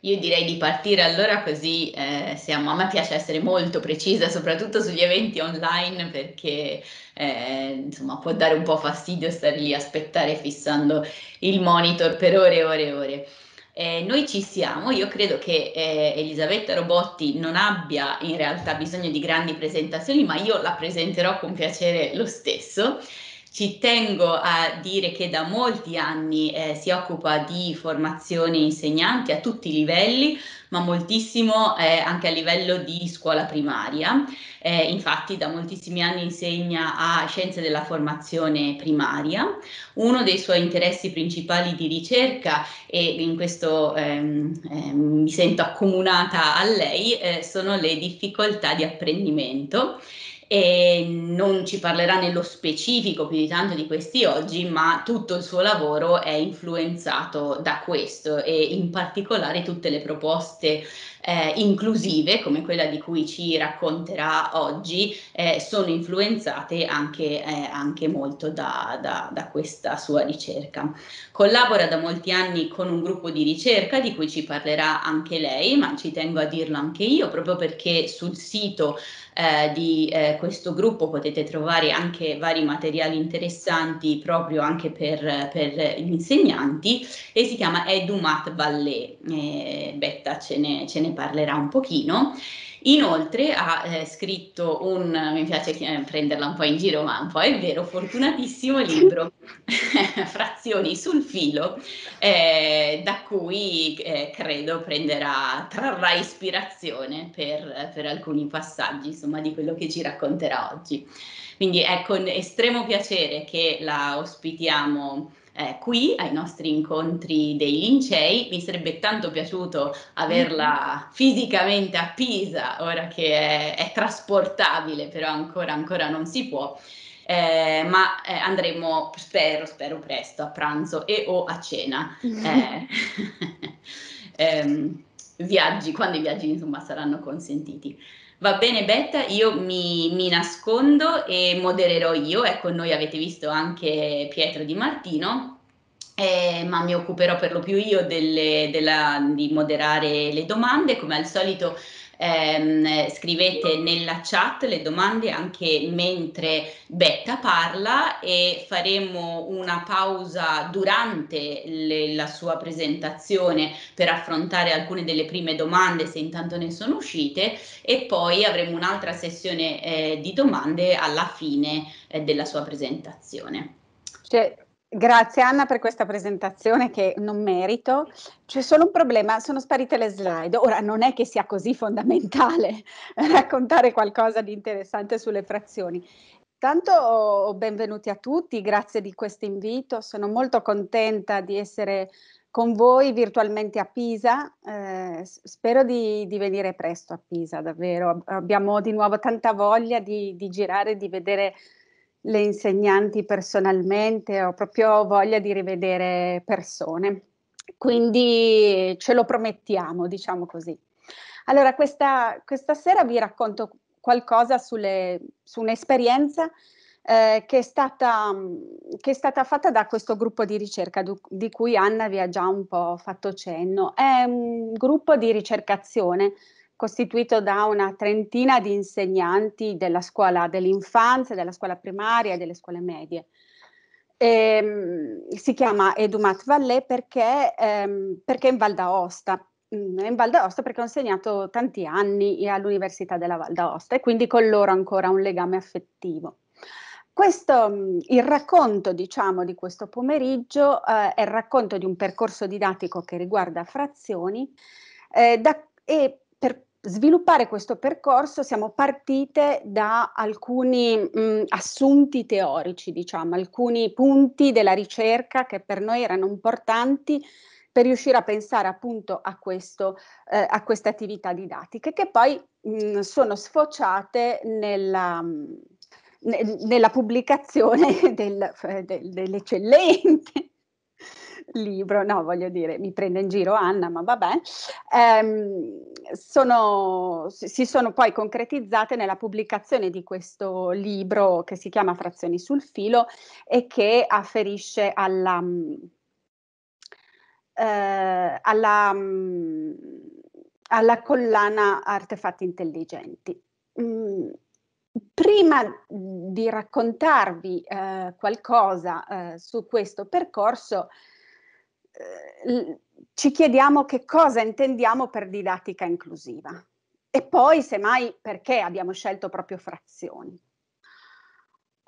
Io direi di partire allora così eh, siamo, a me piace essere molto precisa soprattutto sugli eventi online perché eh, insomma può dare un po' fastidio stare lì a aspettare fissando il monitor per ore e ore e ore. Eh, noi ci siamo, io credo che eh, Elisabetta Robotti non abbia in realtà bisogno di grandi presentazioni, ma io la presenterò con piacere lo stesso. Ci tengo a dire che da molti anni eh, si occupa di formazione insegnanti a tutti i livelli, ma moltissimo eh, anche a livello di scuola primaria. Eh, infatti da moltissimi anni insegna a scienze della formazione primaria. Uno dei suoi interessi principali di ricerca, e in questo ehm, ehm mi sento accomunata a lei, eh, sono le difficoltà di apprendimento e non ci parlerà nello specifico più di tanto di questi oggi, ma tutto il suo lavoro è influenzato da questo e in particolare tutte le proposte eh, inclusive, come quella di cui ci racconterà oggi, eh, sono influenzate anche, eh, anche molto da, da, da, questa sua ricerca. Collabora da molti anni con un gruppo di ricerca di cui ci parlerà anche lei, ma ci tengo a dirlo anche io, proprio perché sul sito eh, di eh, questo gruppo potete trovare anche vari materiali interessanti proprio anche per, per gli insegnanti e si chiama EduMat Ballet. Eh, Betta ce ne, ce ne parlerà un pochino. Inoltre ha eh, scritto un, mi piace eh, prenderla un po' in giro, ma un po' è vero, fortunatissimo libro, Frazioni sul filo, eh, da cui eh, credo prenderà, trarrà ispirazione per, per alcuni passaggi, insomma, di quello che ci racconterà oggi. Quindi è con estremo piacere che la ospitiamo eh, qui ai nostri incontri dei lincei. Mi sarebbe tanto piaciuto averla mm-hmm. fisicamente a Pisa, ora che è, è trasportabile, però ancora, ancora non si può. Eh, ma eh, andremo, spero, spero presto a pranzo e o a cena. Mm-hmm. Eh, ehm, viaggi, quando i viaggi insomma saranno consentiti va bene Betta, io mi, mi, nascondo e modererò io, ecco noi avete visto anche Pietro Di Martino, eh, ma mi occuperò per lo più io delle, della, di moderare le domande, come al solito ehm, scrivete nella chat le domande anche mentre Betta parla e faremo una pausa durante le, la sua presentazione per affrontare alcune delle prime domande se intanto ne sono uscite e poi avremo un'altra sessione eh, di domande alla fine eh, della sua presentazione. C'è, cioè, Grazie Anna per questa presentazione che non merito. C'è solo un problema, sono sparite le slide. Ora non è che sia così fondamentale raccontare qualcosa di interessante sulle frazioni. Tanto oh, benvenuti a tutti, grazie di questo invito. Sono molto contenta di essere con voi virtualmente a Pisa. Eh, spero di, di, venire presto a Pisa, davvero. Abbiamo di nuovo tanta voglia di, di girare, di vedere le insegnanti personalmente, ho proprio voglia di rivedere persone. Quindi ce lo promettiamo, diciamo così. Allora, questa, questa sera vi racconto qualcosa sulle, su un'esperienza eh, che, è stata, che, è stata, fatta da questo gruppo di ricerca du, di cui Anna vi ha già un po' fatto cenno. È un gruppo di ricercazione costituito da una trentina di insegnanti della scuola dell'infanzia, della scuola primaria e delle scuole medie. E, ehm, si chiama Edumat Vallée perché, ehm, perché in Val d'Aosta. Mm, in Val d'Aosta perché ho insegnato tanti anni all'Università della Val d'Aosta e quindi con loro ancora un legame affettivo. Questo, mm, il racconto diciamo, di questo pomeriggio eh, è il racconto di un percorso didattico che riguarda frazioni eh, da, e sviluppare questo percorso siamo partite da alcuni mh, mm, assunti teorici, diciamo, alcuni punti della ricerca che per noi erano importanti per riuscire a pensare appunto a, questo, eh, a queste attività didattiche che poi mh, mm, sono sfociate nella, mh, mm, nella pubblicazione del, eh, del, dell'eccellente libro, no, voglio dire, mi prende in giro Anna, ma vabbè, ehm, sono, si sono poi concretizzate nella pubblicazione di questo libro che si chiama Frazioni sul filo e che afferisce alla, mm, eh, alla, mm, alla collana Artefatti intelligenti. Mm prima mhmm, di raccontarvi eh, qualcosa eh, su questo percorso, eh, ci chiediamo che cosa intendiamo per didattica inclusiva e poi, semmai, perché abbiamo scelto proprio frazioni.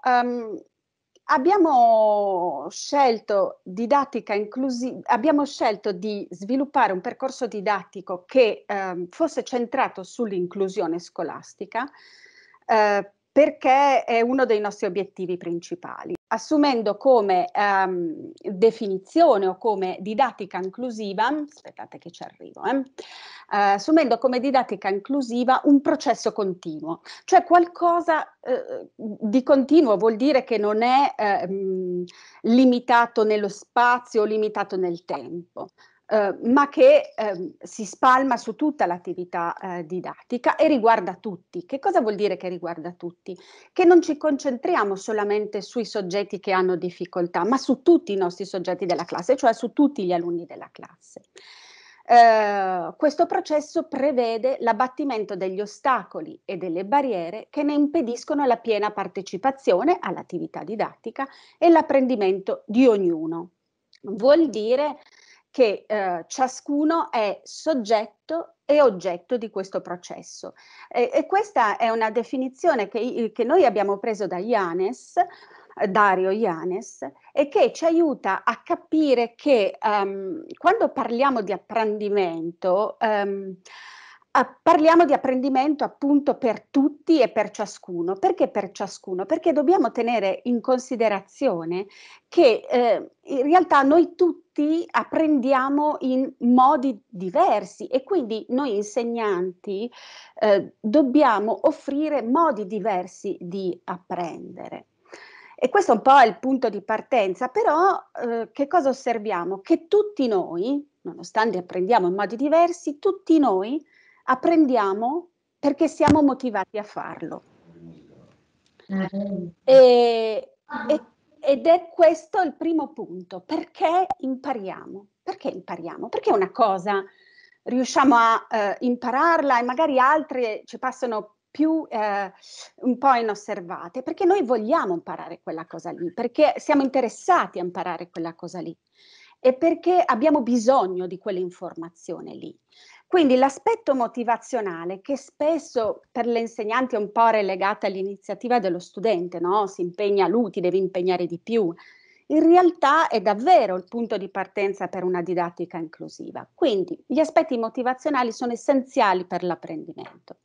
Um, abbiamo, scelto abbiamo scelto di sviluppare un percorso didattico che ehm, fosse centrato sull'inclusione scolastica, eh, perché è uno dei nostri obiettivi principali. Assumendo come ehm, definizione o come didattica inclusiva, aspettate che ci arrivo, eh, eh assumendo come didattica inclusiva un processo continuo, cioè qualcosa eh, di continuo vuol dire che non è eh, mh, limitato nello spazio, limitato nel tempo. Eh, ma che eh, si spalma su tutta l'attività eh, didattica e riguarda tutti. Che cosa vuol dire che riguarda tutti? Che non ci concentriamo solamente sui soggetti che hanno difficoltà, ma su tutti i nostri soggetti della classe, cioè su tutti gli alunni della classe. Uh, questo processo prevede l'abbattimento degli ostacoli e delle barriere che ne impediscono la piena partecipazione all'attività didattica e l'apprendimento di ognuno. Vuol dire che eh, ciascuno è soggetto e oggetto di questo processo. E, e questa è una definizione che, che noi abbiamo preso da Ianes, eh, Dario Ianes, e che ci aiuta a capire che um, quando parliamo di apprendimento, um, parliamo di apprendimento appunto per tutti e per ciascuno. Perché per ciascuno? Perché dobbiamo tenere in considerazione che eh, in realtà noi tutti tutti apprendiamo in modi diversi e quindi noi insegnanti eh, dobbiamo offrire modi diversi di apprendere. E questo un po' il punto di partenza, però eh, che cosa osserviamo? Che tutti noi, nonostante apprendiamo in modi diversi, tutti noi apprendiamo perché siamo motivati a farlo. Eh. E, e ed è questo il primo punto, perché impariamo? Perché impariamo? Perché una cosa riusciamo a eh, impararla e magari altre ci passano più eh, un po' inosservate, perché noi vogliamo imparare quella cosa lì, perché siamo interessati a imparare quella cosa lì e perché abbiamo bisogno di quell'informazione lì. Quindi l'aspetto motivazionale, che spesso per le insegnanti è un po' relegato all'iniziativa dello studente, no? si impegna lui, ti devi impegnare di più, in realtà è davvero il punto di partenza per una didattica inclusiva. Quindi gli aspetti motivazionali sono essenziali per l'apprendimento.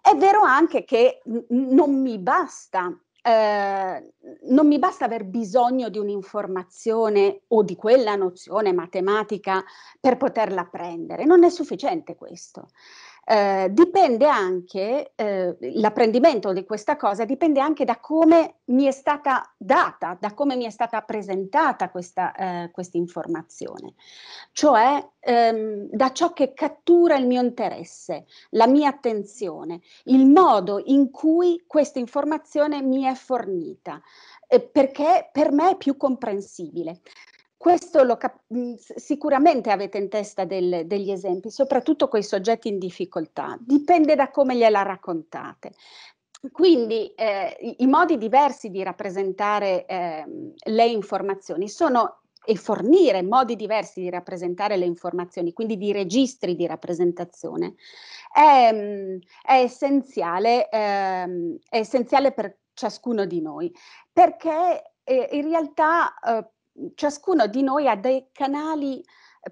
È vero anche che non mi basta Ehm, non mi basta aver bisogno di un'informazione o di quella nozione matematica per poterla apprendere, non è sufficiente questo. Eh, dipende anche, eh, l'apprendimento di questa cosa dipende anche da come mi è stata data, da come mi è stata presentata questa eh, informazione, cioè ehm, da ciò che cattura il mio interesse, la mia attenzione, il modo in cui questa informazione mi è fornita, perché per me è più comprensibile. Questo lo cap- mhmm, sicuramente avete in testa del, degli esempi, soprattutto quei soggetti in difficoltà, dipende da come gliela raccontate. Quindi eh, i, modi diversi di rappresentare eh, le informazioni sono e fornire modi diversi di rappresentare le informazioni, quindi di registri di rappresentazione, è, mhmm, è, essenziale, ehm, è essenziale per ciascuno di noi, perché eh, in realtà eh, ciascuno di noi ha dei canali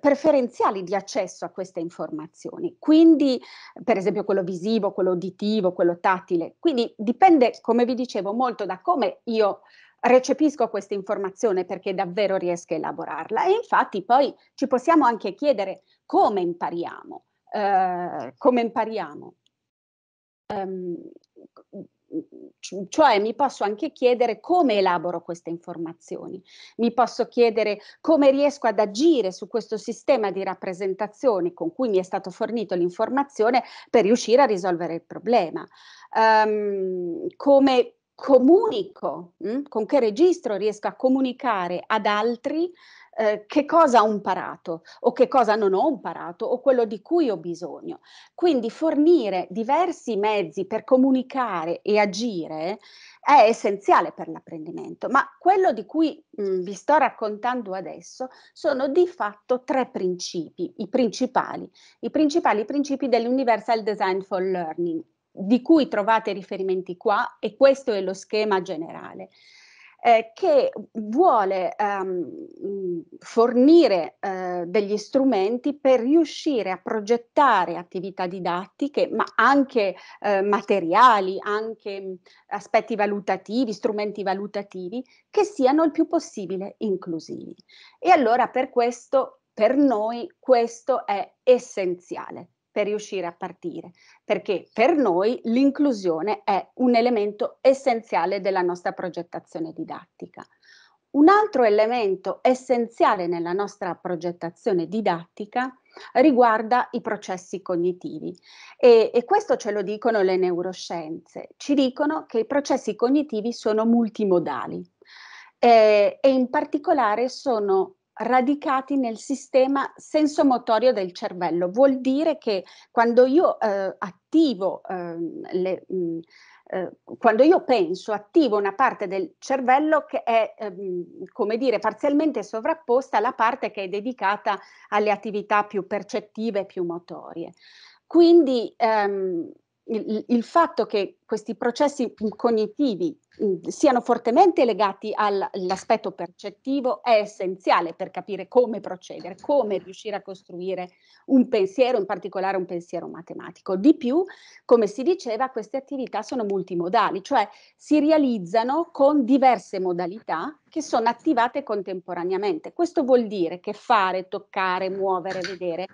preferenziali di accesso a queste informazioni, quindi per esempio quello visivo, quello uditivo, quello tattile, quindi dipende, come vi dicevo, molto da come io recepisco questa informazione perché davvero riesco a elaborarla e infatti poi ci possiamo anche chiedere come impariamo, eh, come impariamo. Um, cioè, cioè mi posso anche chiedere come elaboro queste informazioni, mi posso chiedere come riesco ad agire su questo sistema di rappresentazioni con cui mi è stato fornito l'informazione per riuscire a risolvere il problema, um, come comunico, mh? Mm? con che registro riesco a comunicare ad altri eh, che cosa ho imparato o che cosa non ho imparato o quello di cui ho bisogno. Quindi fornire diversi mezzi per comunicare e agire è essenziale per l'apprendimento, ma quello di cui mh, mm, vi sto raccontando adesso sono di fatto tre principi, i principali, i principali principi dell'Universal Design for Learning di cui trovate riferimenti qua e questo è lo schema generale. Eh, che vuole ehm, fornire eh, degli strumenti per riuscire a progettare attività didattiche, ma anche eh, materiali, anche mm, aspetti valutativi, strumenti valutativi, che siano il più possibile inclusivi. E allora per questo, per noi, questo è essenziale per riuscire a partire, perché per noi l'inclusione è un elemento essenziale della nostra progettazione didattica. Un altro elemento essenziale nella nostra progettazione didattica riguarda i processi cognitivi e, e, questo ce lo dicono le neuroscienze, ci dicono che i processi cognitivi sono multimodali eh, e in particolare sono radicati nel sistema sensomotorio del cervello. Vuol dire che quando io eh, attivo ehm, mm, eh, le, mh, quando io penso, attivo una parte del cervello che è, ehm, come dire, parzialmente sovrapposta alla parte che è dedicata alle attività più percettive, più motorie. Quindi ehm, il, il, fatto che questi processi cognitivi mm, siano fortemente legati all'aspetto percettivo è essenziale per capire come procedere, come riuscire a costruire un pensiero, in particolare un pensiero matematico. Di più, come si diceva, queste attività sono multimodali, cioè si realizzano con diverse modalità che sono attivate contemporaneamente. Questo vuol dire che fare, toccare, muovere, vedere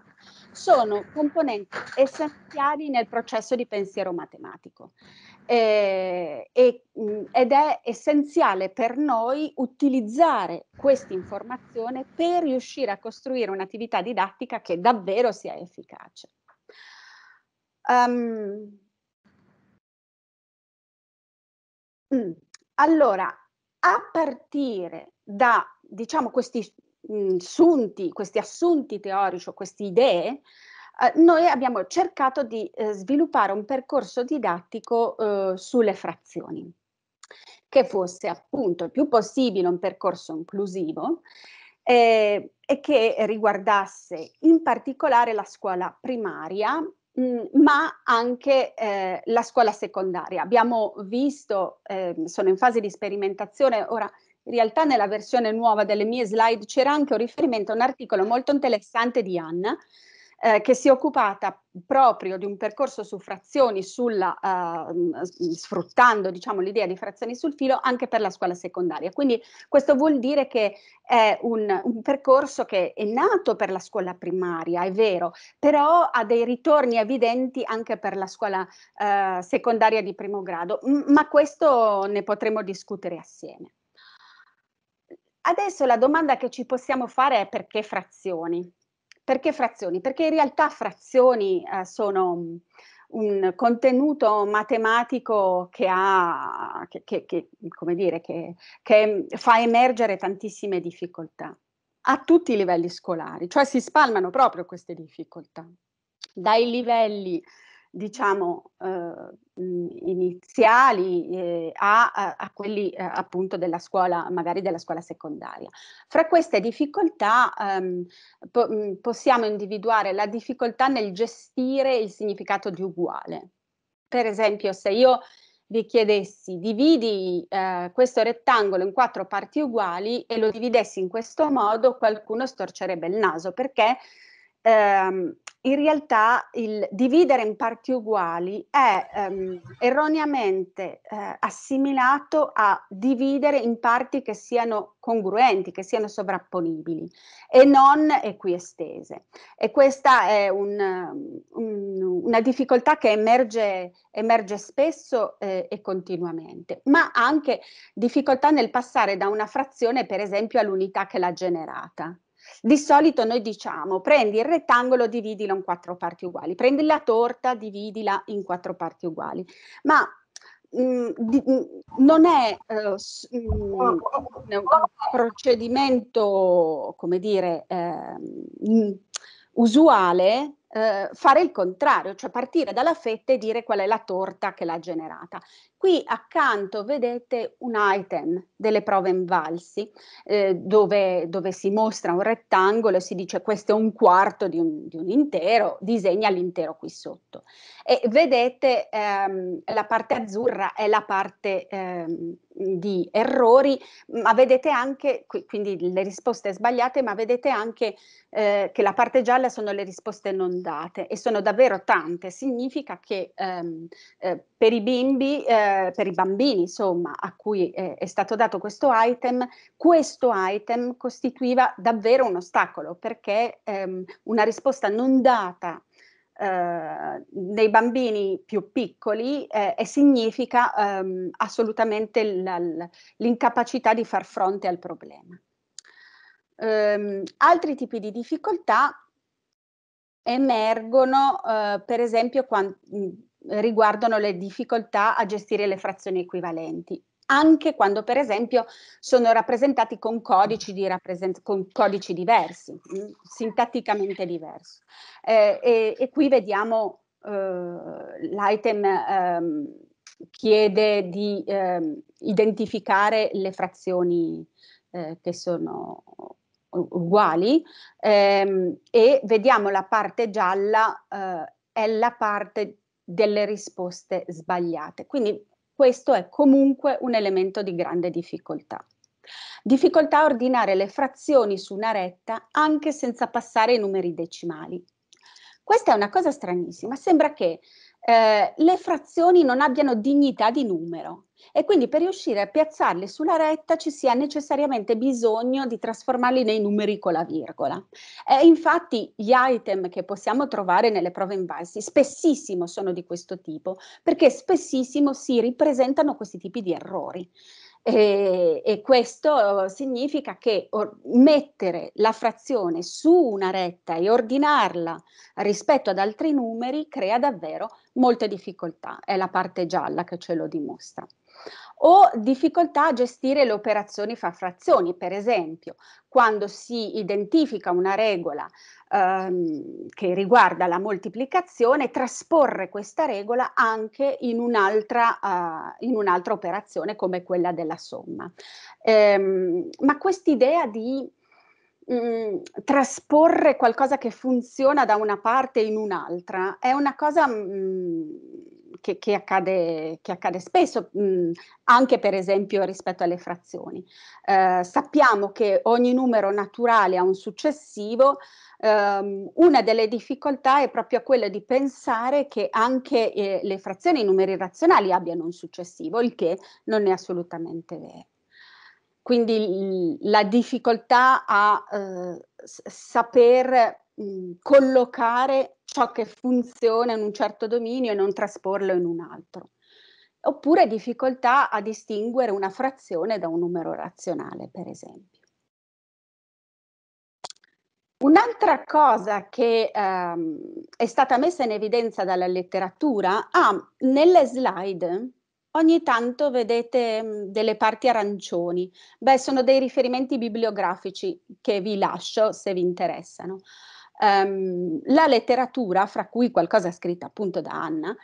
sono componenti essenziali nel processo di pensiero matematico eh, e, ed è essenziale per noi utilizzare questa informazione per riuscire a costruire un'attività didattica che davvero sia efficace. Um, allora, a partire da diciamo, questi mh, mhmm, assunti, questi assunti teorici o queste idee, eh, noi abbiamo cercato di eh, sviluppare un percorso didattico eh, sulle frazioni, che fosse appunto il più possibile un percorso inclusivo eh, e che riguardasse in particolare la scuola primaria, mhmm, ma anche eh, la scuola secondaria. Abbiamo visto, eh, sono in fase di sperimentazione ora, in realtà nella versione nuova delle mie slide c'era anche un riferimento a un articolo molto interessante di Anna eh, che si è occupata proprio di un percorso su frazioni sulla, eh, sfruttando diciamo, l'idea di frazioni sul filo anche per la scuola secondaria. Quindi questo vuol dire che è un, un percorso che è nato per la scuola primaria, è vero, però ha dei ritorni evidenti anche per la scuola eh, secondaria di primo grado, ma questo ne potremo discutere assieme. Adesso la domanda che ci possiamo fare è perché frazioni? Perché frazioni? Perché in realtà frazioni eh, sono mm, un contenuto matematico che, ha, che, che, dire, che mm, fa emergere tantissime difficoltà a tutti i livelli scolari, cioè si spalmano proprio queste difficoltà, dai livelli diciamo, eh, iniziali eh, a, a, quelli eh, appunto della scuola, magari della scuola secondaria. Fra queste difficoltà ehm, po possiamo individuare la difficoltà nel gestire il significato di uguale. Per esempio, se io vi chiedessi dividi eh, questo rettangolo in quattro parti uguali e lo dividessi in questo modo, qualcuno storcerebbe il naso perché ehm, in realtà il dividere in parti uguali è ehm, erroneamente eh, assimilato a dividere in parti che siano congruenti, che siano sovrapponibili e non equiestese. E questa è un, un, una difficoltà che emerge, emerge spesso eh, e continuamente, ma anche difficoltà nel passare da una frazione, per esempio, all'unità che l'ha generata. Di solito noi diciamo prendi il rettangolo, dividilo in quattro parti uguali, prendi la torta, dividila in quattro parti uguali, ma mh, mm, di, mh, mm, non è eh, un, mm, un procedimento, come dire, eh, mh, usuale eh, fare il contrario, cioè partire dalla fetta e dire qual è la torta che l'ha generata. Qui accanto vedete un item delle prove invalsi eh, dove, dove, si mostra un rettangolo e si dice questo è un quarto di un, di un intero, disegna l'intero qui sotto. E vedete ehm, la parte azzurra è la parte ehm, di errori, ma vedete anche, quindi le risposte sbagliate, ma vedete anche eh, che la parte gialla sono le risposte non date e sono davvero tante. Significa che ehm, eh, per i bimbi, eh, per i bambini insomma, a cui eh, è stato dato questo item, questo item costituiva davvero un ostacolo perché ehm, una risposta non data eh, nei bambini più piccoli eh, e significa ehm, assolutamente l'incapacità di far fronte al problema. Ehm, altri tipi di difficoltà emergono eh, per esempio quando, mh, riguardano le difficoltà a gestire le frazioni equivalenti anche quando per esempio sono rappresentati con codici, di rappresent- con codici diversi, mh, mm, sintatticamente diversi. Eh, e, e, qui vediamo eh, l'item ehm, chiede di ehm, identificare le frazioni eh, che sono uguali ehm, e vediamo la parte gialla eh, è la parte delle risposte sbagliate. Quindi questo è comunque un elemento di grande difficoltà. Difficoltà a ordinare le frazioni su una retta anche senza passare i numeri decimali. Questa è una cosa stranissima, sembra che eh, le frazioni non abbiano dignità di numero, e quindi per riuscire a piazzarli sulla retta ci sia necessariamente bisogno di trasformarli nei numeri con la virgola. E infatti gli item che possiamo trovare nelle prove invalsi spessissimo sono di questo tipo, perché spessissimo si ripresentano questi tipi di errori. E, e, questo oh, significa che or- mettere la frazione su una retta e ordinarla rispetto ad altri numeri crea davvero molte difficoltà. È la parte gialla che ce lo dimostra o difficoltà a gestire le operazioni fra frazioni, per esempio quando si identifica una regola ehm, che riguarda la moltiplicazione, trasporre questa regola anche in un'altra, uh, in un'altra operazione come quella della somma. Ehm, ma quest'idea di Mm, trasporre qualcosa che funziona da una parte in un'altra è una cosa mm, che, che, accade, che accade, spesso, mh, mhmm, anche per esempio rispetto alle frazioni. Eh, sappiamo che ogni numero naturale ha un successivo, ehm, una delle difficoltà è proprio quella di pensare che anche eh, le frazioni, i numeri razionali abbiano un successivo, il che non è assolutamente vero. Quindi la difficoltà a eh, saper mh, mhmm, collocare ciò che funziona in un certo dominio e non trasporlo in un altro. Oppure difficoltà a distinguere una frazione da un numero razionale, per esempio. Un'altra cosa che ehm, è stata messa in evidenza dalla letteratura, ah, nelle slide ogni tanto vedete mh, mm, delle parti arancioni, beh sono dei riferimenti bibliografici che vi lascio se vi interessano. Um, la letteratura, fra cui qualcosa scritto appunto da Anna,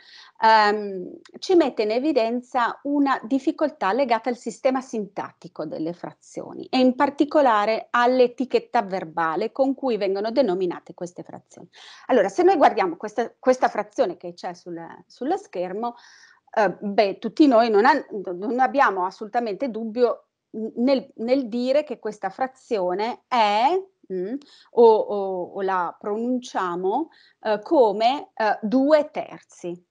um, ci mette in evidenza una difficoltà legata al sistema sintattico delle frazioni e in particolare all'etichetta verbale con cui vengono denominate queste frazioni. Allora, se noi guardiamo questa, questa frazione che c'è sullo schermo, uh, beh, tutti noi non, ha, non, abbiamo assolutamente dubbio nel, nel dire che questa frazione è Mm? O, o, o, la pronunciamo eh, come eh, due terzi.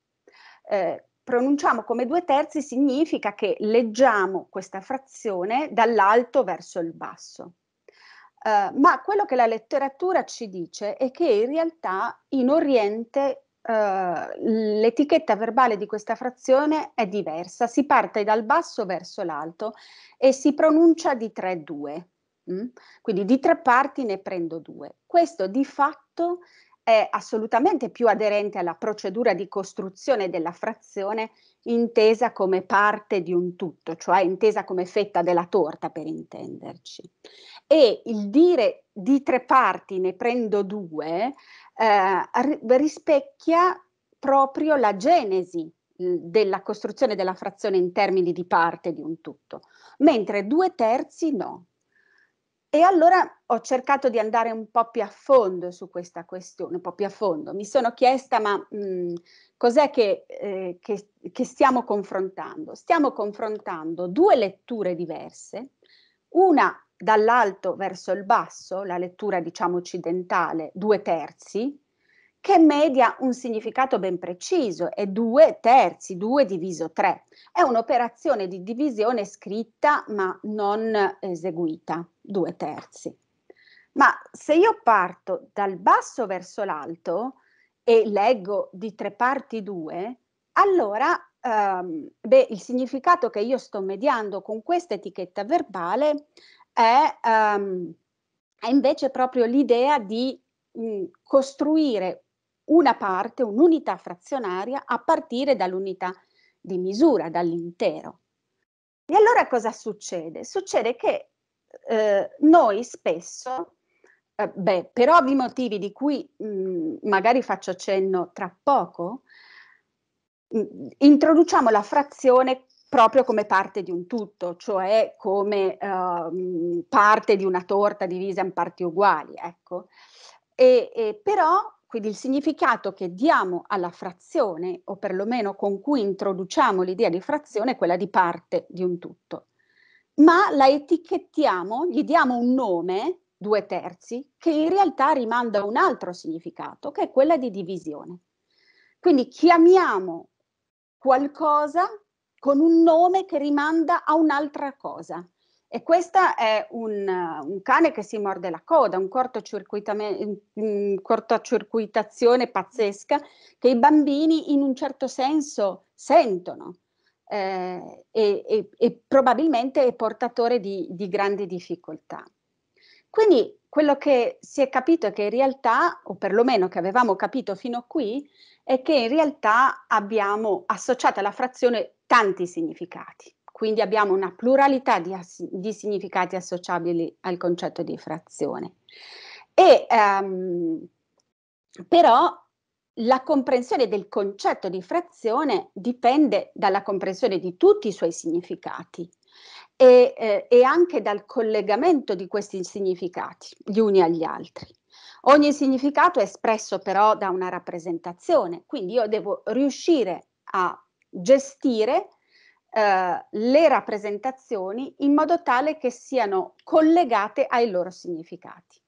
Eh, pronunciamo come due terzi significa che leggiamo questa frazione dall'alto verso il basso. Eh, ma quello che la letteratura ci dice è che in realtà in Oriente eh, l'etichetta verbale di questa frazione è diversa, si parte dal basso verso l'alto e si pronuncia di 3-2. Mm? Quindi di tre parti ne prendo due. Questo di fatto è assolutamente più aderente alla procedura di costruzione della frazione intesa come parte di un tutto, cioè intesa come fetta della torta per intenderci. E il dire di tre parti ne prendo due eh, rispecchia proprio la genesi mm, della costruzione della frazione in termini di parte di un tutto, mentre due terzi no, e allora ho cercato di andare un po' più a fondo su questa questione, un po' più a fondo. Mi sono chiesta ma mh, mm, cos'è che, eh, che, che stiamo confrontando? Stiamo confrontando due letture diverse, una dall'alto verso il basso, la lettura diciamo occidentale, due terzi, che media un significato ben preciso, è due terzi, due diviso tre. È un'operazione di divisione scritta ma non eseguita, due terzi. Ma se io parto dal basso verso l'alto e leggo di tre parti due, allora ehm, beh, il significato che io sto mediando con questa etichetta verbale è, ehm, è invece proprio l'idea di mh, costruire una parte, un'unità frazionaria a partire dall'unità di misura, dall'intero. E allora cosa succede? Succede che eh, noi spesso, eh, beh, per ovvi motivi di cui mh, mm, magari faccio accenno tra poco, mh, mm, introduciamo la frazione proprio come parte di un tutto, cioè come uh, parte di una torta divisa in parti uguali, ecco. E, e però quindi il significato che diamo alla frazione, o perlomeno con cui introduciamo l'idea di frazione, è quella di parte di un tutto. Ma la etichettiamo, gli diamo un nome, due terzi, che in realtà rimanda a un altro significato, che è quella di divisione. Quindi chiamiamo qualcosa con un nome che rimanda a un'altra cosa. E questo è un, un, cane che si morde la coda, un cortocircuitazione pazzesca che i bambini in un certo senso sentono eh, e, e, e, probabilmente è portatore di, di grandi difficoltà. Quindi quello che si è capito è che in realtà, o perlomeno che avevamo capito fino a qui, è che in realtà abbiamo associato alla frazione tanti significati. Quindi abbiamo una pluralità di, di significati associabili al concetto di frazione. E, ehm, però la comprensione del concetto di frazione dipende dalla comprensione di tutti i suoi significati e, eh, e, anche dal collegamento di questi significati gli uni agli altri. Ogni significato è espresso però da una rappresentazione, quindi io devo riuscire a gestire eh, le rappresentazioni in modo tale che siano collegate ai loro significati.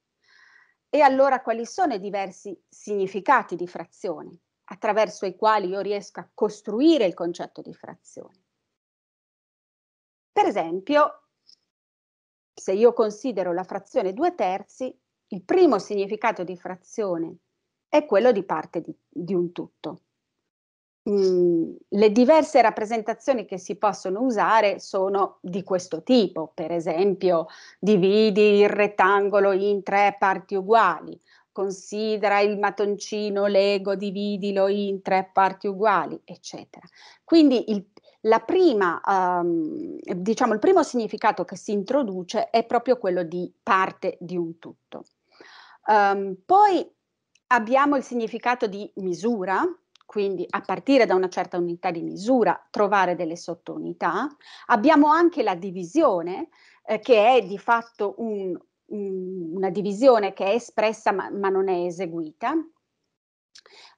E allora quali sono i diversi significati di frazione attraverso i quali io riesco a costruire il concetto di frazione? Per esempio, se io considero la frazione due terzi, il primo significato di frazione è quello di parte di, di un tutto mh, mhmm, le diverse rappresentazioni che si possono usare sono di questo tipo, per esempio dividi il rettangolo in tre parti uguali, considera il mattoncino Lego, dividilo in tre parti uguali, eccetera. Quindi il, la prima, um, diciamo, il primo significato che si introduce è proprio quello di parte di un tutto. Um, poi abbiamo il significato di misura, quindi a partire da una certa unità di misura trovare delle sottounità. Abbiamo anche la divisione eh, che è di fatto un, un, una divisione che è espressa ma, ma non è eseguita.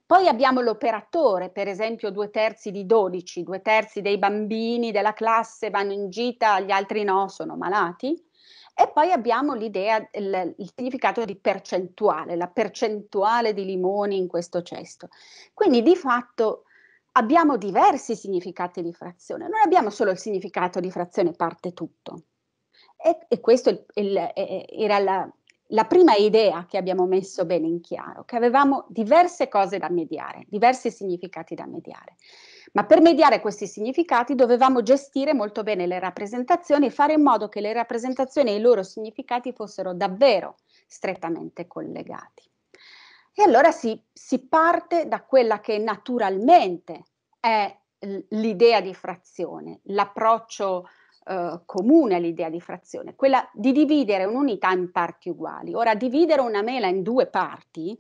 Poi abbiamo l'operatore, per esempio due terzi di 12, due terzi dei bambini della classe vanno in gita, gli altri no, sono malati. E poi abbiamo l'idea, il, il, significato di percentuale, la percentuale di limoni in questo cesto. Quindi di fatto abbiamo diversi significati di frazione, non abbiamo solo il significato di frazione parte tutto. E, e questa era la, la prima idea che abbiamo messo bene in chiaro, che avevamo diverse cose da mediare, diversi significati da mediare ma per mediare questi significati dovevamo gestire molto bene le rappresentazioni e fare in modo che le rappresentazioni e i loro significati fossero davvero strettamente collegati. E allora si, si parte da quella che naturalmente è l'idea di frazione, l'approccio eh, comune all'idea di frazione, quella di dividere un'unità in parti uguali. Ora, dividere una mela in due parti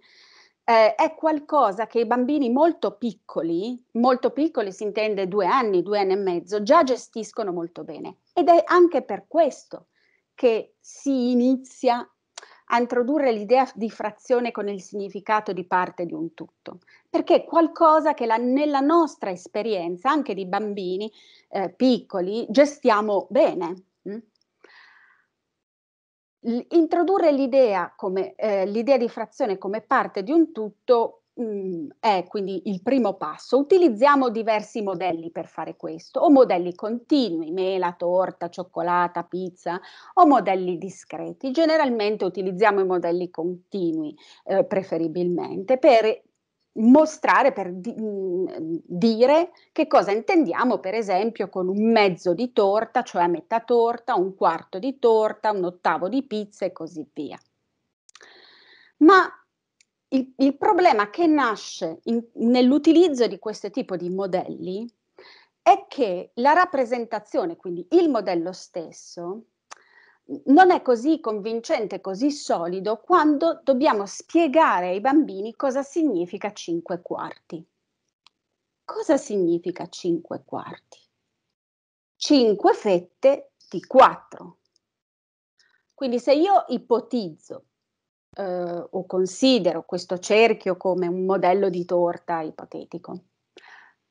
eh, è qualcosa che i bambini molto piccoli, molto piccoli si intende due anni, due anni e mezzo, già gestiscono molto bene. Ed è anche per questo che si inizia a introdurre l'idea di frazione con il significato di parte di un tutto, perché è qualcosa che la, nella nostra esperienza, anche di bambini eh, piccoli, gestiamo bene. Mh? Mm? introdurre l'idea, come, eh, l'idea di frazione come parte di un tutto mh, mhmm, è quindi il primo passo. Utilizziamo diversi modelli per fare questo, o modelli continui, mela, torta, cioccolata, pizza, o modelli discreti. Generalmente utilizziamo i modelli continui eh, preferibilmente per mostrare, per di- dire che cosa intendiamo per esempio con un mezzo di torta, cioè metà torta, un quarto di torta, un ottavo di pizza e così via. Ma il, il problema che nasce in, nell'utilizzo di questo tipo di modelli è che la rappresentazione, quindi il modello stesso, non è così convincente, così solido quando dobbiamo spiegare ai bambini cosa significa 5 quarti. Cosa significa 5 quarti? 5 fette di 4. Quindi se io ipotizzo eh, o considero questo cerchio come un modello di torta ipotetico,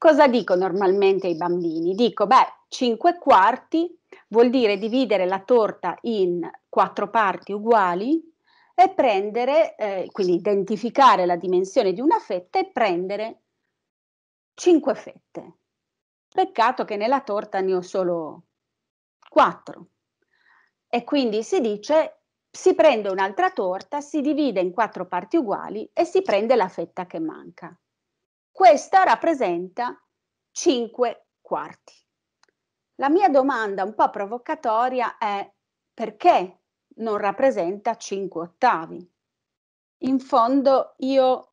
Cosa dico normalmente ai bambini? Dico, beh, 5 quarti vuol dire dividere la torta in quattro parti uguali e prendere, eh, quindi identificare la dimensione di una fetta e prendere 5 fette. Peccato che nella torta ne ho solo 4. E quindi si dice si prende un'altra torta, si divide in quattro parti uguali e si prende la fetta che manca. Questa rappresenta 5 quarti. La mia domanda un po' provocatoria è perché non rappresenta 5 ottavi? In fondo io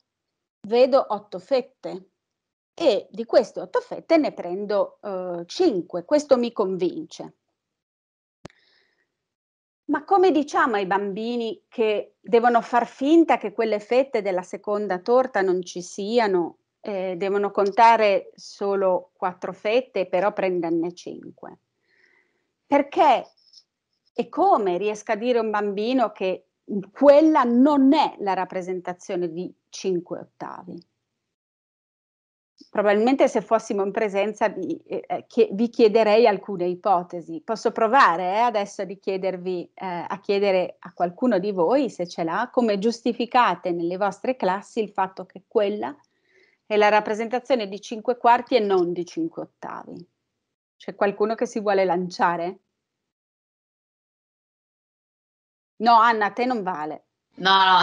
vedo 8 fette e di queste 8 fette ne prendo eh, 5, questo mi convince. Ma come diciamo ai bambini che devono far finta che quelle fette della seconda torta non ci siano eh, devono contare solo quattro fette, però prenderne cinque. Perché e come riesca a dire un bambino che quella non è la rappresentazione di cinque ottavi? Probabilmente se fossimo in presenza vi, eh, eh che, vi chiederei alcune ipotesi. Posso provare eh, adesso di chiedervi, eh, a chiedere a qualcuno di voi, se ce l'ha, come giustificate nelle vostre classi il fatto che quella è la rappresentazione di 5 quarti e non di 5 ottavi. C'è qualcuno che si vuole lanciare? No, Anna, a te non vale. No, no,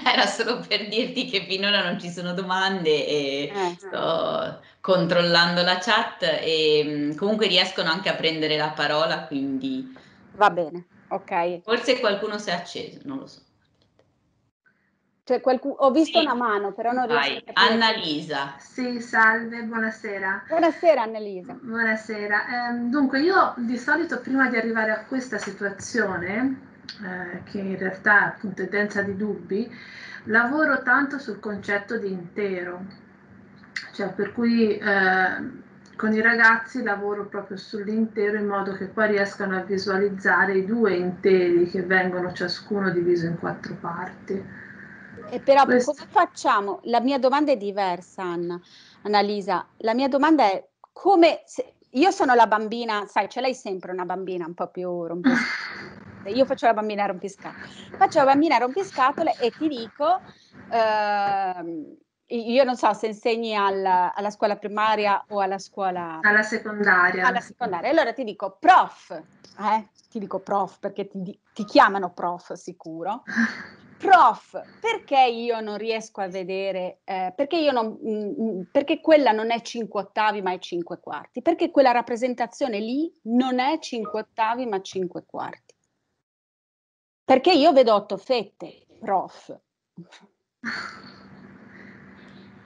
era solo per dirti che finora non ci sono domande e eh, eh. sto controllando la chat e mm, comunque riescono anche a prendere la parola, quindi... Va bene, ok. Forse qualcuno si è acceso, non lo so. Cioè, qualcuno, ho visto sì. una mano, però non riesco Vai. a capire. Annalisa. Sì, salve, buonasera. Buonasera Annalisa. Buonasera. Eh, dunque, io di solito prima di arrivare a questa situazione, eh, che in realtà appunto è densa di dubbi, lavoro tanto sul concetto di intero. Cioè, per cui... Eh, con i ragazzi lavoro proprio sull'intero in modo che poi riescano a visualizzare i due interi che vengono ciascuno diviso in quattro parti. E però Questo... come facciamo? La mia domanda è diversa, Anna, Annalisa. La mia domanda è come... Se... Io sono la bambina, sai, ce l'hai sempre una bambina un po' più rompiscatole. Io faccio la bambina rompiscatole. Faccio la bambina rompiscatole e ti dico... Ehm, io non so se insegni alla, alla, scuola primaria o alla scuola... Alla secondaria. Alla secondaria. Allora ti dico prof, eh? ti dico prof perché ti, ti chiamano prof sicuro. Prof, perché io non riesco a vedere, eh, perché, non, mh, mm, mm, perché, quella non è 5 ottavi ma è 5 quarti? Perché quella rappresentazione lì non è 5 ottavi ma 5 quarti? Perché io vedo 8 fette, prof.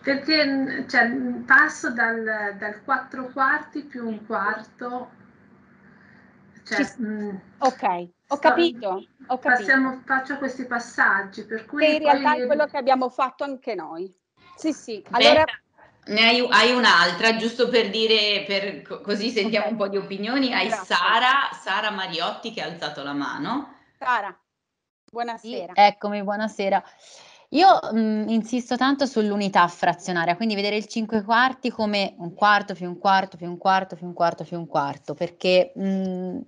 Perché mm, cioè, passo dal, dal 4 quarti più un quarto. Cioè, Ci, mh, ok, ho capito, ho capito. Passiamo, faccio questi passaggi. Per cui che in poi... realtà è quello che abbiamo fatto anche noi. Sì, sì. Allora... Beh, ne hai, hai, un'altra, giusto per dire, per, così sentiamo okay. un po' di opinioni. Hai Sara, Sara Mariotti che ha alzato la mano. Sara, buonasera. Sì, eccomi, buonasera. Io mh, insisto tanto sull'unità frazionaria, quindi vedere il 5 quarti come un quarto più un quarto più un quarto più un quarto più un quarto, perché mh,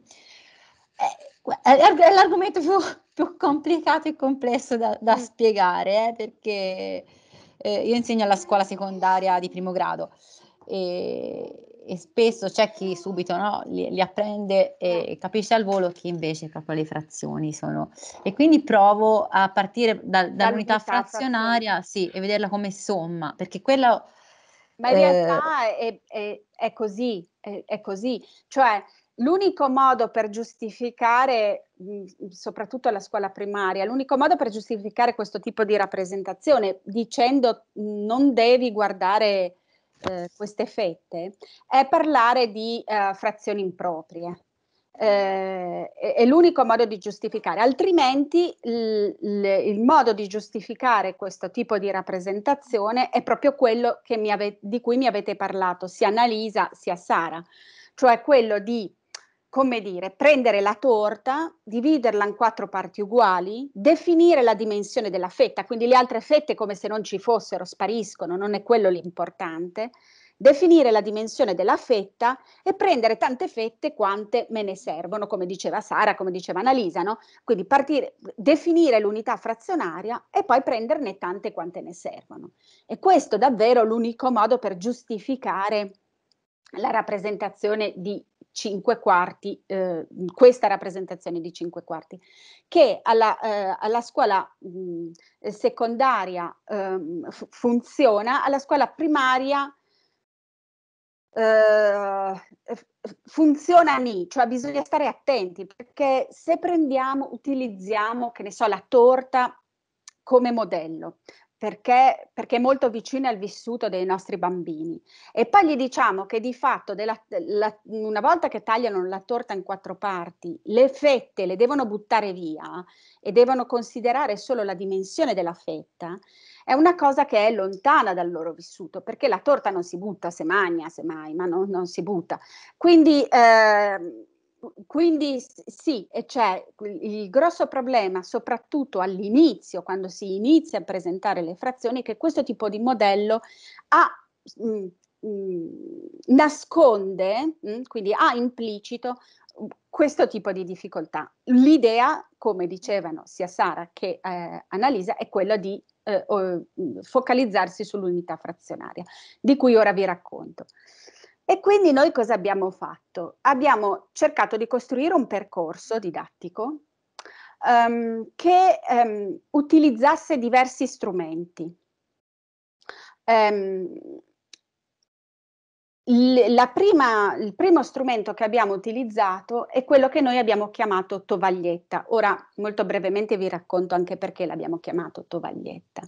eh, è l'argomento più, più complicato e complesso da, da mm. spiegare, eh, perché eh, io insegno alla scuola secondaria di primo grado e, e spesso c'è chi subito no, li, li, apprende e mm. capisce al volo, chi invece proprio le frazioni sono. E quindi provo a partire da, dall'unità frazionaria sì, e vederla come somma, perché quella... Ma in eh, realtà è, è, è così, è, è così, cioè l'unico modo per giustificare, mhmm, soprattutto la scuola primaria, l'unico modo per giustificare questo tipo di rappresentazione dicendo mhmm, non devi guardare eh, queste fette è parlare di eh, frazioni improprie. Eh, è l'unico modo di giustificare, altrimenti il, il, modo di giustificare questo tipo di rappresentazione è proprio quello ave- di cui mi avete parlato sia Annalisa sia Sara, cioè quello di come dire, prendere la torta, dividerla in quattro parti uguali, definire la dimensione della fetta, quindi le altre fette come se non ci fossero, spariscono, non è quello l'importante, definire la dimensione della fetta e prendere tante fette quante me ne servono, come diceva Sara, come diceva Annalisa, no? Quindi partire, definire l'unità frazionaria e poi prenderne tante quante ne servono. E questo è davvero l'unico modo per giustificare la rappresentazione di cinque quarti, eh, questa rappresentazione di cinque quarti, che alla, eh, alla scuola mh, mm, secondaria eh, funziona, alla scuola primaria eh, funziona lì, cioè bisogna stare attenti, perché se prendiamo, utilizziamo, che ne so, la torta come modello, perché, perché, è molto vicina al vissuto dei nostri bambini. E poi gli diciamo che di fatto, della, la, una volta che tagliano la torta in quattro parti, le fette le devono buttare via e devono considerare solo la dimensione della fetta, è una cosa che è lontana dal loro vissuto, perché la torta non si butta, se magna, semmai, ma non, non si butta. Quindi... Eh, quindi sì, c'è il grosso problema, soprattutto all'inizio, quando si inizia a presentare le frazioni, che questo tipo di modello ha, mh, mm, mh, mm, nasconde, mh, mm, quindi ha implicito questo tipo di difficoltà. L'idea, come dicevano sia Sara che eh, Annalisa, è quella di eh, focalizzarsi sull'unità frazionaria, di cui ora vi racconto. E quindi noi cosa abbiamo fatto? Abbiamo cercato di costruire un percorso didattico um, che um, utilizzasse diversi strumenti. Um, Prima, il primo strumento che abbiamo utilizzato è quello che noi abbiamo chiamato tovaglietta. Ora molto brevemente vi racconto anche perché l'abbiamo chiamato tovaglietta.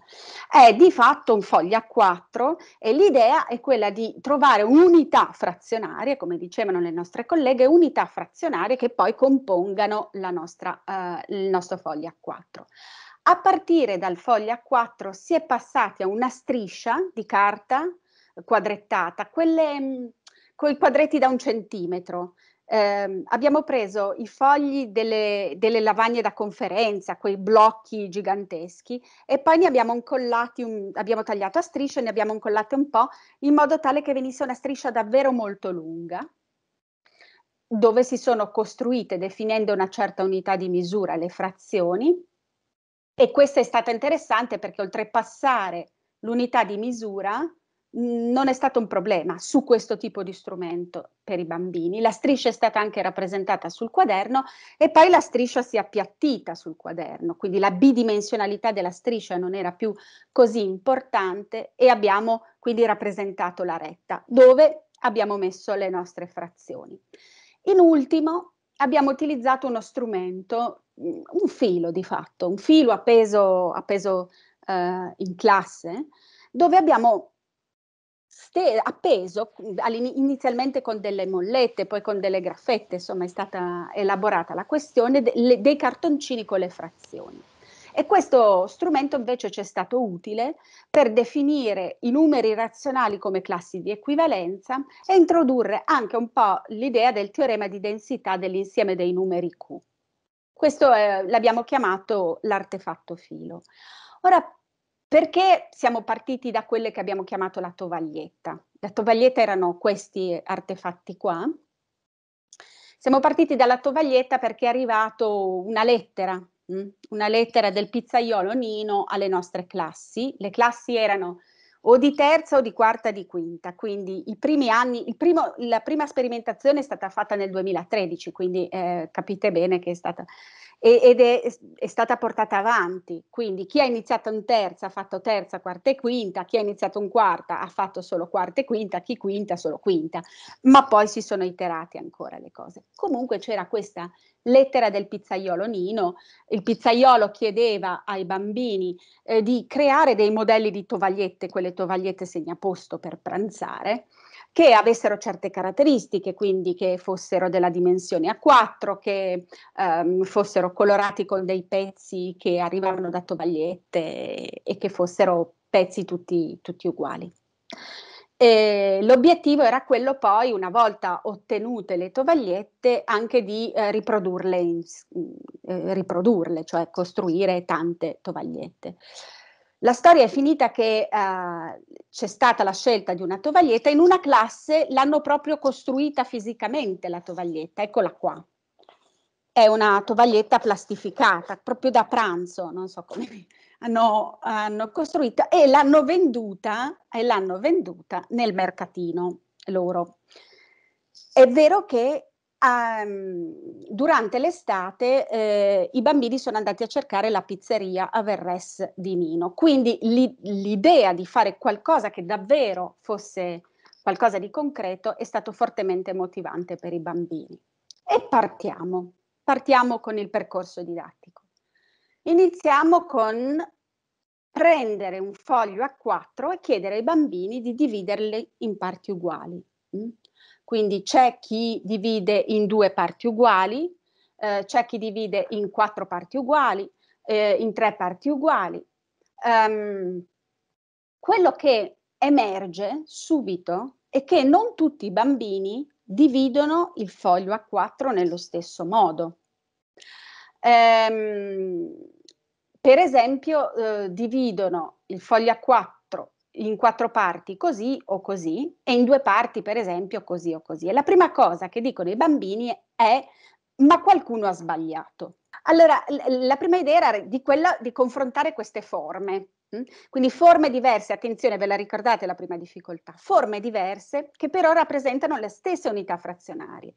È di fatto un foglio a 4 e l'idea è quella di trovare unità frazionarie, come dicevano le nostre colleghe, unità frazionarie che poi compongano nostra, eh, il nostro foglio a 4. A partire dal foglio a 4 si è passati a una striscia di carta quadrettata, quelle mm, con i quadretti da un centimetro. Eh, abbiamo preso i fogli delle, delle, lavagne da conferenza, quei blocchi giganteschi, e poi ne abbiamo incollati, un, abbiamo tagliato a strisce, ne abbiamo incollati un po', in modo tale che venisse una striscia davvero molto lunga, dove si sono costruite, definendo una certa unità di misura, le frazioni. E questa è stata interessante perché oltrepassare l'unità di misura, non è stato un problema su questo tipo di strumento per i bambini. La striscia è stata anche rappresentata sul quaderno e poi la striscia si è appiattita sul quaderno, quindi la bidimensionalità della striscia non era più così importante e abbiamo quindi rappresentato la retta dove abbiamo messo le nostre frazioni. In ultimo abbiamo utilizzato uno strumento, mm, un filo di fatto, un filo appeso, appeso eh, in classe, dove abbiamo ste- appeso mhmm, inizialmente con delle mollette, poi con delle graffette, insomma è stata elaborata la questione de- le- dei cartoncini con le frazioni. E questo strumento invece ci è stato utile per definire i numeri razionali come classi di equivalenza e introdurre anche un po' l'idea del teorema di densità dell'insieme dei numeri Q. Questo eh, l'abbiamo chiamato l'artefatto filo. Ora perché siamo partiti da quelle che abbiamo chiamato la tovaglietta? La tovaglietta erano questi artefatti qua. Siamo partiti dalla tovaglietta perché è arrivata una lettera, mm? una lettera del pizzaiolo Nino alle nostre classi. Le classi erano o di terza o di quarta di quinta, quindi i primi anni, primo, la prima sperimentazione è stata fatta nel 2013, quindi eh, capite bene che è stata ed è, è, stata portata avanti. Quindi chi ha iniziato in terza ha fatto terza, quarta e quinta, chi ha iniziato in quarta ha fatto solo quarta e quinta, chi quinta solo quinta, ma poi si sono iterate ancora le cose. Comunque c'era questa lettera del pizzaiolo Nino, il pizzaiolo chiedeva ai bambini eh, di creare dei modelli di tovagliette, quelle tovagliette segnaposto per pranzare, che avessero certe caratteristiche, quindi che fossero della dimensione A4, che ehm, fossero colorati con dei pezzi che arrivavano da tovagliette e che fossero pezzi tutti, tutti uguali. E l'obiettivo era quello poi, una volta ottenute le tovagliette, anche di eh, riprodurle, in, mm, eh, riprodurle, cioè costruire tante tovagliette. La storia è finita che eh, c'è stata la scelta di una tovaglietta, in una classe l'hanno proprio costruita fisicamente la tovaglietta, eccola qua. È una tovaglietta plastificata, proprio da pranzo, non so come hanno, hanno costruita e l'hanno venduta, e l'hanno venduta nel mercatino loro. È vero che Um, durante l'estate eh, i bambini sono andati a cercare la pizzeria Averres di Nino. Quindi li, l'idea di fare qualcosa che davvero fosse qualcosa di concreto è stato fortemente motivante per i bambini. E partiamo, partiamo con il percorso didattico. Iniziamo con prendere un foglio a quattro e chiedere ai bambini di dividerli in parti uguali. Mm? Quindi c'è chi divide in due parti uguali, eh, c'è chi divide in quattro parti uguali, eh, in tre parti uguali. Um, quello che emerge subito è che non tutti i bambini dividono il foglio A4 nello stesso modo. Ehm, per esempio, eh, dividono il foglio A4 in quattro parti così o così e in due parti per esempio così o così. E la prima cosa che dicono i bambini è ma qualcuno ha sbagliato. Allora, la prima idea era di quella di confrontare queste forme, hm? quindi forme diverse, attenzione, ve la ricordate la prima difficoltà, forme diverse che però rappresentano le stesse unità frazionarie.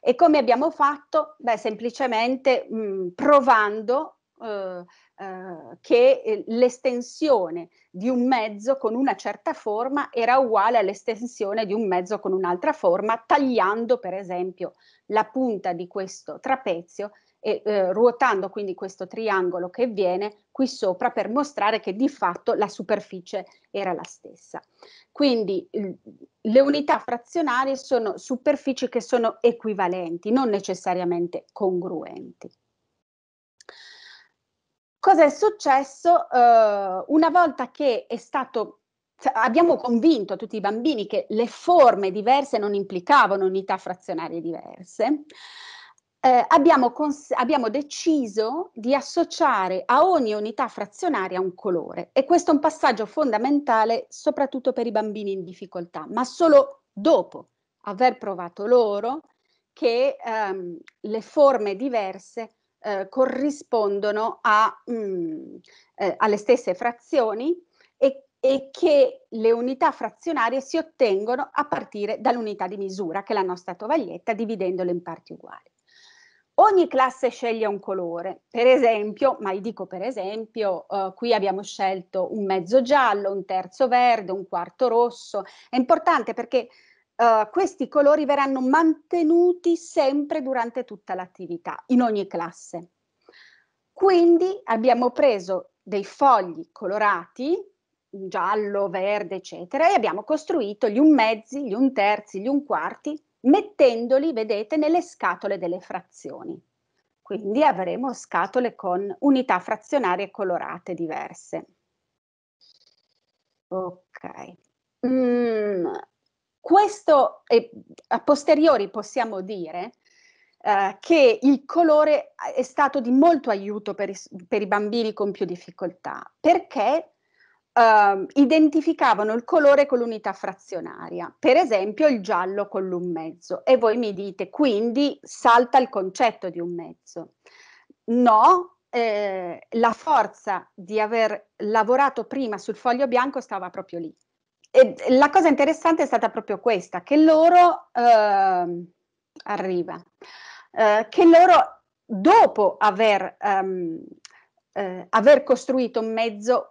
E come abbiamo fatto? Beh, semplicemente mh, provando eh, eh, che eh, l'estensione di un mezzo con una certa forma era uguale all'estensione di un mezzo con un'altra forma, tagliando per esempio la punta di questo trapezio e eh, ruotando quindi questo triangolo che viene qui sopra per mostrare che di fatto la superficie era la stessa. Quindi le unità frazionarie sono superfici che sono equivalenti, non necessariamente congruenti. Cosa è successo eh, una volta che è stato cioè, abbiamo convinto tutti i bambini che le forme diverse non implicavano unità frazionarie diverse, eh, abbiamo, cons- abbiamo, deciso di associare a ogni unità frazionaria un colore e questo è un passaggio fondamentale soprattutto per i bambini in difficoltà, ma solo dopo aver provato loro che ehm, le forme diverse eh, corrispondono a, mh, mm, eh, alle stesse frazioni e, e, che le unità frazionarie si ottengono a partire dall'unità di misura, che è la nostra tovaglietta, dividendole in parti uguali. Ogni classe sceglie un colore, per esempio, ma vi dico per esempio, eh, qui abbiamo scelto un mezzo giallo, un terzo verde, un quarto rosso. È importante perché Uh, questi colori verranno mantenuti sempre durante tutta l'attività, in ogni classe. Quindi abbiamo preso dei fogli colorati, giallo, verde, eccetera, e abbiamo costruito gli un mezzi, gli un terzi, gli un quarti, mettendoli, vedete, nelle scatole delle frazioni. Quindi avremo scatole con unità frazionarie colorate diverse. Ok. Mm questo è, a posteriori possiamo dire eh, che il colore è stato di molto aiuto per i, per i bambini con più difficoltà, perché Uh, identificavano il colore con l'unità frazionaria, per esempio il giallo con l'un mezzo. E voi mi dite, quindi salta il concetto di un mezzo. No, eh, la forza di aver lavorato prima sul foglio bianco stava proprio lì e la cosa interessante è stata proprio questa, che loro eh, arriva, eh, che loro dopo aver, um, eh, aver costruito un mezzo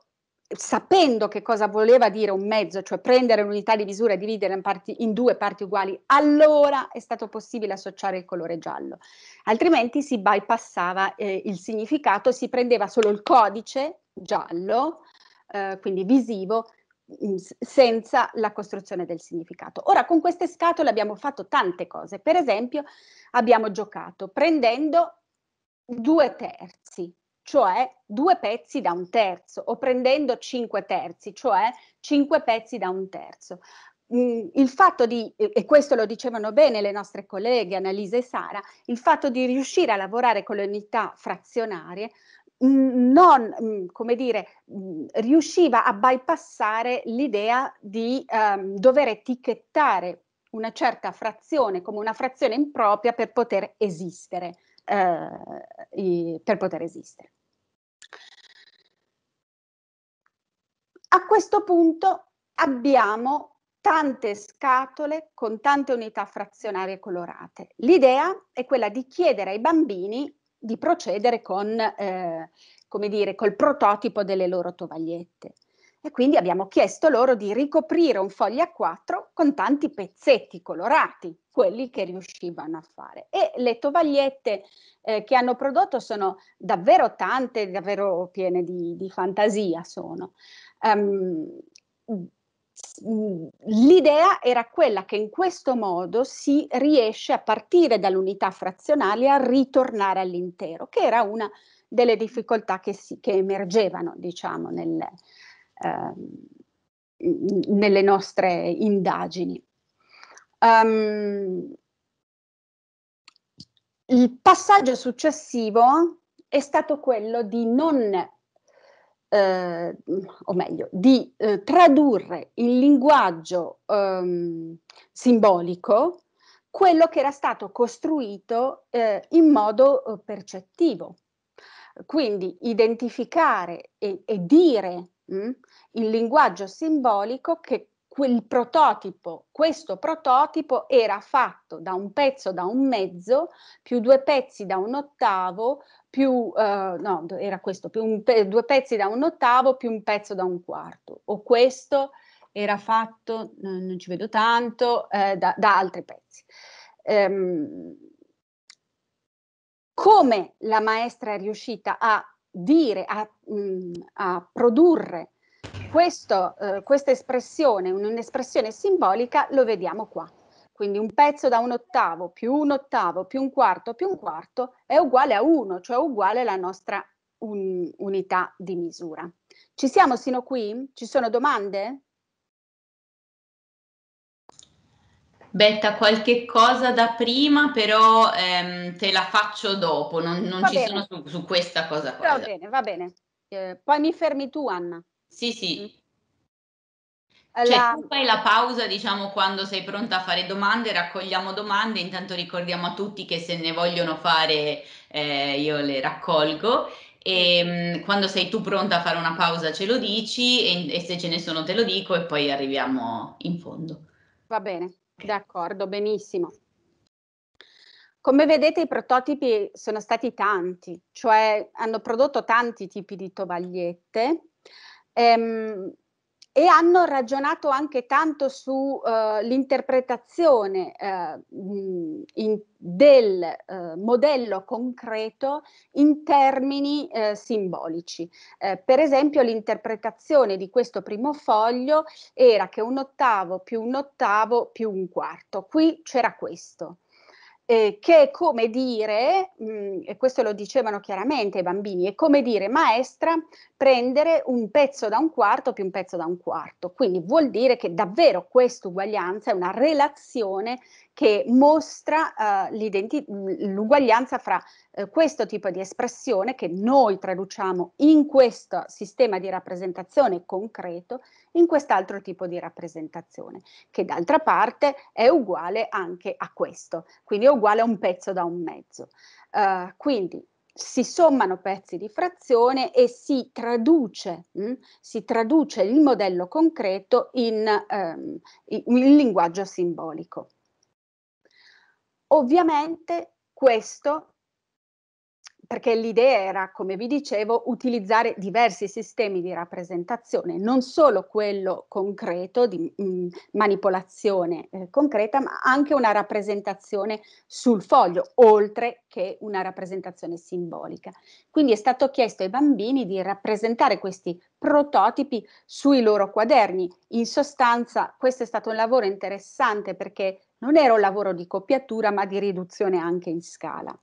sapendo che cosa voleva dire un mezzo, cioè prendere un'unità di misura e dividere in, parti, in, due parti uguali, allora è stato possibile associare il colore giallo. Altrimenti si bypassava eh, il significato, si prendeva solo il codice giallo, eh, quindi visivo, senza la costruzione del significato. Ora con queste scatole abbiamo fatto tante cose, per esempio abbiamo giocato prendendo due terzi, cioè due pezzi da un terzo, o prendendo cinque terzi, cioè cinque pezzi da un terzo. Mm, il fatto di, e questo lo dicevano bene le nostre colleghe Annalisa e Sara, il fatto di riuscire a lavorare con le unità frazionarie non, mm, come dire, mm, riusciva a bypassare l'idea di ehm, dover etichettare una certa frazione come una frazione impropria per poter esistere. Eh, per poter esistere. A questo punto abbiamo tante scatole con tante unità frazionarie colorate. L'idea è quella di chiedere ai bambini di procedere con, eh, come dire, col prototipo delle loro tovagliette. E quindi abbiamo chiesto loro di ricoprire un foglio a quattro con tanti pezzetti colorati, quelli che riuscivano a fare. E le tovagliette eh, che hanno prodotto sono davvero tante, davvero piene di, di fantasia sono. Um, Mhmm, l'idea era quella che in questo modo si riesce a partire dall'unità frazionale a ritornare all'intero, che era una delle difficoltà che, si, che emergevano diciamo, nel, eh, nelle nostre indagini. Um, il passaggio successivo è stato quello di non eh, o meglio, di eh, tradurre in linguaggio ehm, simbolico quello che era stato costruito eh, in modo eh, percettivo. Quindi identificare e, e dire mh, mm, in linguaggio simbolico che quel prototipo, questo prototipo era fatto da un pezzo da un mezzo, più due pezzi da un ottavo, più, eh, no, era questo, più un, due pezzi da un ottavo, più un pezzo da un quarto. O questo era fatto, non ci vedo tanto, eh, da, da, altri pezzi. Ehm, come la maestra è riuscita a dire, a, mh, mm, a produrre questo, eh, questa espressione, un'espressione simbolica, lo vediamo qua. Quindi un pezzo da un ottavo più un ottavo più un quarto più un quarto è uguale a 1, cioè uguale alla nostra un, unità di misura. Ci siamo sino qui? Ci sono domande? Betta, qualche cosa da prima, però ehm, te la faccio dopo, non, non ci bene. sono su, su, questa cosa qua. Va bene, va bene. Eh, poi mi fermi tu, Anna. Sì, sì. Mm. Cioè, tu fai la pausa, diciamo, quando sei pronta a fare domande, raccogliamo domande, intanto ricordiamo a tutti che se ne vogliono fare eh, io le raccolgo e ehm, quando sei tu pronta a fare una pausa ce lo dici e, e, se ce ne sono te lo dico e poi arriviamo in fondo. Va bene, d'accordo, benissimo. Come vedete i prototipi sono stati tanti, cioè hanno prodotto tanti tipi di tovagliette. Ehm, e hanno ragionato anche tanto sull'interpretazione eh, uh, eh, uh, del uh, modello concreto in termini simbolici. per esempio l'interpretazione di questo primo foglio era che un ottavo più un ottavo più un quarto. Qui c'era questo eh, che è come dire, mh, mm, e questo lo dicevano chiaramente i bambini, è come dire maestra prendere un pezzo da un quarto più un pezzo da un quarto. Quindi vuol dire che davvero questa uguaglianza è una relazione che mostra uh, l'uguaglianza fra uh, questo tipo di espressione che noi traduciamo in questo sistema di rappresentazione concreto in quest'altro tipo di rappresentazione, che d'altra parte è uguale anche a questo, quindi è uguale a un pezzo da un mezzo. Uh, quindi si sommano pezzi di frazione e si traduce, mh, hm, si traduce il modello concreto in, um, ehm, in linguaggio simbolico. Ovviamente questo perché l'idea era, come vi dicevo, utilizzare diversi sistemi di rappresentazione, non solo quello concreto di mh, mm, manipolazione eh, concreta, ma anche una rappresentazione sul foglio, oltre che una rappresentazione simbolica. Quindi è stato chiesto ai bambini di rappresentare questi prototipi sui loro quaderni. In sostanza questo è stato un lavoro interessante perché non era un lavoro di copiatura, ma di riduzione anche in scala.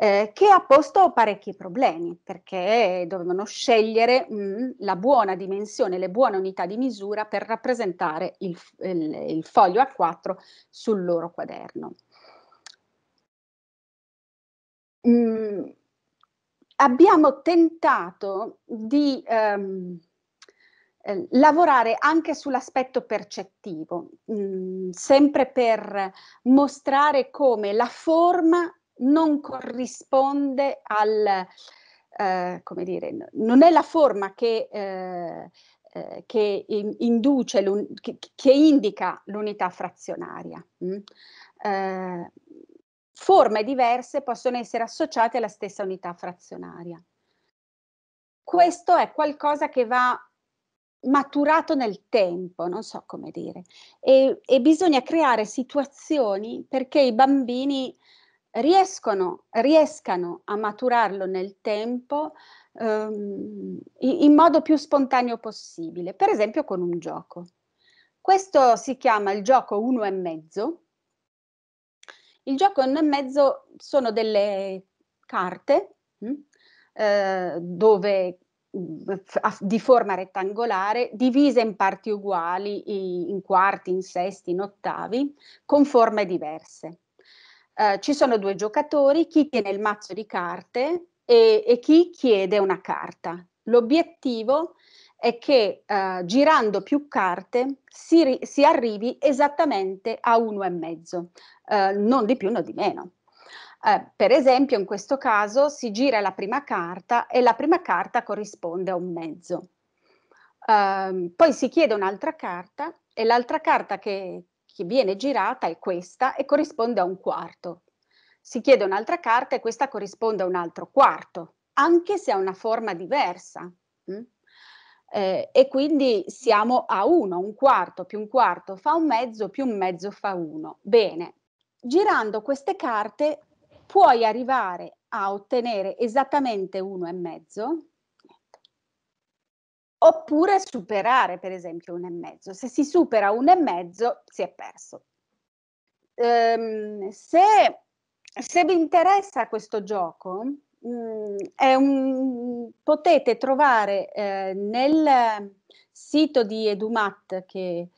Eh, che ha posto parecchi problemi perché dovevano scegliere mh, mm, la buona dimensione, le buone unità di misura per rappresentare il, il, il foglio A4 sul loro quaderno. Mm, abbiamo tentato di ehm, Ehm, lavorare anche sull'aspetto percettivo, mh, mm, sempre per mostrare come la forma non corrisponde al, eh, come dire, non è la forma che, eh, eh che, induce che, che indica l'unità frazionaria. Mm? Eh, forme diverse possono essere associate alla stessa unità frazionaria. Questo è qualcosa che va maturato nel tempo, non so come dire, e, e bisogna creare situazioni perché i bambini riescono, riescano a maturarlo nel tempo ehm, in modo più spontaneo possibile, per esempio con un gioco. Questo si chiama il gioco uno e mezzo. Il gioco uno e mezzo sono delle carte mh, hm, eh, dove di forma rettangolare, divise in parti uguali, in quarti, in sesti, in ottavi, con forme diverse. Eh, ci sono due giocatori, chi tiene il mazzo di carte e, e chi chiede una carta. L'obiettivo è che eh, girando più carte si, si, arrivi esattamente a uno e mezzo, eh, non di più, non di meno. Eh, per esempio, in questo caso si gira la prima carta e la prima carta corrisponde a un mezzo. Eh, poi si chiede un'altra carta e l'altra carta che, che viene girata è questa e corrisponde a un quarto. Si chiede un'altra carta e questa corrisponde a un altro quarto, anche se ha una forma diversa. Mm? Eh, e quindi siamo a 1, un quarto più un quarto fa un mezzo, più un mezzo fa 1. Bene, girando queste carte puoi arrivare a ottenere esattamente uno e mezzo oppure superare per esempio uno e mezzo Se si supera uno e mezzo si è perso. Ehm, se, se, vi interessa questo gioco, mh, mm, un, potete trovare eh, nel sito di Edumat che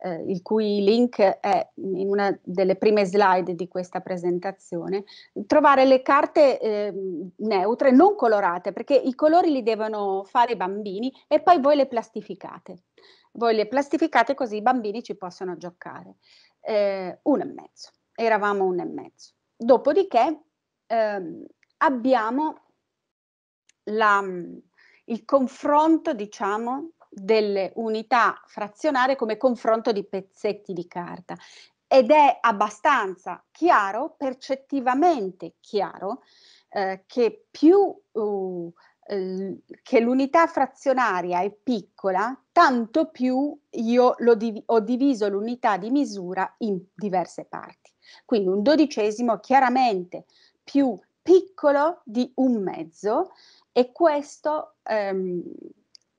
eh, il cui link è in una delle prime slide di questa presentazione, trovare le carte eh, neutre, non colorate, perché i colori li devono fare i bambini e poi voi le plastificate. Voi le plastificate così i bambini ci possono giocare. Eh, uno e mezzo, eravamo uno e mezzo. Dopodiché ehm, abbiamo la, il confronto, diciamo, delle unità frazionarie come confronto di pezzetti di carta ed è abbastanza chiaro, percettivamente chiaro, eh, che più uh, eh, che l'unità frazionaria è piccola, tanto più io div ho diviso l'unità di misura in diverse parti. Quindi un dodicesimo chiaramente più piccolo di un mezzo e questo ehm,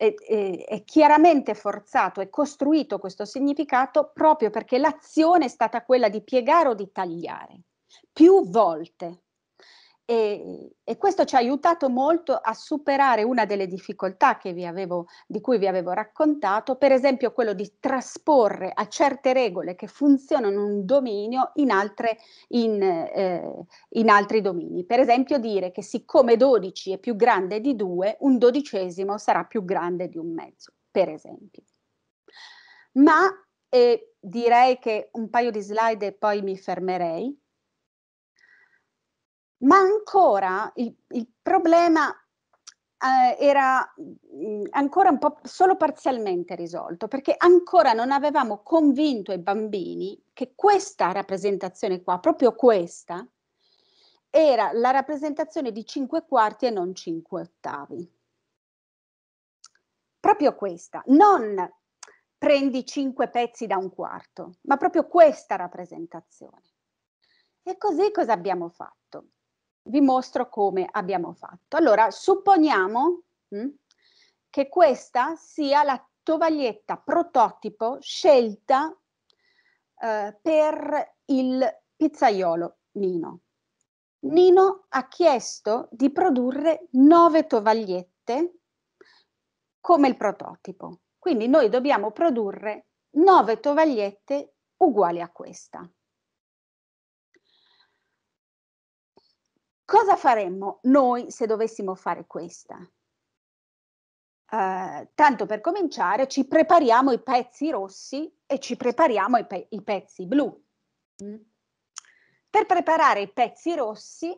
è, è, è chiaramente forzato, è costruito questo significato proprio perché l'azione è stata quella di piegare o di tagliare più volte. E, e, questo ci ha aiutato molto a superare una delle difficoltà avevo, di cui vi avevo raccontato, per esempio quello di trasporre a certe regole che funzionano in un dominio in, altre, in, eh, in altri domini. Per esempio dire che siccome 12 è più grande di 2, un dodicesimo sarà più grande di un mezzo, per esempio. Ma eh, direi che un paio di slide e poi mi fermerei ma ancora il, il problema eh, era mm, ancora un po' solo parzialmente risolto, perché ancora non avevamo convinto i bambini che questa rappresentazione qua, proprio questa, era la rappresentazione di 5 quarti e non 5 ottavi. Proprio questa, non prendi 5 pezzi da un quarto, ma proprio questa rappresentazione. E così cosa abbiamo fatto? vi mostro come abbiamo fatto. Allora, supponiamo mh, mm, che questa sia la tovaglietta prototipo scelta eh, per il pizzaiolo Nino. Nino ha chiesto di produrre nove tovagliette come il prototipo. Quindi noi dobbiamo produrre nove tovagliette uguali a questa. Cosa faremmo noi se dovessimo fare questa? Uh, tanto per cominciare, ci prepariamo i pezzi rossi e ci prepariamo i, pe i pezzi blu. Mm. Per preparare i pezzi rossi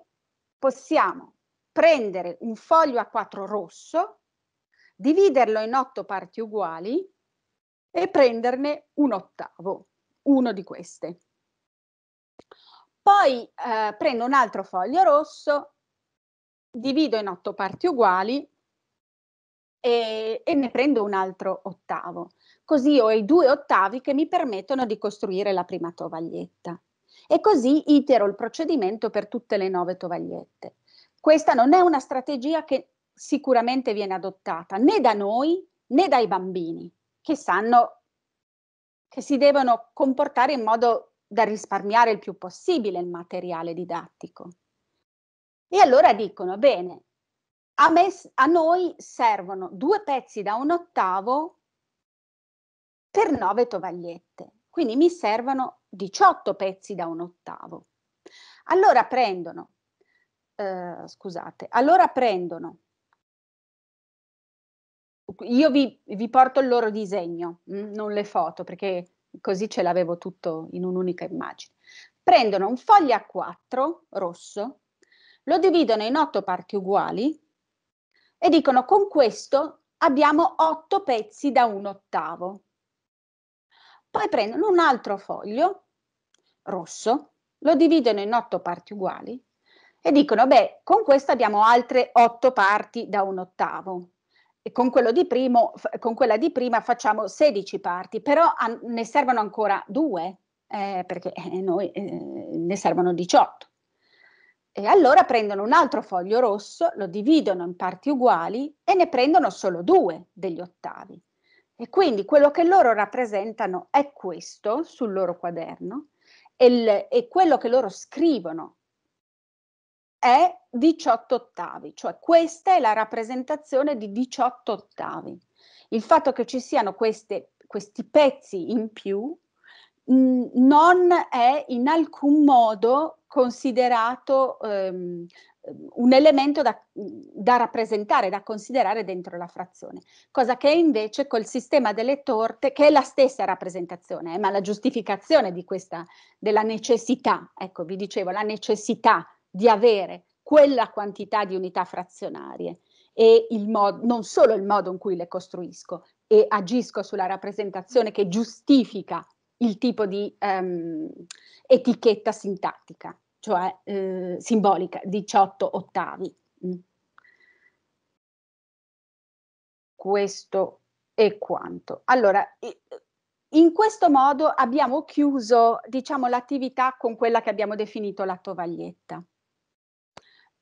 possiamo prendere un foglio a 4 rosso, dividerlo in otto parti uguali e prenderne un ottavo, uno di queste. Poi eh, prendo un altro foglio rosso, divido in otto parti uguali e, e ne prendo un altro ottavo. Così ho i due ottavi che mi permettono di costruire la prima tovaglietta. E così itero il procedimento per tutte le nove tovagliette. Questa non è una strategia che sicuramente viene adottata né da noi né dai bambini, che sanno che si devono comportare in modo da risparmiare il più possibile il materiale didattico. E allora dicono, bene, a, me, a noi servono due pezzi da un ottavo per nove tovagliette, quindi mi servono 18 pezzi da un ottavo. Allora prendono, eh, scusate, allora prendono, io vi, vi porto il loro disegno, mh, mm, non le foto, perché così ce l'avevo tutto in un'unica immagine. Prendono un foglio a 4 rosso, lo dividono in otto parti uguali e dicono con questo abbiamo otto pezzi da un ottavo. Poi prendono un altro foglio rosso, lo dividono in otto parti uguali e dicono beh con questo abbiamo altre otto parti da un ottavo e con, primo, con, quella di prima facciamo 16 parti, però an- ne servono ancora due, eh, perché eh, noi eh, ne servono 18. E allora prendono un altro foglio rosso, lo dividono in parti uguali e ne prendono solo due degli ottavi. E quindi quello che loro rappresentano è questo sul loro quaderno e, il, e quello che loro scrivono è 18 ottavi, cioè questa è la rappresentazione di 18 ottavi. Il fatto che ci siano queste, questi pezzi in più mh, mm, non è in alcun modo considerato ehm, un elemento da, da, rappresentare, da considerare dentro la frazione, cosa che invece col sistema delle torte, che è la stessa rappresentazione, eh, ma la giustificazione di questa, della necessità, ecco vi dicevo, la necessità di avere quella quantità di unità frazionarie e modo, non solo il modo in cui le costruisco e agisco sulla rappresentazione che giustifica il tipo di um, etichetta sintattica, cioè eh, simbolica, 18 ottavi. Mm. Questo è quanto. Allora, in questo modo abbiamo chiuso diciamo, l'attività con quella che abbiamo definito la tovaglietta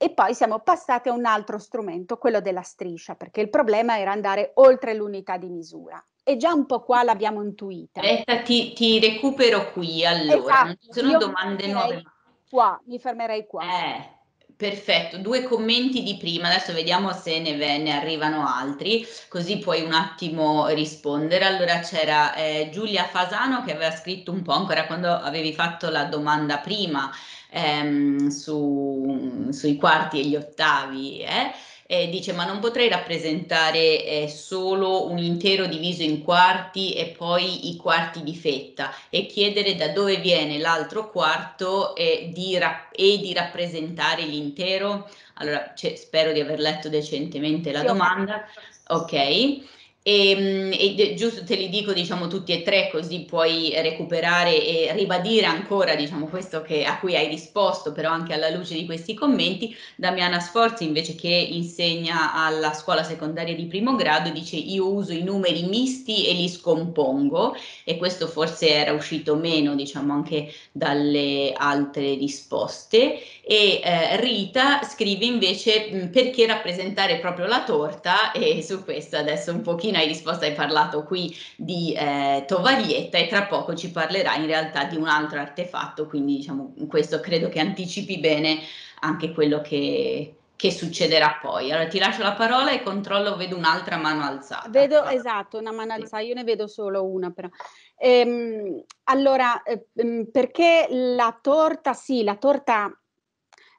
e poi siamo passati a un altro strumento, quello della striscia, perché il problema era andare oltre l'unità di misura. E già un po' qua l'abbiamo intuita. Aspetta, ti, ti recupero qui allora, esatto. non sono domande nuove. Qua, mi fermerei qua. Eh. Perfetto, due commenti di prima, adesso vediamo se ne, ne, arrivano altri, così puoi un attimo rispondere. Allora c'era eh, Giulia Fasano che aveva scritto un po' ancora quando avevi fatto la domanda prima, ehm, su, sui quarti e gli ottavi, eh? Eh, dice ma non potrei rappresentare eh, solo un intero diviso in quarti e poi i quarti di fetta e chiedere da dove viene l'altro quarto eh, di e di rappresentare l'intero? Allora cioè, spero di aver letto decentemente la domanda. Ok. Ehm, e, e, giusto te li dico diciamo tutti e tre così puoi recuperare e ribadire ancora diciamo questo che, a cui hai risposto però anche alla luce di questi commenti Damiana Sforzi invece che insegna alla scuola secondaria di primo grado dice io uso i numeri misti e li scompongo e questo forse era uscito meno diciamo anche dalle altre risposte e eh, Rita scrive invece perché rappresentare proprio la torta e su questo adesso un pochino appena hai risposto hai parlato qui di eh, Tovaglietta e tra poco ci parlerà in realtà di un altro artefatto, quindi diciamo questo credo che anticipi bene anche quello che, che succederà poi. Allora ti lascio la parola e controllo, vedo un'altra mano alzata. Vedo, esatto, una mano alzata, io ne vedo solo una però. Ehm, allora, eh, ehm, perché la torta, sì, la torta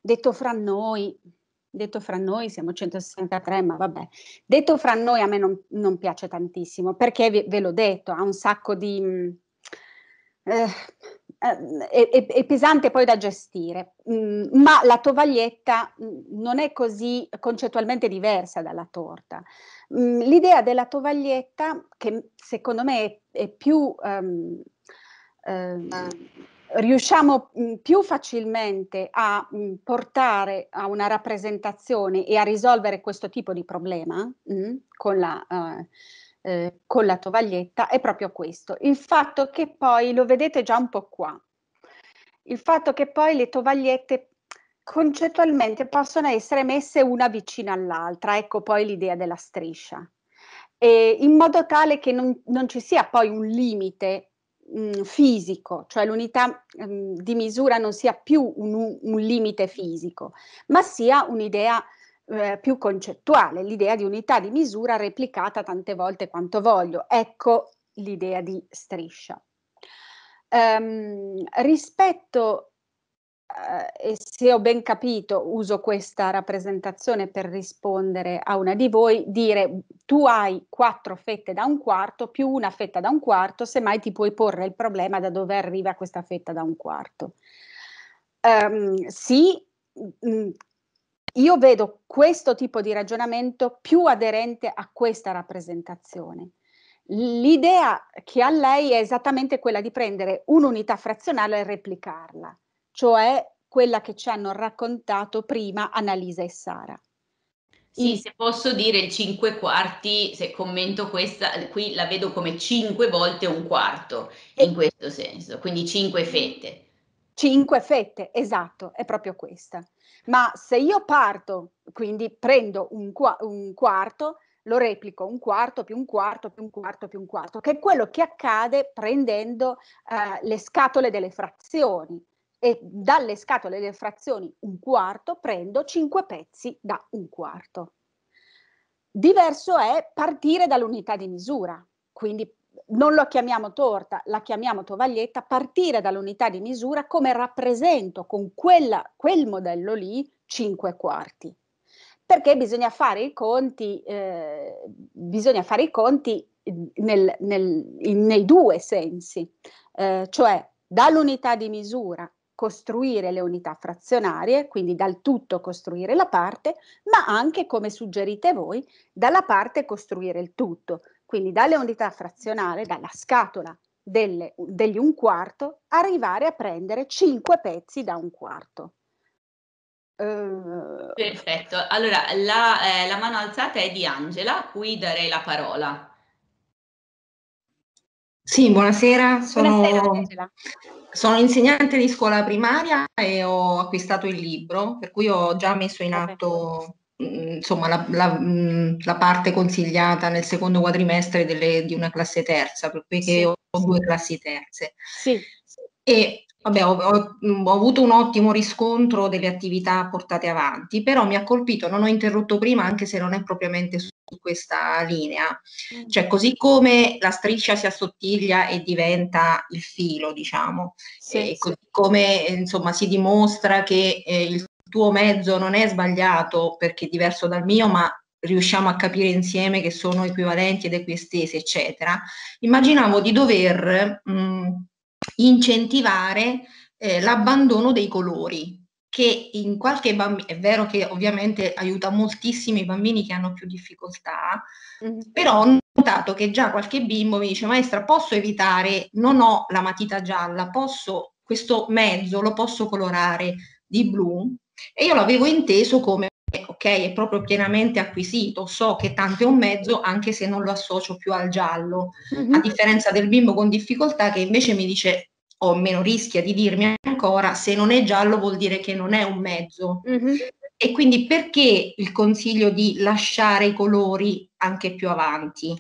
detto fra noi, detto fra noi, siamo 163, ma vabbè, detto fra noi a me non, non piace tantissimo, perché ve, ve, l'ho detto, ha un sacco di... Mh, mm, eh, eh è, è, pesante poi da gestire, mh, mm, ma la tovaglietta mm, non è così concettualmente diversa dalla torta. Mh, l'idea della tovaglietta, che secondo me è, è più... Um, eh, riusciamo mm, più facilmente a mm, portare a una rappresentazione e a risolvere questo tipo di problema mm, con, la, uh, eh, con, la, tovaglietta è proprio questo. Il fatto che poi, lo vedete già un po' qua, il fatto che poi le tovagliette concettualmente possono essere messe una vicina all'altra, ecco poi l'idea della striscia, e in modo tale che non, non ci sia poi un limite Mhmm, fisico, cioè l'unità mh, mhmm, di misura non sia più un, un limite fisico, ma sia un'idea eh, più concettuale, l'idea di unità di misura replicata tante volte quanto voglio. Ecco l'idea di striscia. Um, rispetto Ehm, e se ho ben capito, uso questa rappresentazione per rispondere a una di voi, dire mhmm, tu hai quattro fette da un quarto più una fetta da un quarto, semmai ti puoi porre il problema da dove arriva questa fetta da un quarto. Um, sì, mh, mhmm, mhmm, io vedo questo tipo di ragionamento più aderente a questa rappresentazione. L'idea che ha lei è esattamente quella di prendere un'unità frazionale e replicarla cioè quella che ci hanno raccontato prima Annalisa e Sara. Sì, se posso dire il 5 quarti, se commento questa, qui la vedo come 5 volte un quarto, in questo senso, quindi 5 fette. 5 fette, esatto, è proprio questa. Ma se io parto, quindi prendo un, un quarto, lo replico un quarto più un quarto più un quarto più un quarto, che è quello che accade prendendo eh, le scatole delle frazioni e dalle scatole delle frazioni un quarto prendo 5 pezzi da un quarto. Diverso è partire dall'unità di misura, quindi non la chiamiamo torta, la chiamiamo tovaglietta, partire dall'unità di misura come rappresento con quella, quel modello lì 5 quarti. Perché bisogna fare i conti, eh, bisogna fare i conti nel, nel, in, nei due sensi, eh, cioè dall'unità di misura costruire le unità frazionarie, quindi dal tutto costruire la parte, ma anche, come suggerite voi, dalla parte costruire il tutto, quindi dalle unità frazionarie, dalla scatola delle, degli un quarto, arrivare a prendere cinque pezzi da un quarto. Uh... Perfetto, allora la, eh, la mano alzata è di Angela, qui darei la parola. Sì, buonasera, sono... buonasera sono insegnante di scuola primaria e ho acquistato il libro, per cui ho già messo in atto mm, insomma, la, la, mm, la, parte consigliata nel secondo quadrimestre delle, di una classe terza, per cui sì. ho due classi terze. Sì. E Vabbè, ho, ho, mm, ho, avuto un ottimo riscontro delle attività portate avanti, però mi ha colpito, non ho interrotto prima, anche se non è propriamente di questa linea. Mm. Cioè, così come la striscia si assottiglia e diventa il filo, diciamo, sì, così sì. come insomma si dimostra che eh, il tuo mezzo non è sbagliato perché è diverso dal mio, ma riusciamo a capire insieme che sono equivalenti ed equistese, eccetera. Immaginavo di dover mh, mm, incentivare eh, l'abbandono dei colori, che in qualche bambino, è vero che ovviamente aiuta moltissimo i bambini che hanno più difficoltà, mm-hmm. però ho notato che già qualche bimbo mi dice maestra posso evitare, non ho la matita gialla, posso questo mezzo lo posso colorare di blu e io l'avevo inteso come ok è proprio pienamente acquisito, so che tanto è un mezzo anche se non lo associo più al giallo, mm-hmm. a differenza del bimbo con difficoltà che invece mi dice o meno rischia di dirmi ancora, se non è giallo vuol dire che non è un mezzo. Mm-hmm. E quindi perché il consiglio di lasciare i colori anche più avanti?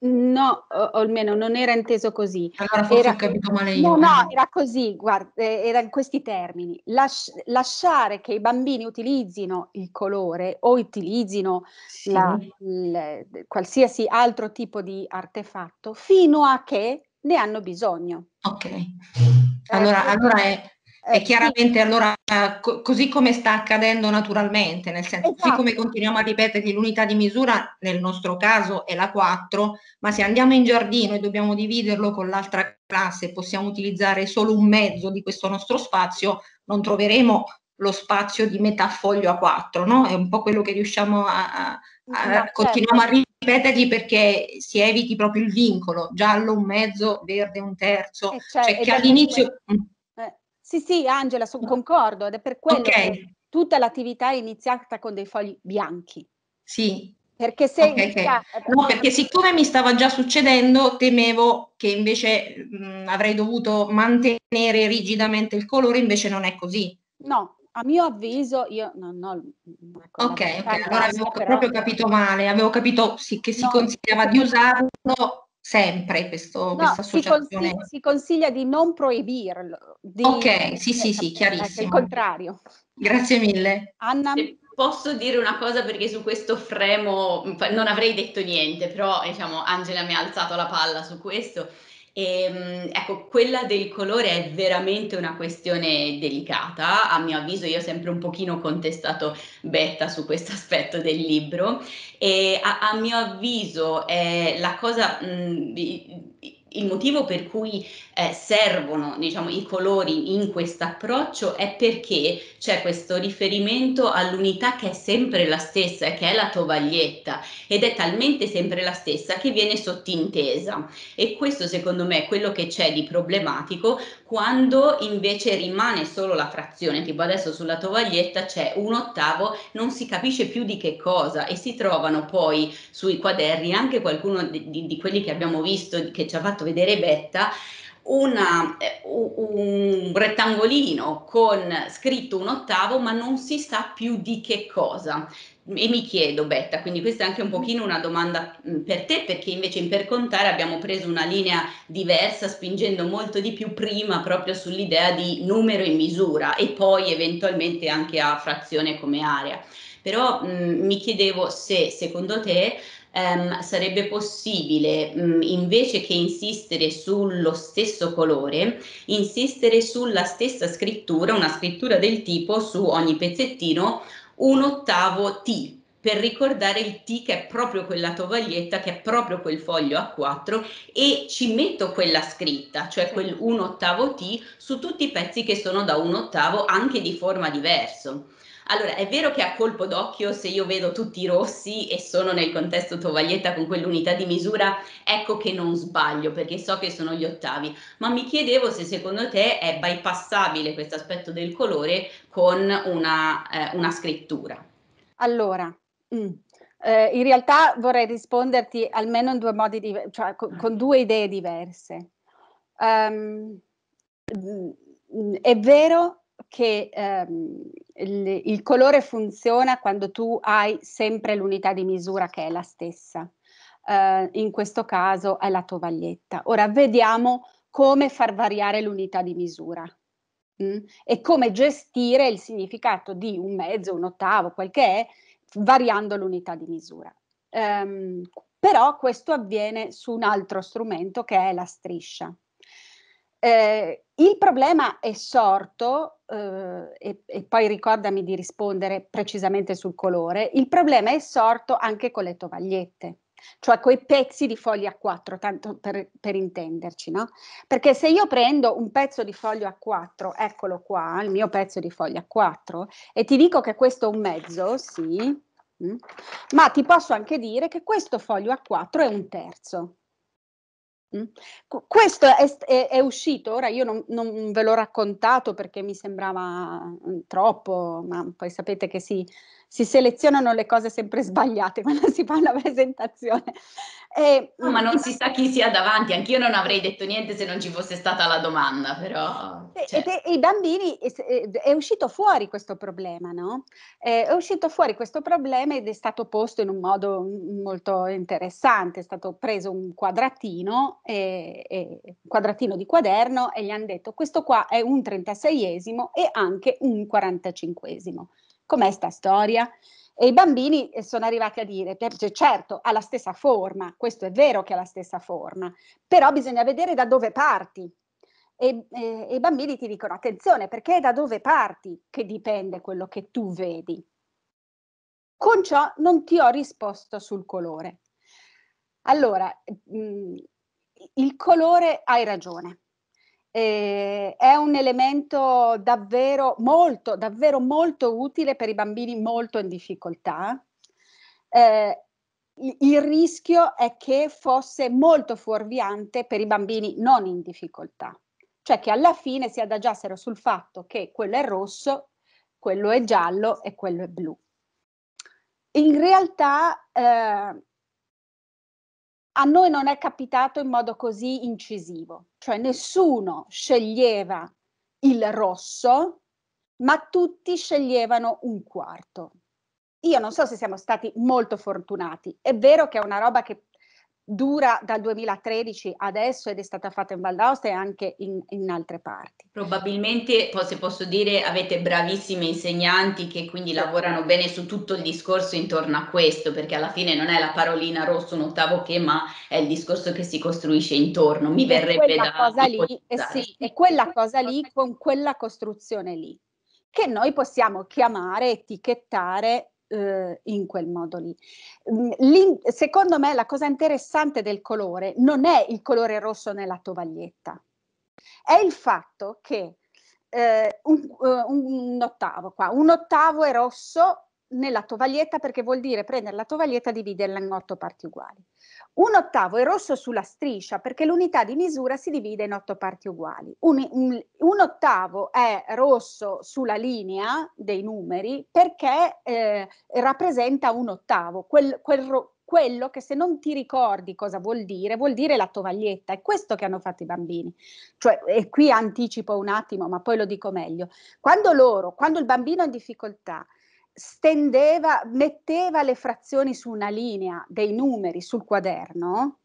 No, o, almeno non era inteso così. Allora forse era, ho capito male io. No, no, eh. era così, guarda, era in questi termini. Lasci- lasciare che i bambini utilizzino il colore o utilizzino sì. la, il, qualsiasi altro tipo di artefatto fino a che ne hanno bisogno. Ok, allora, eh, allora è, eh, è chiaramente sì. allora, così come sta accadendo naturalmente, nel senso esatto. così come continuiamo a ripetere che l'unità di misura nel nostro caso è la 4, ma se andiamo in giardino e dobbiamo dividerlo con l'altra classe, possiamo utilizzare solo un mezzo di questo nostro spazio, non troveremo lo spazio di metà foglio a 4, no? È un po' quello che riusciamo a, a, a no, certo. continuiamo certo. a ripeterli perché si eviti proprio il vincolo, giallo un mezzo, verde un terzo, eh, cioè, cioè che all'inizio... Eh, sì, sì, Angela, sono concordo ed è per quello okay. che tutta l'attività è iniziata con dei fogli bianchi. Sì, perché se okay, okay. No, perché siccome mi stava già succedendo, temevo che invece mh, mm, avrei dovuto mantenere rigidamente il colore, invece non è così. No, a mio avviso, io non ho... Mm, mm, ecco, ok, ok, allora avevo però... proprio capito male, avevo capito sì, che si no, consigliava di usarlo sempre questo, no, questa associazione. Si consiglia, si consiglia, di non proibirlo. Di, ok, sì, sì, sì, eh, eh, chiarissimo. Il contrario. Grazie mille. Anna? Posso dire una cosa perché su questo fremo non avrei detto niente, però diciamo Angela mi ha alzato la palla su questo. E, ehm, ecco, quella del colore è veramente una questione delicata, a mio avviso io ho sempre un pochino contestato Betta su questo aspetto del libro e a, a mio avviso eh, la cosa mh, il motivo per cui eh, servono diciamo, i colori in questo approccio è perché c'è questo riferimento all'unità che è sempre la stessa, che è la tovaglietta, ed è talmente sempre la stessa che viene sottintesa. E questo secondo me è quello che c'è di problematico quando invece rimane solo la frazione, tipo adesso sulla tovaglietta c'è un ottavo, non si capisce più di che cosa e si trovano poi sui quaderni anche qualcuno di, di, di quelli che abbiamo visto che ci ha fatto fatto vedere Betta una, eh, un rettangolino con scritto un ottavo, ma non si sa più di che cosa. E mi chiedo, Betta, quindi questa è anche un pochino una domanda mm, per te, perché invece in per contare abbiamo preso una linea diversa, spingendo molto di più prima proprio sull'idea di numero e misura e poi eventualmente anche a frazione come area. Però mh, mm, mi chiedevo se secondo te ehm, sarebbe possibile, mh, mm, invece che insistere sullo stesso colore, insistere sulla stessa scrittura, una scrittura del tipo su ogni pezzettino un ottavo T, per ricordare il T che è proprio quella tovaglietta, che è proprio quel foglio A4 e ci metto quella scritta, cioè quel un ottavo T su tutti i pezzi che sono da un ottavo anche di forma diversa. Allora, è vero che a colpo d'occhio, se io vedo tutti i rossi e sono nel contesto tovaglietta con quell'unità di misura, ecco che non sbaglio perché so che sono gli ottavi, ma mi chiedevo se secondo te è bypassabile questo aspetto del colore con una, eh, una scrittura. Allora, mh, mm, eh, in realtà vorrei risponderti almeno in due modi diversi, cioè con, con, due idee diverse. Um, è vero che um, il, il colore funziona quando tu hai sempre l'unità di misura che è la stessa. Uh, in questo caso è la tovaglietta. Ora vediamo come far variare l'unità di misura mh? Mm? e come gestire il significato di un mezzo, un ottavo, quel che è, variando l'unità di misura. Um, però questo avviene su un altro strumento che è la striscia. Eh, il problema è sorto, eh, e, e, poi ricordami di rispondere precisamente sul colore, il problema è sorto anche con le tovagliette, cioè con i pezzi di foglio A4, tanto per, per intenderci, no? Perché se io prendo un pezzo di foglio A4, eccolo qua, il mio pezzo di foglio A4, e ti dico che questo è un mezzo, sì, mh, mm, ma ti posso anche dire che questo foglio A4 è un terzo, Mm? Questo è, è, è, uscito, ora io non, non, ve l'ho raccontato perché mi sembrava mm, troppo, ma poi sapete che si si selezionano le cose sempre sbagliate quando si fa una presentazione. E, no, ma non mm, si sa chi sia davanti, anch'io non avrei detto niente se non ci fosse stata la domanda, però... Cioè. Ed è, i bambini, è, è, uscito fuori questo problema, no? È uscito fuori questo problema ed è stato posto in un modo molto interessante, è stato preso un quadratino, e, e, un quadratino di quaderno e gli hanno detto questo qua è un 36esimo e anche un 45esimo com'è sta storia? E i bambini eh, sono arrivati a dire, cioè, certo, ha la stessa forma, questo è vero che ha la stessa forma, però bisogna vedere da dove parti. E, e, e i bambini ti dicono, attenzione, perché è da dove parti che dipende quello che tu vedi. Con ciò non ti ho risposto sul colore. Allora, mh, il colore hai ragione, eh, è un elemento davvero molto, davvero molto utile per i bambini molto in difficoltà. Eh, il rischio è che fosse molto fuorviante per i bambini non in difficoltà, cioè che alla fine si adagiassero sul fatto che quello è rosso, quello è giallo e quello è blu. In realtà eh, a noi non è capitato in modo così incisivo, cioè nessuno sceglieva il rosso, ma tutti sceglievano un quarto. Io non so se siamo stati molto fortunati, è vero che è una roba che dura dal 2013 adesso ed è stata fatta in Val d'Aosta e anche in, in, altre parti. Probabilmente, se posso dire, avete bravissime insegnanti che quindi lavorano bene su tutto il discorso intorno a questo, perché alla fine non è la parolina rosso, un ottavo che, ma è il discorso che si costruisce intorno. Mi verrebbe da... Cosa lì, eh sì, è quella cosa lì con quella costruzione lì, che noi possiamo chiamare, etichettare eh, in quel modo lì. Mm, secondo me la cosa interessante del colore non è il colore rosso nella tovaglietta, è il fatto che eh, un, eh, un, ottavo qua, un ottavo è rosso nella tovaglietta perché vuol dire prendere la tovaglietta e dividerla in otto parti uguali. Un ottavo è rosso sulla striscia perché l'unità di misura si divide in otto parti uguali. Un, un, un ottavo è rosso sulla linea dei numeri perché eh, rappresenta un ottavo, quel, quel, quello che se non ti ricordi cosa vuol dire, vuol dire la tovaglietta, è questo che hanno fatto i bambini. Cioè, e qui anticipo un attimo, ma poi lo dico meglio. Quando loro, quando il bambino è in difficoltà, stendeva, metteva le frazioni su una linea dei numeri sul quaderno,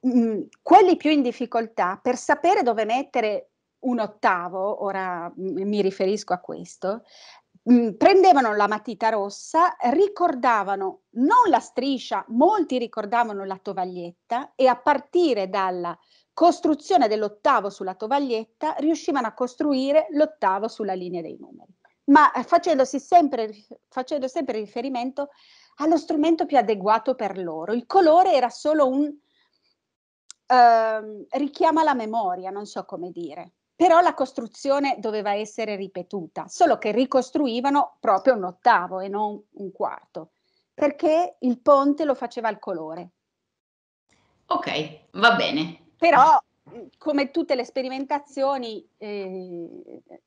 mh, mm, quelli più in difficoltà per sapere dove mettere un ottavo, ora mh, mi riferisco a questo, mh, mm, prendevano la matita rossa, ricordavano non la striscia, molti ricordavano la tovaglietta e a partire dalla costruzione dell'ottavo sulla tovaglietta riuscivano a costruire l'ottavo sulla linea dei numeri ma facendosi sempre, facendo sempre riferimento allo strumento più adeguato per loro. Il colore era solo un eh, richiama la memoria, non so come dire, però la costruzione doveva essere ripetuta, solo che ricostruivano proprio un ottavo e non un quarto, perché il ponte lo faceva il colore. Ok, va bene. Però come tutte le sperimentazioni, eh,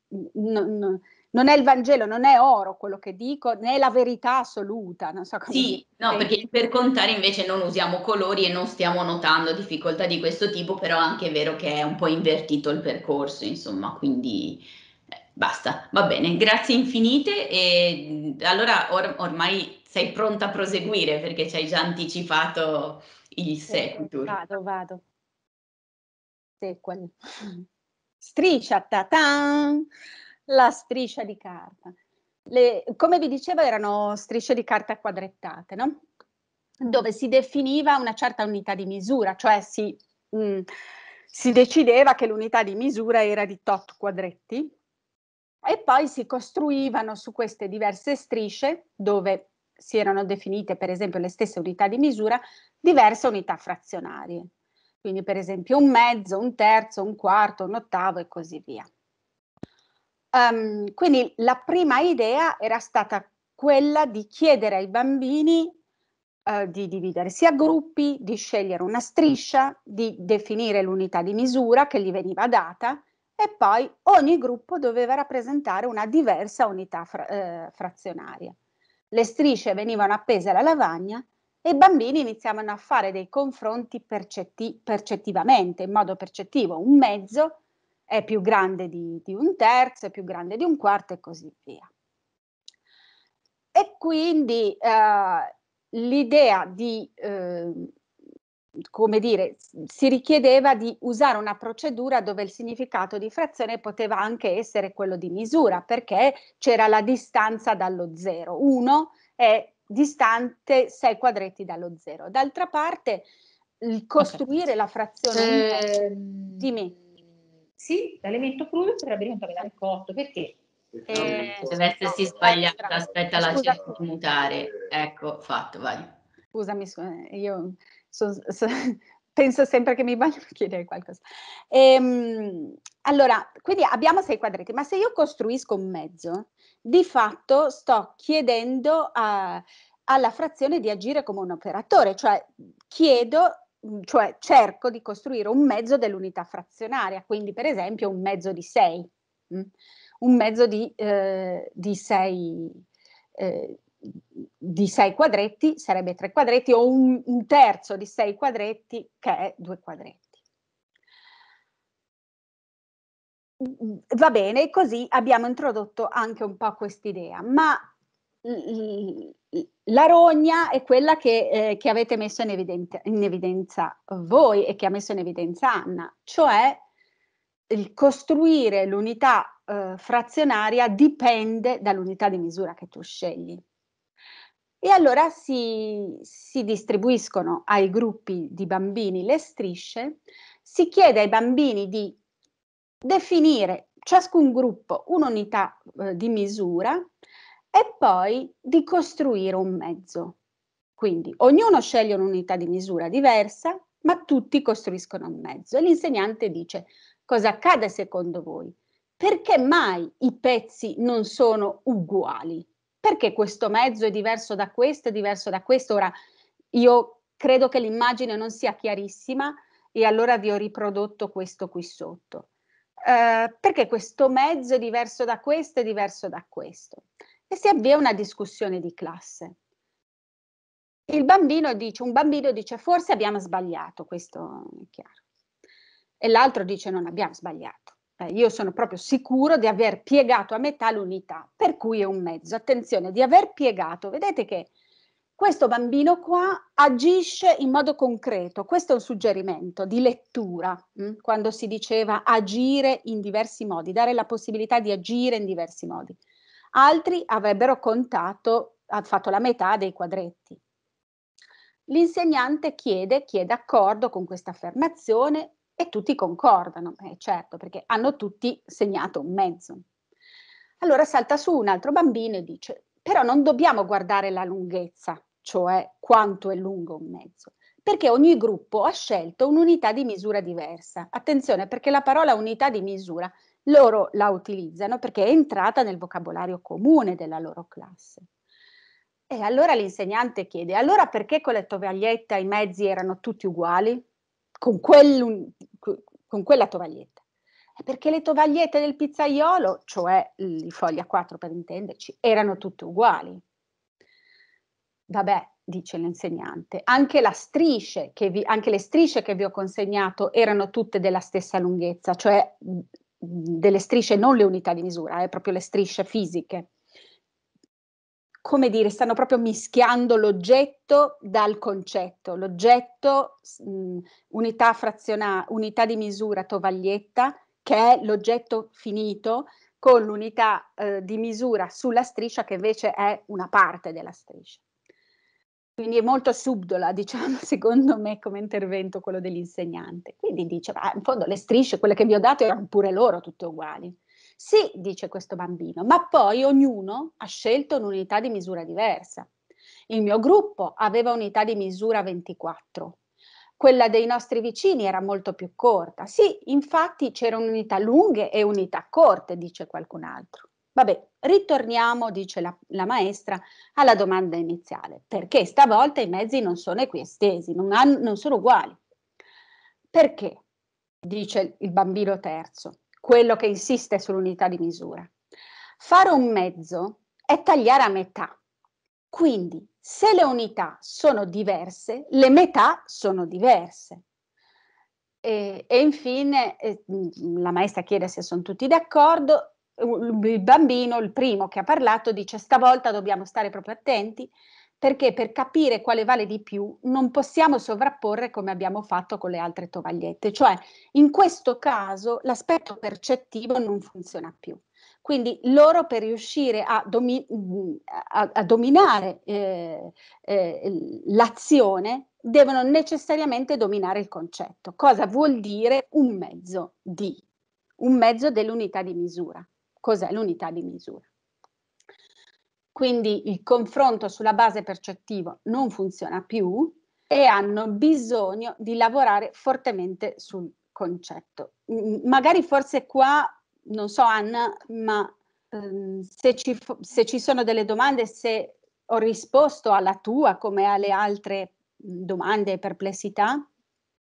n- non è il Vangelo, non è oro quello che dico, né la verità assoluta. Non so come sì, no, perché per contare invece non usiamo colori e non stiamo notando difficoltà di questo tipo, però anche è vero che è un po' invertito il percorso, insomma, quindi eh, basta. Va bene, grazie infinite e mm, allora or- ormai sei pronta a proseguire perché ci hai già anticipato il sequel. Vado, vado. Sequel. Striscia, ta-tan! la striscia di carta. Le, come vi dicevo, erano strisce di carta quadrettate, no? dove si definiva una certa unità di misura, cioè si, mh, mm, si decideva che l'unità di misura era di tot quadretti e poi si costruivano su queste diverse strisce, dove si erano definite per esempio le stesse unità di misura, diverse unità frazionarie. Quindi per esempio un mezzo, un terzo, un quarto, un ottavo e così via. Um, quindi la prima idea era stata quella di chiedere ai bambini uh, di dividersi a gruppi, di scegliere una striscia, di definire l'unità di misura che gli veniva data e poi ogni gruppo doveva rappresentare una diversa unità fra, eh, frazionaria. Le strisce venivano appese alla lavagna e i bambini iniziavano a fare dei confronti percetti- percettivamente, in modo percettivo, un mezzo è più grande di, di un terzo, è più grande di un quarto e così via. E quindi eh, l'idea di, eh, come dire, si richiedeva di usare una procedura dove il significato di frazione poteva anche essere quello di misura, perché c'era la distanza dallo zero. Uno è distante 6 quadretti dallo zero. D'altra parte, il costruire okay. la frazione... Eh, dimmi. Sì, l'alimento crudo sarebbe contaminato il cotto, perché? Eh, deve essersi sbagliata, aspetta la cerco mutare. Ecco, fatto, vai. Scusami, eh, io so, so, penso sempre che mi voglio chiedere qualcosa. Ehm, allora, quindi abbiamo sei quadretti, ma se io costruisco un mezzo, di fatto sto chiedendo a alla frazione di agire come un operatore, cioè chiedo Mhmm, cioè cerco di costruire un mezzo dell'unità frazionaria, quindi per esempio un mezzo di 6, un mezzo di, eh, 6 di 6 ehm, quadretti sarebbe tre quadretti o un, un terzo di sei quadretti che è due quadretti. Va bene, così abbiamo introdotto anche un po' quest'idea, ma la rogna è quella che, eh, che avete messo in evidenza, in evidenza voi e che ha messo in evidenza Anna, cioè il costruire l'unità eh, frazionaria dipende dall'unità di misura che tu scegli. E allora si, si, distribuiscono ai gruppi di bambini le strisce, si chiede ai bambini di definire ciascun gruppo un'unità eh, di misura e poi di costruire un mezzo. Quindi ognuno sceglie un'unità di misura diversa, ma tutti costruiscono un mezzo. E l'insegnante dice cosa accade secondo voi? Perché mai i pezzi non sono uguali? Perché questo mezzo è diverso da questo, è diverso da questo? Ora, io credo che l'immagine non sia chiarissima e allora vi ho riprodotto questo qui sotto. Eh, perché questo mezzo è diverso da questo, è diverso da questo? e si avvia una discussione di classe. Il bambino dice, un bambino dice forse abbiamo sbagliato, questo è chiaro. E l'altro dice non abbiamo sbagliato. Eh, io sono proprio sicuro di aver piegato a metà l'unità, per cui è un mezzo. Attenzione, di aver piegato. Vedete che questo bambino qua agisce in modo concreto. Questo è un suggerimento di lettura, mh? Hm, quando si diceva agire in diversi modi, dare la possibilità di agire in diversi modi altri avrebbero contato, fatto la metà dei quadretti. L'insegnante chiede chi è d'accordo con questa affermazione e tutti concordano, eh, certo, perché hanno tutti segnato un mezzo. Allora salta su un altro bambino e dice, però non dobbiamo guardare la lunghezza, cioè quanto è lungo un mezzo, perché ogni gruppo ha scelto un'unità di misura diversa. Attenzione, perché la parola unità di misura loro la utilizzano perché è entrata nel vocabolario comune della loro classe. E allora l'insegnante chiede, allora perché con la tovaglietta i mezzi erano tutti uguali? Con, quel, con quella tovaglietta. perché le tovagliette del pizzaiolo, cioè i foglia 4 per intenderci, erano tutte uguali. Vabbè, dice l'insegnante, anche, vi, anche le strisce che vi ho consegnato erano tutte della stessa lunghezza, cioè delle strisce, non le unità di misura, è eh, proprio le strisce fisiche. Come dire, stanno proprio mischiando l'oggetto dal concetto. L'oggetto, mh, unità, frazionale, unità di misura tovaglietta, che è l'oggetto finito, con l'unità eh, di misura sulla striscia che invece è una parte della striscia. Quindi è molto subdola, diciamo, secondo me, come intervento quello dell'insegnante. Quindi dice, ma in fondo le strisce, quelle che vi ho dato, erano pure loro tutte uguali. Sì, dice questo bambino, ma poi ognuno ha scelto un'unità di misura diversa. Il mio gruppo aveva unità di misura 24, quella dei nostri vicini era molto più corta. Sì, infatti c'erano unità lunghe e unità corte, dice qualcun altro. Vabbè, ritorniamo, dice la, la, maestra, alla domanda iniziale, perché stavolta i mezzi non sono equiestesi, non, hanno, non sono uguali. Perché, dice il bambino terzo, quello che insiste sull'unità di misura. Fare un mezzo è tagliare a metà. Quindi, se le unità sono diverse, le metà sono diverse. E, e infine eh, la maestra chiede se sono tutti d'accordo il bambino, il primo che ha parlato, dice stavolta dobbiamo stare proprio attenti perché per capire quale vale di più non possiamo sovrapporre come abbiamo fatto con le altre tovagliette, cioè in questo caso l'aspetto percettivo non funziona più. Quindi loro per riuscire a, domi- a, a dominare eh, eh, l'azione devono necessariamente dominare il concetto. Cosa vuol dire un mezzo di? Un mezzo dell'unità di misura cos'è l'unità di misura. Quindi il confronto sulla base percettiva non funziona più e hanno bisogno di lavorare fortemente sul concetto. Magari forse qua, non so Anna, ma ehm, se, ci, se ci sono delle domande, se ho risposto alla tua come alle altre domande e perplessità?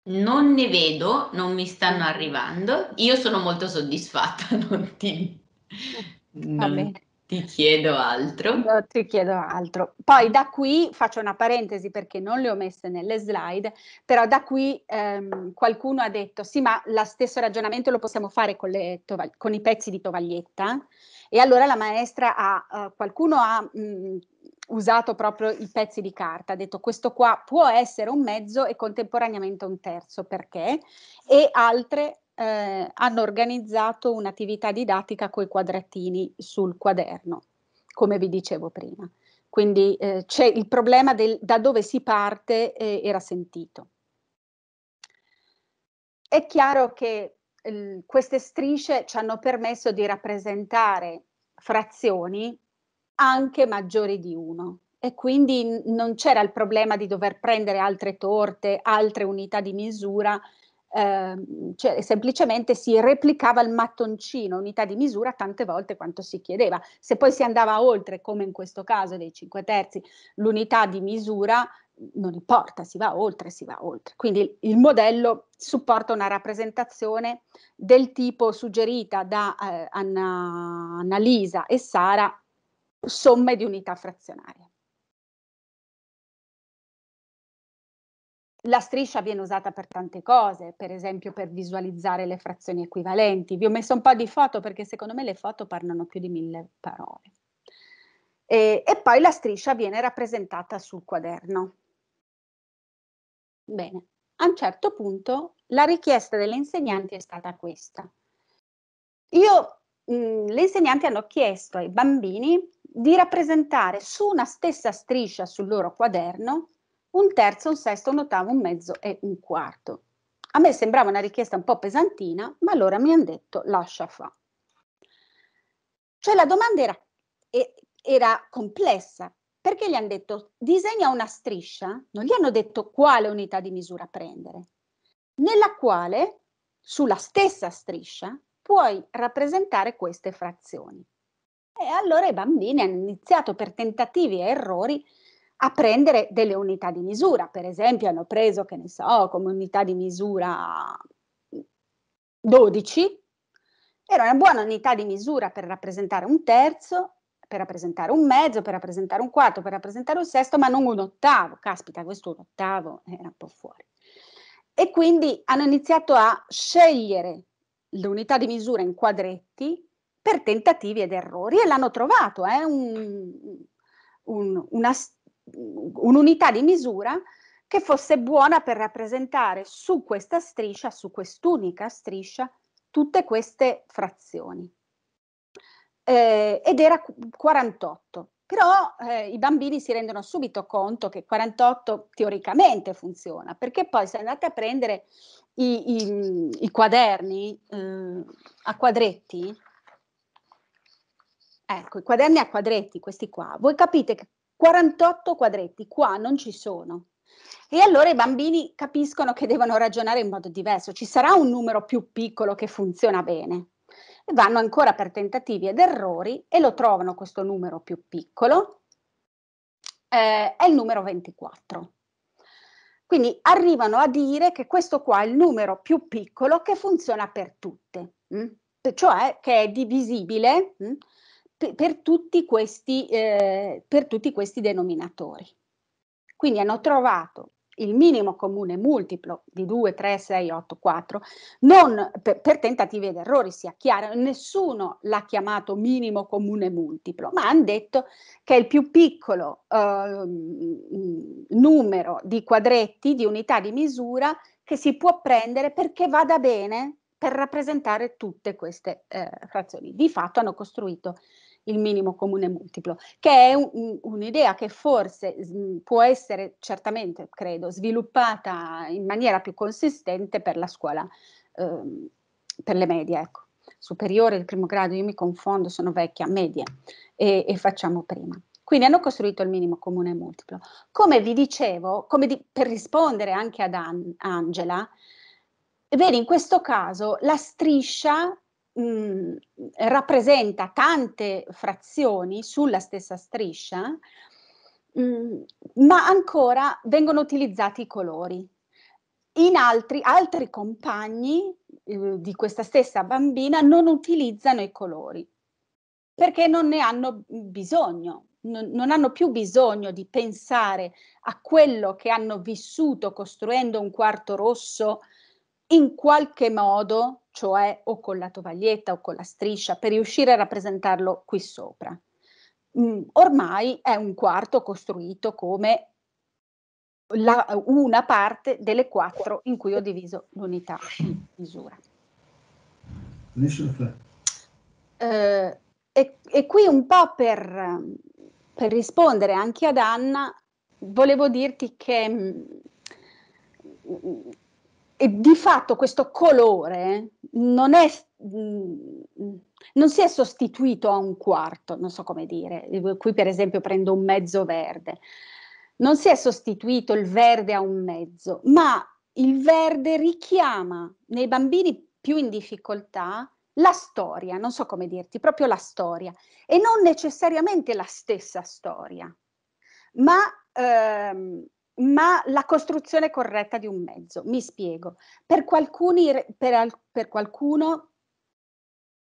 Non ne vedo, non mi stanno arrivando. Io sono molto soddisfatta, non ti, non ti chiedo altro. Non ti chiedo altro. Poi da qui faccio una parentesi perché non le ho messe nelle slide, però da qui ehm, qualcuno ha detto sì, ma lo stesso ragionamento lo possiamo fare con, tovag- con i pezzi di tovaglietta. E allora la maestra ha, uh, qualcuno ha mh, mm, usato proprio i pezzi di carta, ha detto questo qua può essere un mezzo e contemporaneamente un terzo, perché? E altre eh, hanno organizzato un'attività didattica con i quadratini sul quaderno, come vi dicevo prima. Quindi eh, il problema del, da dove si parte eh, era sentito. È chiaro che queste strisce ci hanno permesso di rappresentare frazioni anche maggiori di uno e quindi non c'era il problema di dover prendere altre torte, altre unità di misura Ehm, cioè, semplicemente si replicava il mattoncino, unità di misura, tante volte quanto si chiedeva. Se poi si andava oltre, come in questo caso dei 5 terzi, l'unità di misura non importa, si va oltre, si va oltre. Quindi il modello supporta una rappresentazione del tipo suggerita da eh, Anna, Annalisa e Sara, somme di unità frazionarie. La striscia viene usata per tante cose, per esempio per visualizzare le frazioni equivalenti. Vi ho messo un po' di foto perché secondo me le foto parlano più di mille parole. E, e poi la striscia viene rappresentata sul quaderno. Bene, a un certo punto la richiesta delle insegnanti è stata questa. Io, mh, mm, le insegnanti hanno chiesto ai bambini di rappresentare su una stessa striscia sul loro quaderno un terzo, un sesto, un ottavo, un mezzo e un quarto. A me sembrava una richiesta un po' pesantina, ma allora mi hanno detto lascia fa. Cioè la domanda era, era complessa, perché gli hanno detto disegna una striscia, non gli hanno detto quale unità di misura prendere, nella quale sulla stessa striscia puoi rappresentare queste frazioni. E allora i bambini hanno iniziato per tentativi e errori a prendere delle unità di misura, per esempio hanno preso, che ne so, come unità di misura 12, era una buona unità di misura per rappresentare un terzo, per rappresentare un mezzo, per rappresentare un quarto, per rappresentare un sesto, ma non un ottavo, caspita, questo un ottavo era un po' fuori. E quindi hanno iniziato a scegliere l'unità di misura in quadretti per tentativi ed errori e l'hanno trovato, eh, un, un, una, un'unità di misura che fosse buona per rappresentare su questa striscia, su quest'unica striscia, tutte queste frazioni. Eh, ed era 48. Però eh, i bambini si rendono subito conto che 48 teoricamente funziona, perché poi se andate a prendere i, i, i quaderni eh, a quadretti, ecco, i quaderni a quadretti, questi qua, voi capite che 48 quadretti, qua non ci sono. E allora i bambini capiscono che devono ragionare in modo diverso, ci sarà un numero più piccolo che funziona bene. E vanno ancora per tentativi ed errori e lo trovano questo numero più piccolo, eh, è il numero 24. Quindi arrivano a dire che questo qua è il numero più piccolo che funziona per tutte, mh? Mm? cioè che è divisibile mh? Mm? per, tutti questi, eh, per tutti questi denominatori. Quindi hanno trovato il minimo comune multiplo di 2, 3, 6, 8, 4, non per, per tentativi ed errori, sia chiaro, nessuno l'ha chiamato minimo comune multiplo, ma hanno detto che è il più piccolo eh, numero di quadretti, di unità di misura che si può prendere perché vada bene per rappresentare tutte queste eh, frazioni. Di fatto hanno costruito il minimo comune multiplo, che è un, un'idea che forse mm, può essere certamente, credo, sviluppata in maniera più consistente per la scuola, ehm, per le medie, ecco. superiore del primo grado, io mi confondo, sono vecchia, medie, e, e facciamo prima. Quindi hanno costruito il minimo comune multiplo. Come vi dicevo, come di, per rispondere anche ad An- Angela, vedi in questo caso la striscia Mhmm, rappresenta tante frazioni sulla stessa striscia, mhmm, ma ancora vengono utilizzati i colori. In altri, altri compagni eh, di questa stessa bambina non utilizzano i colori perché non ne hanno bisogno, non, non, hanno più bisogno di pensare a quello che hanno vissuto costruendo un quarto rosso in qualche modo, cioè o con la tovaglietta o con la striscia, per riuscire a rappresentarlo qui sopra. Mm, ormai è un quarto costruito come la, una parte delle quattro in cui ho diviso l'unità di misura. Eh, e, e, qui un po' per, per, rispondere anche ad Anna, volevo dirti che mh, mm, e di fatto questo colore non è mm, non si è sostituito a un quarto, non so come dire, qui per esempio prendo un mezzo verde, non si è sostituito il verde a un mezzo, ma il verde richiama nei bambini più in difficoltà la storia, non so come dirti, proprio la storia, e non necessariamente la stessa storia, ma ehm, ma la costruzione corretta di un mezzo. Mi spiego. Per, qualcuni, per, per qualcuno,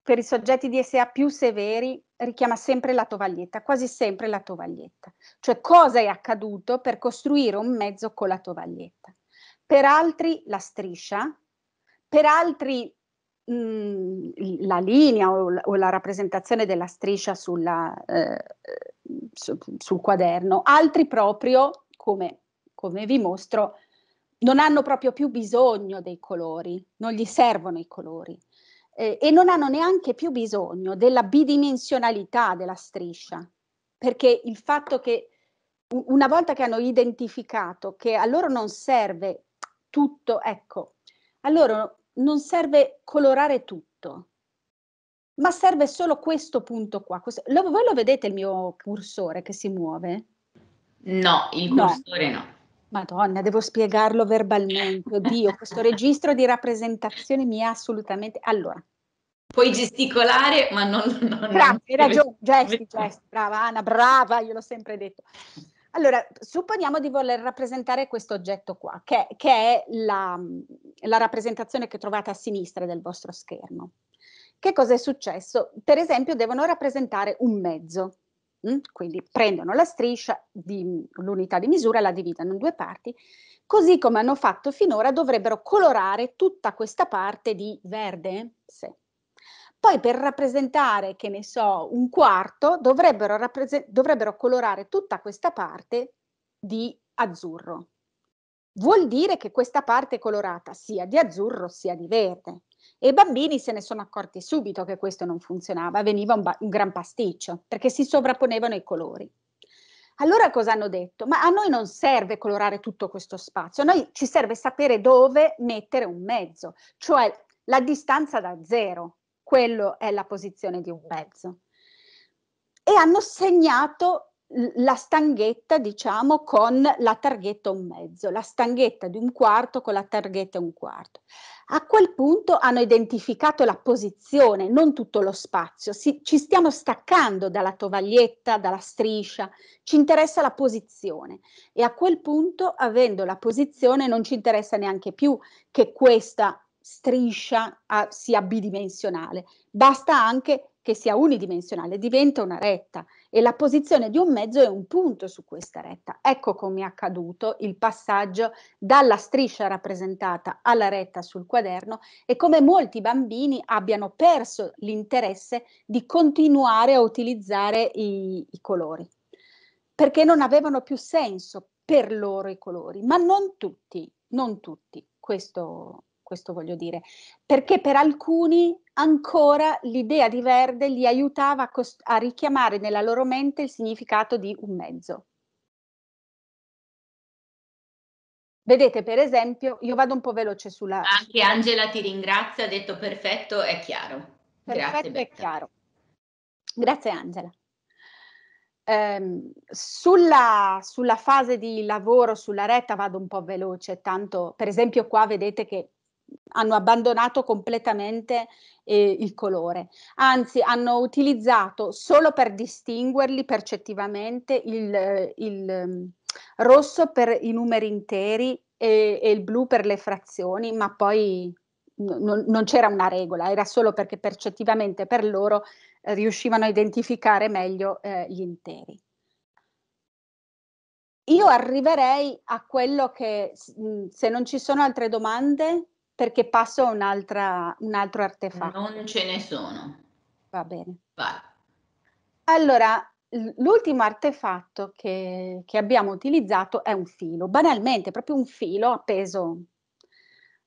per i soggetti di SA più severi, richiama sempre la tovaglietta, quasi sempre la tovaglietta. Cioè cosa è accaduto per costruire un mezzo con la tovaglietta. Per altri la striscia, per altri mh, mm, la linea o, o, la rappresentazione della striscia sulla, eh, su, sul quaderno, altri proprio come come vi mostro, non hanno proprio più bisogno dei colori, non gli servono i colori eh, e non hanno neanche più bisogno della bidimensionalità della striscia, perché il fatto che una volta che hanno identificato che a loro non serve tutto, ecco, a loro non serve colorare tutto, ma serve solo questo punto qua. Questo, lo, voi lo vedete il mio cursore che si muove? No, il cursore no. no. Madonna, devo spiegarlo verbalmente. Oddio, questo registro di rappresentazione mi ha assolutamente... Allora. Puoi gesticolare, ma non... non Grazie, hai ragione, gesti, gesti, brava Anna, brava, io l'ho sempre detto. Allora, supponiamo di voler rappresentare questo oggetto qua, che, che è la, la, rappresentazione che trovate a sinistra del vostro schermo. Che cosa è successo? Per esempio, devono rappresentare un mezzo. Mm? quindi prendono la striscia, di, l'unità di misura, la dividono in due parti, così come hanno fatto finora dovrebbero colorare tutta questa parte di verde. Sì. Poi per rappresentare, che ne so, un quarto, dovrebbero, rapprese- dovrebbero colorare tutta questa parte di azzurro. Vuol dire che questa parte è colorata sia di azzurro sia di verde. E i bambini se ne sono accorti subito che questo non funzionava, veniva un, ba- un gran pasticcio, perché si sovrapponevano i colori. Allora cosa hanno detto? Ma a noi non serve colorare tutto questo spazio, a noi ci serve sapere dove mettere un mezzo, cioè la distanza da zero, quello è la posizione di un mezzo. E hanno segnato la stanghetta, diciamo, con la targhetta un mezzo, la stanghetta di un quarto con la targhetta un quarto. A quel punto hanno identificato la posizione, non tutto lo spazio, si, ci stiamo staccando dalla tovaglietta, dalla striscia, ci interessa la posizione e a quel punto, avendo la posizione, non ci interessa neanche più che questa striscia a, ah, sia bidimensionale, basta anche che sia unidimensionale, diventa una retta e la posizione di un mezzo è un punto su questa retta. Ecco come è accaduto il passaggio dalla striscia rappresentata alla retta sul quaderno e come molti bambini abbiano perso l'interesse di continuare a utilizzare i, i colori, perché non avevano più senso per loro i colori, ma non tutti, non tutti, questo questo voglio dire, perché per alcuni ancora l'idea di verde li aiutava a, cost- a richiamare nella loro mente il significato di un mezzo. Vedete, per esempio, io vado un po' veloce sulla... Anche ah, Angela ti ringrazia, ha detto perfetto, è chiaro. Perfetto Grazie, è chiaro. Grazie Angela. Eh, sulla, sulla, fase di lavoro, sulla retta vado un po' veloce, tanto per esempio qua vedete che hanno abbandonato completamente eh, il colore, anzi hanno utilizzato solo per distinguerli percettivamente il, eh, il ehm, rosso per i numeri interi e, e, il blu per le frazioni, ma poi non, non c'era una regola, era solo perché percettivamente per loro eh, riuscivano a identificare meglio eh, gli interi. Io arriverei a quello che, se non ci sono altre domande, perché passo a un altro artefatto. Non ce ne sono. Va bene. Vai. Allora, l'ultimo artefatto che, che, abbiamo utilizzato è un filo, banalmente, proprio un filo appeso,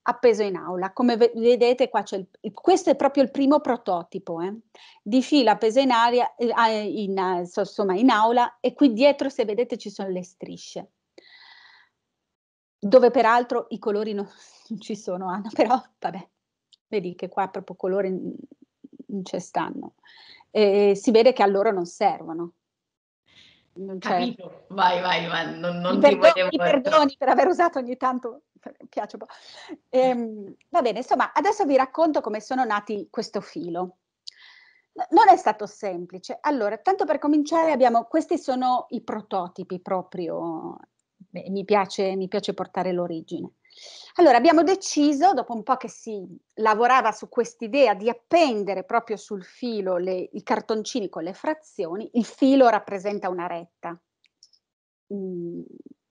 appeso in aula. Come vedete qua c'è il, questo è proprio il primo prototipo eh, di filo appeso in, aria, eh, in, insomma, in aula e qui dietro se vedete ci sono le strisce dove peraltro i colori non, non ci sono, Anna, però vabbè, vedi che qua proprio colori non ci stanno. E si vede che a loro non servono. Non Capito, vai, vai, vai, non, non ti perdoni, mi perdoni per aver usato ogni tanto, piace un po'. Ehm, va bene, insomma, adesso vi racconto come sono nati questo filo. Non è stato semplice. Allora, tanto per cominciare, abbiamo, questi sono i prototipi proprio beh, mi, piace, mi piace portare l'origine. Allora abbiamo deciso, dopo un po' che si lavorava su quest'idea di appendere proprio sul filo le, i cartoncini con le frazioni, il filo rappresenta una retta mh, mm,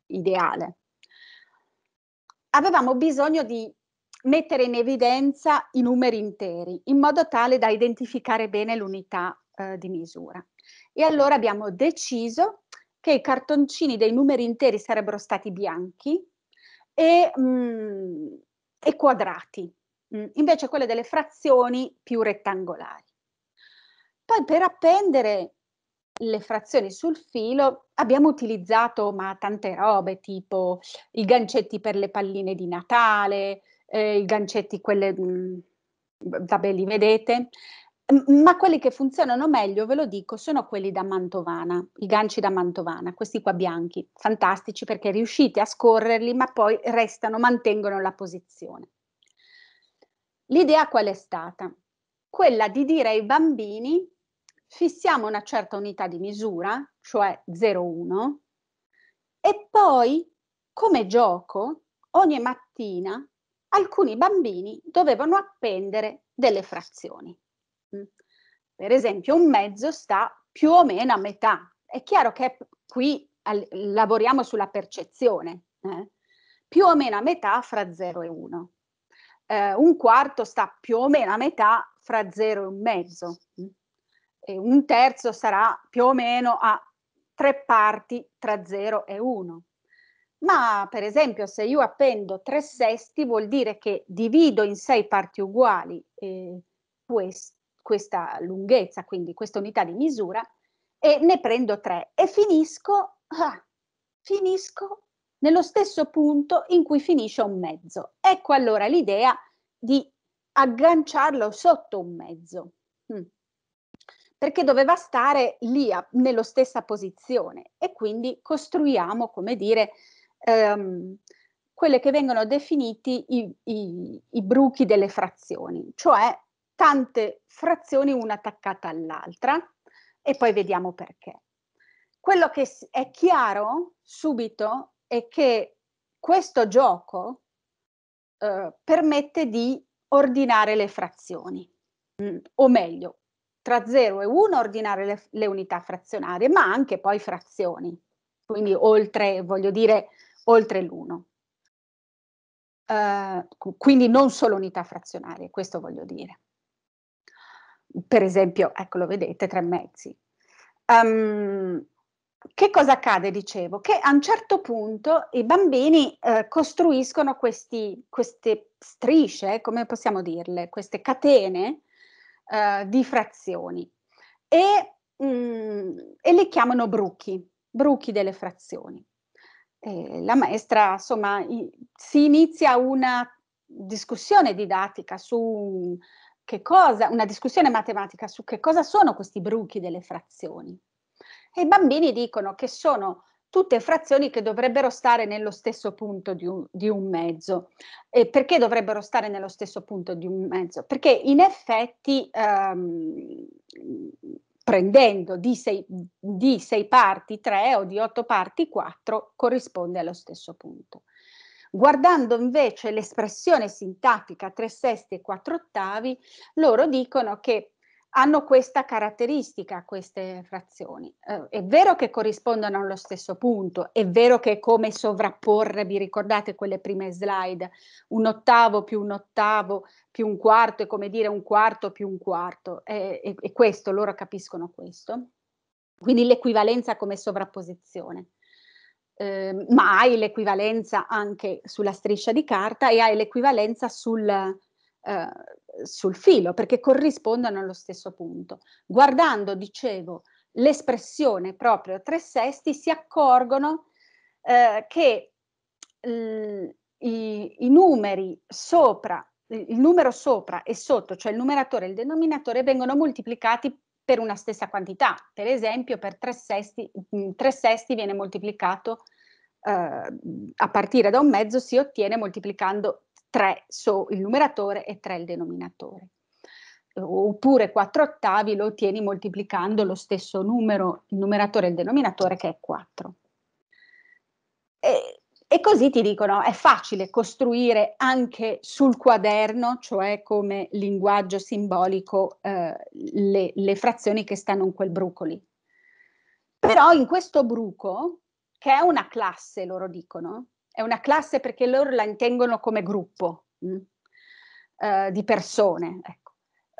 ideale. Avevamo bisogno di mettere in evidenza i numeri interi in modo tale da identificare bene l'unità eh, di misura. E allora abbiamo deciso che i cartoncini dei numeri interi sarebbero stati bianchi e, mh, mm, e quadrati, mh, mm, invece quelle delle frazioni più rettangolari. Poi per appendere le frazioni sul filo abbiamo utilizzato ma tante robe tipo i gancetti per le palline di Natale, eh, i gancetti quelle mh, mm, vabbè li vedete ma quelli che funzionano meglio, ve lo dico, sono quelli da mantovana, i ganci da mantovana, questi qua bianchi, fantastici perché riuscite a scorrerli, ma poi restano, mantengono la posizione. L'idea qual è stata? Quella di dire ai bambini fissiamo una certa unità di misura, cioè 0,1, e poi come gioco ogni mattina alcuni bambini dovevano appendere delle frazioni. Per esempio, un mezzo sta più o meno a metà. È chiaro che qui al, lavoriamo sulla percezione, eh? più o meno a metà fra 0 e 1. Eh, un quarto sta più o meno a metà fra 0 e un mezzo. Mm? E un terzo sarà più o meno a tre parti tra 0 e 1. Ma per esempio se io appendo tre sesti vuol dire che divido in sei parti uguali eh, quest, questa lunghezza, quindi questa unità di misura, e ne prendo tre e finisco, ah, finisco nello stesso punto in cui finisce un mezzo. Ecco allora l'idea di agganciarlo sotto un mezzo, mm. perché doveva stare lì a, nello stessa posizione e quindi costruiamo, come dire, ehm, quelle che vengono definiti i, i, i bruchi delle frazioni, cioè tante frazioni una attaccata all'altra e poi vediamo perché. Quello che è chiaro subito è che questo gioco eh, permette di ordinare le frazioni, mh, mm, o meglio, tra 0 e 1 ordinare le, le, unità frazionarie, ma anche poi frazioni, quindi oltre, voglio dire, oltre l'1. Uh, eh, quindi non solo unità frazionarie, questo voglio dire per esempio, ecco lo vedete, tre mezzi. Um, che cosa accade, dicevo? Che a un certo punto i bambini eh, costruiscono questi, queste strisce, eh, come possiamo dirle, queste catene eh, di frazioni e, mm, e, le chiamano bruchi, bruchi delle frazioni. E la maestra, insomma, i, si inizia una discussione didattica su che cosa, una discussione matematica su che cosa sono questi bruchi delle frazioni. E i bambini dicono che sono tutte frazioni che dovrebbero stare nello stesso punto di un, di un mezzo. E perché dovrebbero stare nello stesso punto di un mezzo? Perché in effetti ehm, prendendo di sei, di sei parti tre o di otto parti quattro corrisponde allo stesso punto. Guardando invece l'espressione sintattica tre sesti e quattro ottavi, loro dicono che hanno questa caratteristica, queste frazioni. Eh, è vero che corrispondono allo stesso punto, è vero che è come sovrapporre, vi ricordate quelle prime slide, un ottavo più un ottavo più un quarto, è come dire un quarto più un quarto, è, è, è questo, loro capiscono questo. Quindi l'equivalenza come sovrapposizione eh, ma hai l'equivalenza anche sulla striscia di carta e hai l'equivalenza sul, eh, sul filo, perché corrispondono allo stesso punto. Guardando, dicevo, l'espressione proprio a tre sesti, si accorgono eh, che l, i, i numeri sopra il numero sopra e sotto, cioè il numeratore e il denominatore, vengono moltiplicati per una stessa quantità. Per esempio per tre sesti, mm, tre sesti viene moltiplicato eh, a partire da un mezzo si ottiene moltiplicando 3 su il numeratore e 3 il denominatore. Oppure 4 ottavi lo ottieni moltiplicando lo stesso numero, il numeratore e il denominatore che è 4. E e così ti dicono, è facile costruire anche sul quaderno, cioè come linguaggio simbolico, eh, le, le frazioni che stanno in quel bruco lì. Però in questo bruco, che è una classe, loro dicono, è una classe perché loro la intendono come gruppo mh, mm, eh, di persone, ecco.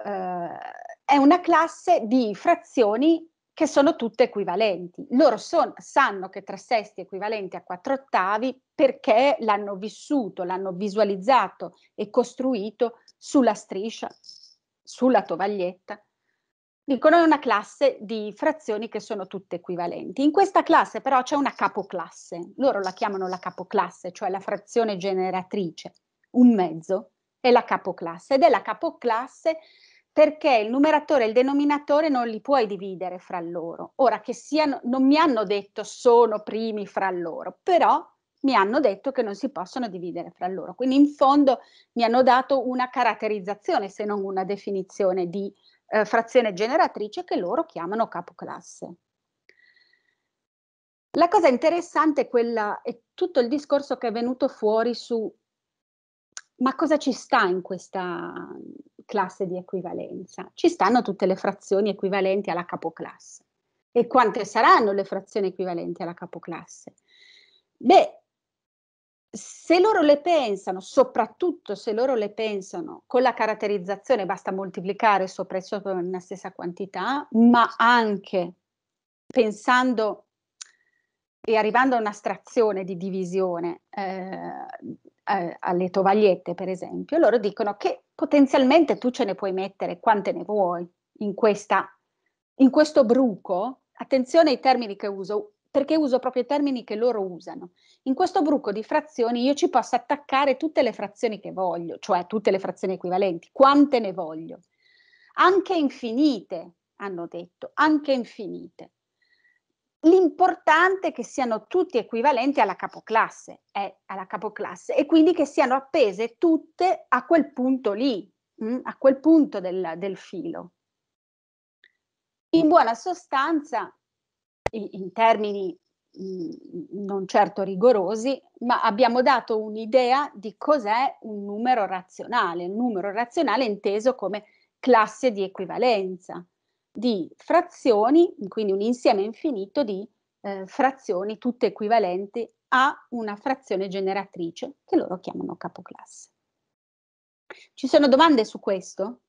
eh, è una classe di frazioni che sono tutte equivalenti. Loro son, sanno che tre sesti è equivalente a quattro ottavi perché l'hanno vissuto, l'hanno visualizzato e costruito sulla striscia, sulla tovaglietta. Dicono è una classe di frazioni che sono tutte equivalenti. In questa classe però c'è una capoclasse, loro la chiamano la capoclasse, cioè la frazione generatrice, un mezzo è la capoclasse ed è la capoclasse perché il numeratore e il denominatore non li puoi dividere fra loro. Ora che siano, non mi hanno detto sono primi fra loro, però mi hanno detto che non si possono dividere fra loro. Quindi in fondo mi hanno dato una caratterizzazione, se non una definizione di eh, frazione generatrice che loro chiamano capoclasse. La cosa interessante è, quella, è tutto il discorso che è venuto fuori su ma cosa ci sta in questa, classe di equivalenza. Ci stanno tutte le frazioni equivalenti alla capoclasse. E quante saranno le frazioni equivalenti alla capoclasse? Beh, se loro le pensano, soprattutto se loro le pensano con la caratterizzazione, basta moltiplicare sopra e sopra una stessa quantità, ma anche pensando e arrivando a un'astrazione di divisione eh, eh, alle tovagliette, per esempio, loro dicono che potenzialmente tu ce ne puoi mettere quante ne vuoi in, questa, in questo bruco. Attenzione ai termini che uso, perché uso proprio i termini che loro usano. In questo bruco di frazioni io ci posso attaccare tutte le frazioni che voglio, cioè tutte le frazioni equivalenti, quante ne voglio. Anche infinite, hanno detto, anche infinite. L'importante è che siano tutti equivalenti alla capoclasse, eh, alla capoclasse, e quindi che siano appese tutte a quel punto lì, mh, mm, a quel punto del, del, filo. In buona sostanza, in, in termini mh, mm, non certo rigorosi, ma abbiamo dato un'idea di cos'è un numero razionale, un numero razionale inteso come classe di equivalenza di frazioni, quindi un insieme infinito di eh, frazioni tutte equivalenti a una frazione generatrice che loro chiamano capoclasse. Ci sono domande su questo?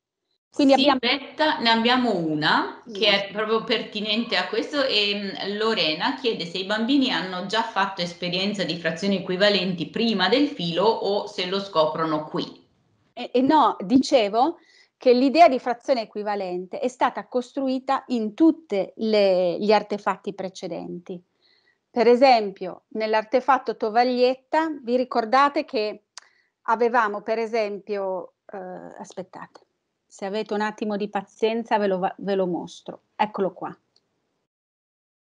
Quindi sì, abbiamo... Betta, ne abbiamo una che è proprio pertinente a questo e mm, Lorena chiede se i bambini hanno già fatto esperienza di frazioni equivalenti prima del filo o se lo scoprono qui. E, e no, dicevo che l'idea di frazione equivalente è stata costruita in tutti gli artefatti precedenti. Per esempio, nell'artefatto Tovaglietta, vi ricordate che avevamo per esempio, eh, aspettate, se avete un attimo di pazienza ve lo, ve lo mostro, eccolo qua.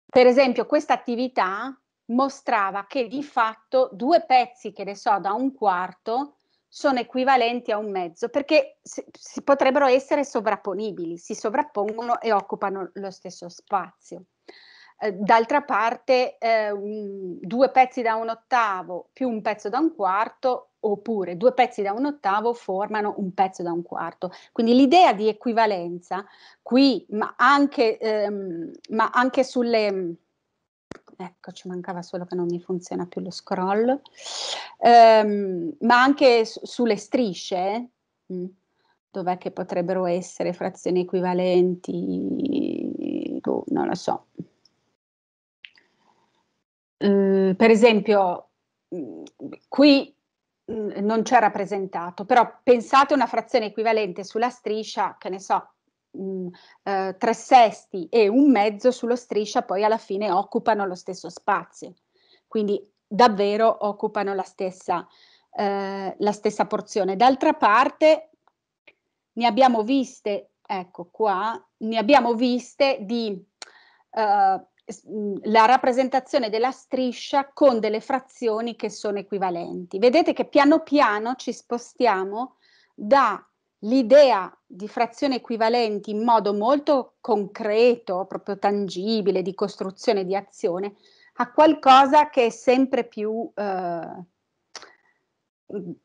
Per esempio questa attività mostrava che di fatto due pezzi che ne so da un quarto sono equivalenti a un mezzo perché si, si potrebbero essere sovrapponibili, si sovrappongono e occupano lo stesso spazio. Eh, d'altra parte, eh, un, due pezzi da un ottavo più un pezzo da un quarto, oppure due pezzi da un ottavo formano un pezzo da un quarto. Quindi l'idea di equivalenza qui, ma anche, ehm, ma anche sulle ecco, ci mancava solo che non mi funziona più lo scroll, ehm, ma anche su, sulle strisce, mh, mm, dov'è che potrebbero essere frazioni equivalenti, boh, non lo so. Ehm, per esempio, mm, qui mh, non c'è rappresentato, però pensate una frazione equivalente sulla striscia, che ne so, mh, eh, tre sesti e un mezzo sullo striscia poi alla fine occupano lo stesso spazio, quindi davvero occupano la stessa, eh, la stessa porzione. D'altra parte ne abbiamo viste, ecco qua, ne abbiamo viste di eh, mm, la rappresentazione della striscia con delle frazioni che sono equivalenti. Vedete che piano piano ci spostiamo dall'idea di frazioni equivalenti in modo molto concreto, proprio tangibile, di costruzione, di azione, a qualcosa che è sempre più eh,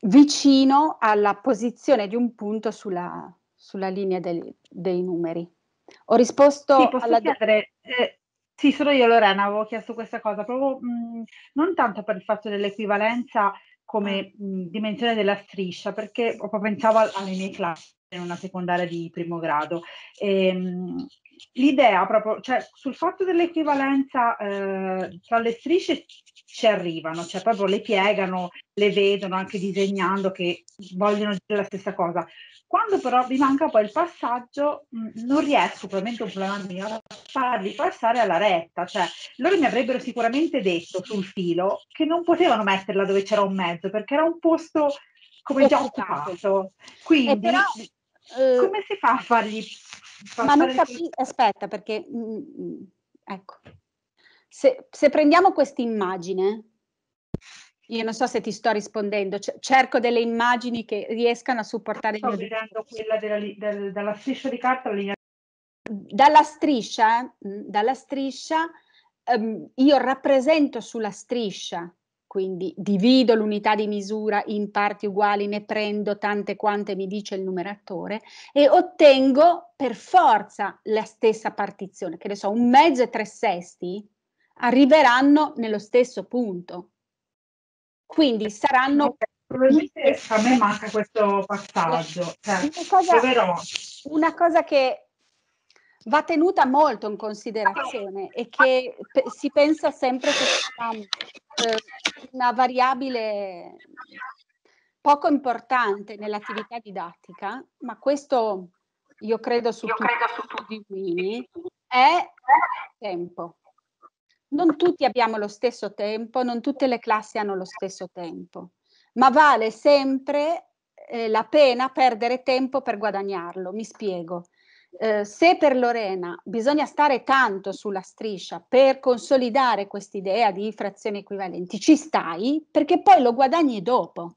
vicino alla posizione di un punto sulla, sulla linea del, dei numeri. Ho risposto sì, alla domanda. Eh, sì, solo io Lorena avevo chiesto questa cosa, proprio mh, mm, non tanto per il fatto dell'equivalenza come mh, ah. mm, dimensione della striscia, perché proprio pensavo alle mie classi in una secondaria di primo grado. E, ehm, l'idea proprio, cioè sul fatto dell'equivalenza eh, tra le strisce ci arrivano, cioè proprio le piegano, le vedono anche disegnando che vogliono dire la stessa cosa. Quando però mi manca poi il passaggio, mm, non riesco, probabilmente un problema mio, a farli passare alla retta, cioè loro mi avrebbero sicuramente detto sul filo che non potevano metterla dove c'era un mezzo perché era un posto come già occupato. Quindi... Eh però eh, Come si fa a fargli... Far ma non capisco, aspetta perché, mh, mm, mm, mm, ecco, se, se prendiamo questa immagine, io non so se ti sto rispondendo, C- cerco delle immagini che riescano a supportare sto il mio vedendo quella della, li- del, dalla striscia di carta alla linea. Dalla striscia, dalla striscia ehm, io rappresento sulla striscia quindi divido l'unità di misura in parti uguali, ne prendo tante quante mi dice il numeratore e ottengo per forza la stessa partizione, che ne so, un mezzo e tre sesti arriveranno nello stesso punto. Quindi saranno... Probabilmente a me manca questo passaggio. Cioè, una, cosa, una cosa che va tenuta molto in considerazione e che pe- si pensa sempre che sia eh, una variabile poco importante nell'attività didattica, ma questo io credo su io tutti, credo su i bambini, è tempo. Non tutti abbiamo lo stesso tempo, non tutte le classi hanno lo stesso tempo, ma vale sempre eh, la pena perdere tempo per guadagnarlo, mi spiego. Eh, se per Lorena bisogna stare tanto sulla striscia per consolidare quest'idea di frazioni equivalenti, ci stai perché poi lo guadagni dopo.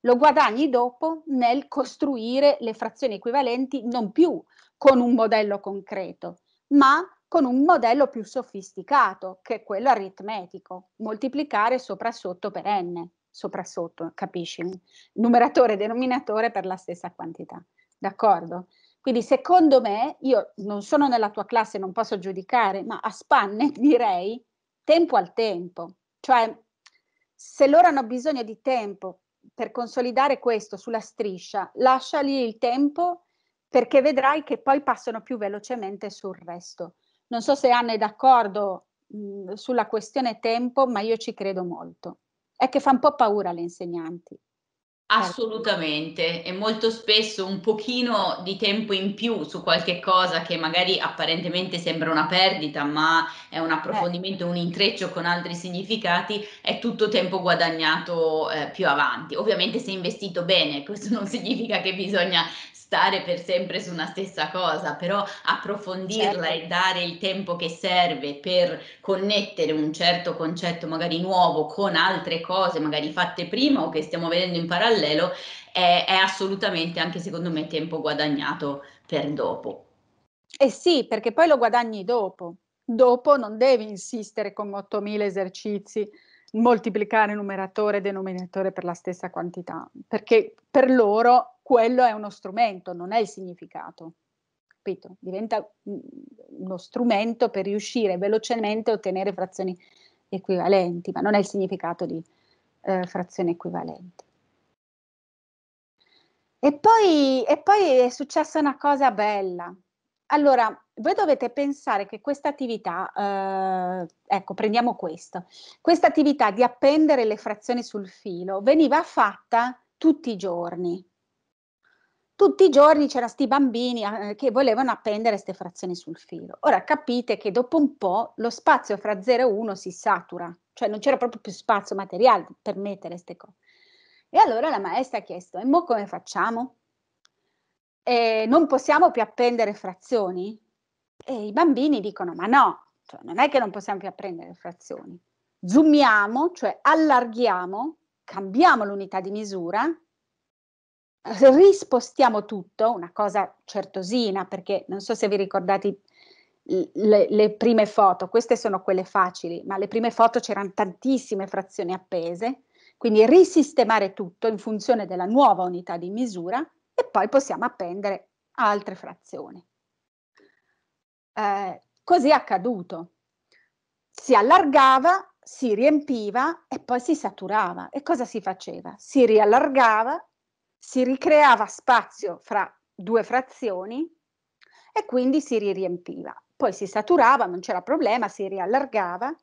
Lo guadagni dopo nel costruire le frazioni equivalenti non più con un modello concreto, ma con un modello più sofisticato, che è quello aritmetico, moltiplicare sopra sotto per n, sopra sotto, capisci? Numeratore e denominatore per la stessa quantità, d'accordo? Quindi secondo me, io non sono nella tua classe, non posso giudicare, ma a spanne direi tempo al tempo. Cioè, se loro hanno bisogno di tempo per consolidare questo sulla striscia, lasciali il tempo perché vedrai che poi passano più velocemente sul resto. Non so se Anna è d'accordo mh, mhmm, sulla questione tempo, ma io ci credo molto. È che fa un po' paura alle insegnanti. Certo. Assolutamente, e molto spesso un pochino di tempo in più su qualche cosa che magari apparentemente sembra una perdita, ma è un approfondimento, un certo. intreccio con altri significati, è tutto tempo guadagnato eh, più avanti. Ovviamente se investito bene, questo non significa che bisogna stare per sempre su una stessa cosa, però approfondirla certo. e dare il tempo che serve per connettere un certo concetto magari nuovo con altre cose magari fatte prima o che stiamo vedendo in parallelo parallelo è, è assolutamente anche secondo me tempo guadagnato per dopo. Eh sì, perché poi lo guadagni dopo. Dopo non devi insistere con 8.000 esercizi, moltiplicare numeratore e denominatore per la stessa quantità, perché per loro quello è uno strumento, non è il significato. Capito? Diventa mm, uno strumento per riuscire velocemente a ottenere frazioni equivalenti, ma non è il significato di eh, frazione equivalente. E poi, e poi è successa una cosa bella. Allora, voi dovete pensare che questa attività, eh, ecco, prendiamo questo, questa attività di appendere le frazioni sul filo veniva fatta tutti i giorni. Tutti i giorni c'erano questi bambini eh, che volevano appendere queste frazioni sul filo. Ora capite che dopo un po' lo spazio fra 0 e 1 si satura, cioè non c'era proprio più spazio materiale per mettere queste cose. E allora la maestra ha chiesto, e mo come facciamo? Eh, non possiamo più appendere frazioni? E i bambini dicono, ma no, cioè non è che non possiamo più apprendere frazioni. Zoomiamo, cioè allarghiamo, cambiamo l'unità di misura, rispostiamo tutto, una cosa certosina, perché non so se vi ricordate le, le, prime foto, queste sono quelle facili, ma le prime foto c'erano tantissime frazioni appese, quindi risistemare tutto in funzione della nuova unità di misura e poi possiamo appendere altre frazioni. Eh, così è accaduto. Si allargava, si riempiva e poi si saturava. E cosa si faceva? Si riallargava, si ricreava spazio fra due frazioni e quindi si riempiva. Poi si saturava, non c'era problema, si riallargava.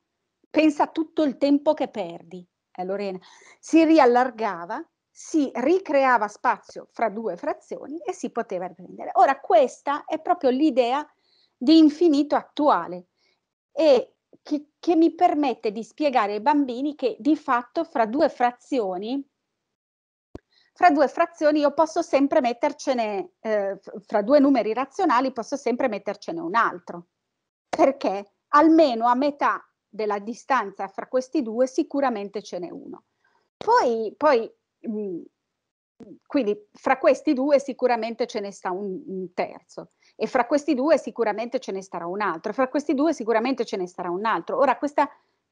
Pensa a tutto il tempo che perdi è eh, Lorena, si riallargava, si ricreava spazio fra due frazioni e si poteva riprendere. Ora questa è proprio l'idea di infinito attuale e che, che mi permette di spiegare ai bambini che di fatto fra due frazioni fra due frazioni io posso sempre mettercene, eh, fra due numeri razionali posso sempre mettercene un altro, perché almeno a metà della distanza fra questi due sicuramente ce n'è uno. Poi, poi mh, quindi fra questi due sicuramente ce ne sta un, un, terzo e fra questi due sicuramente ce ne starà un altro e fra questi due sicuramente ce ne starà un altro. Ora questa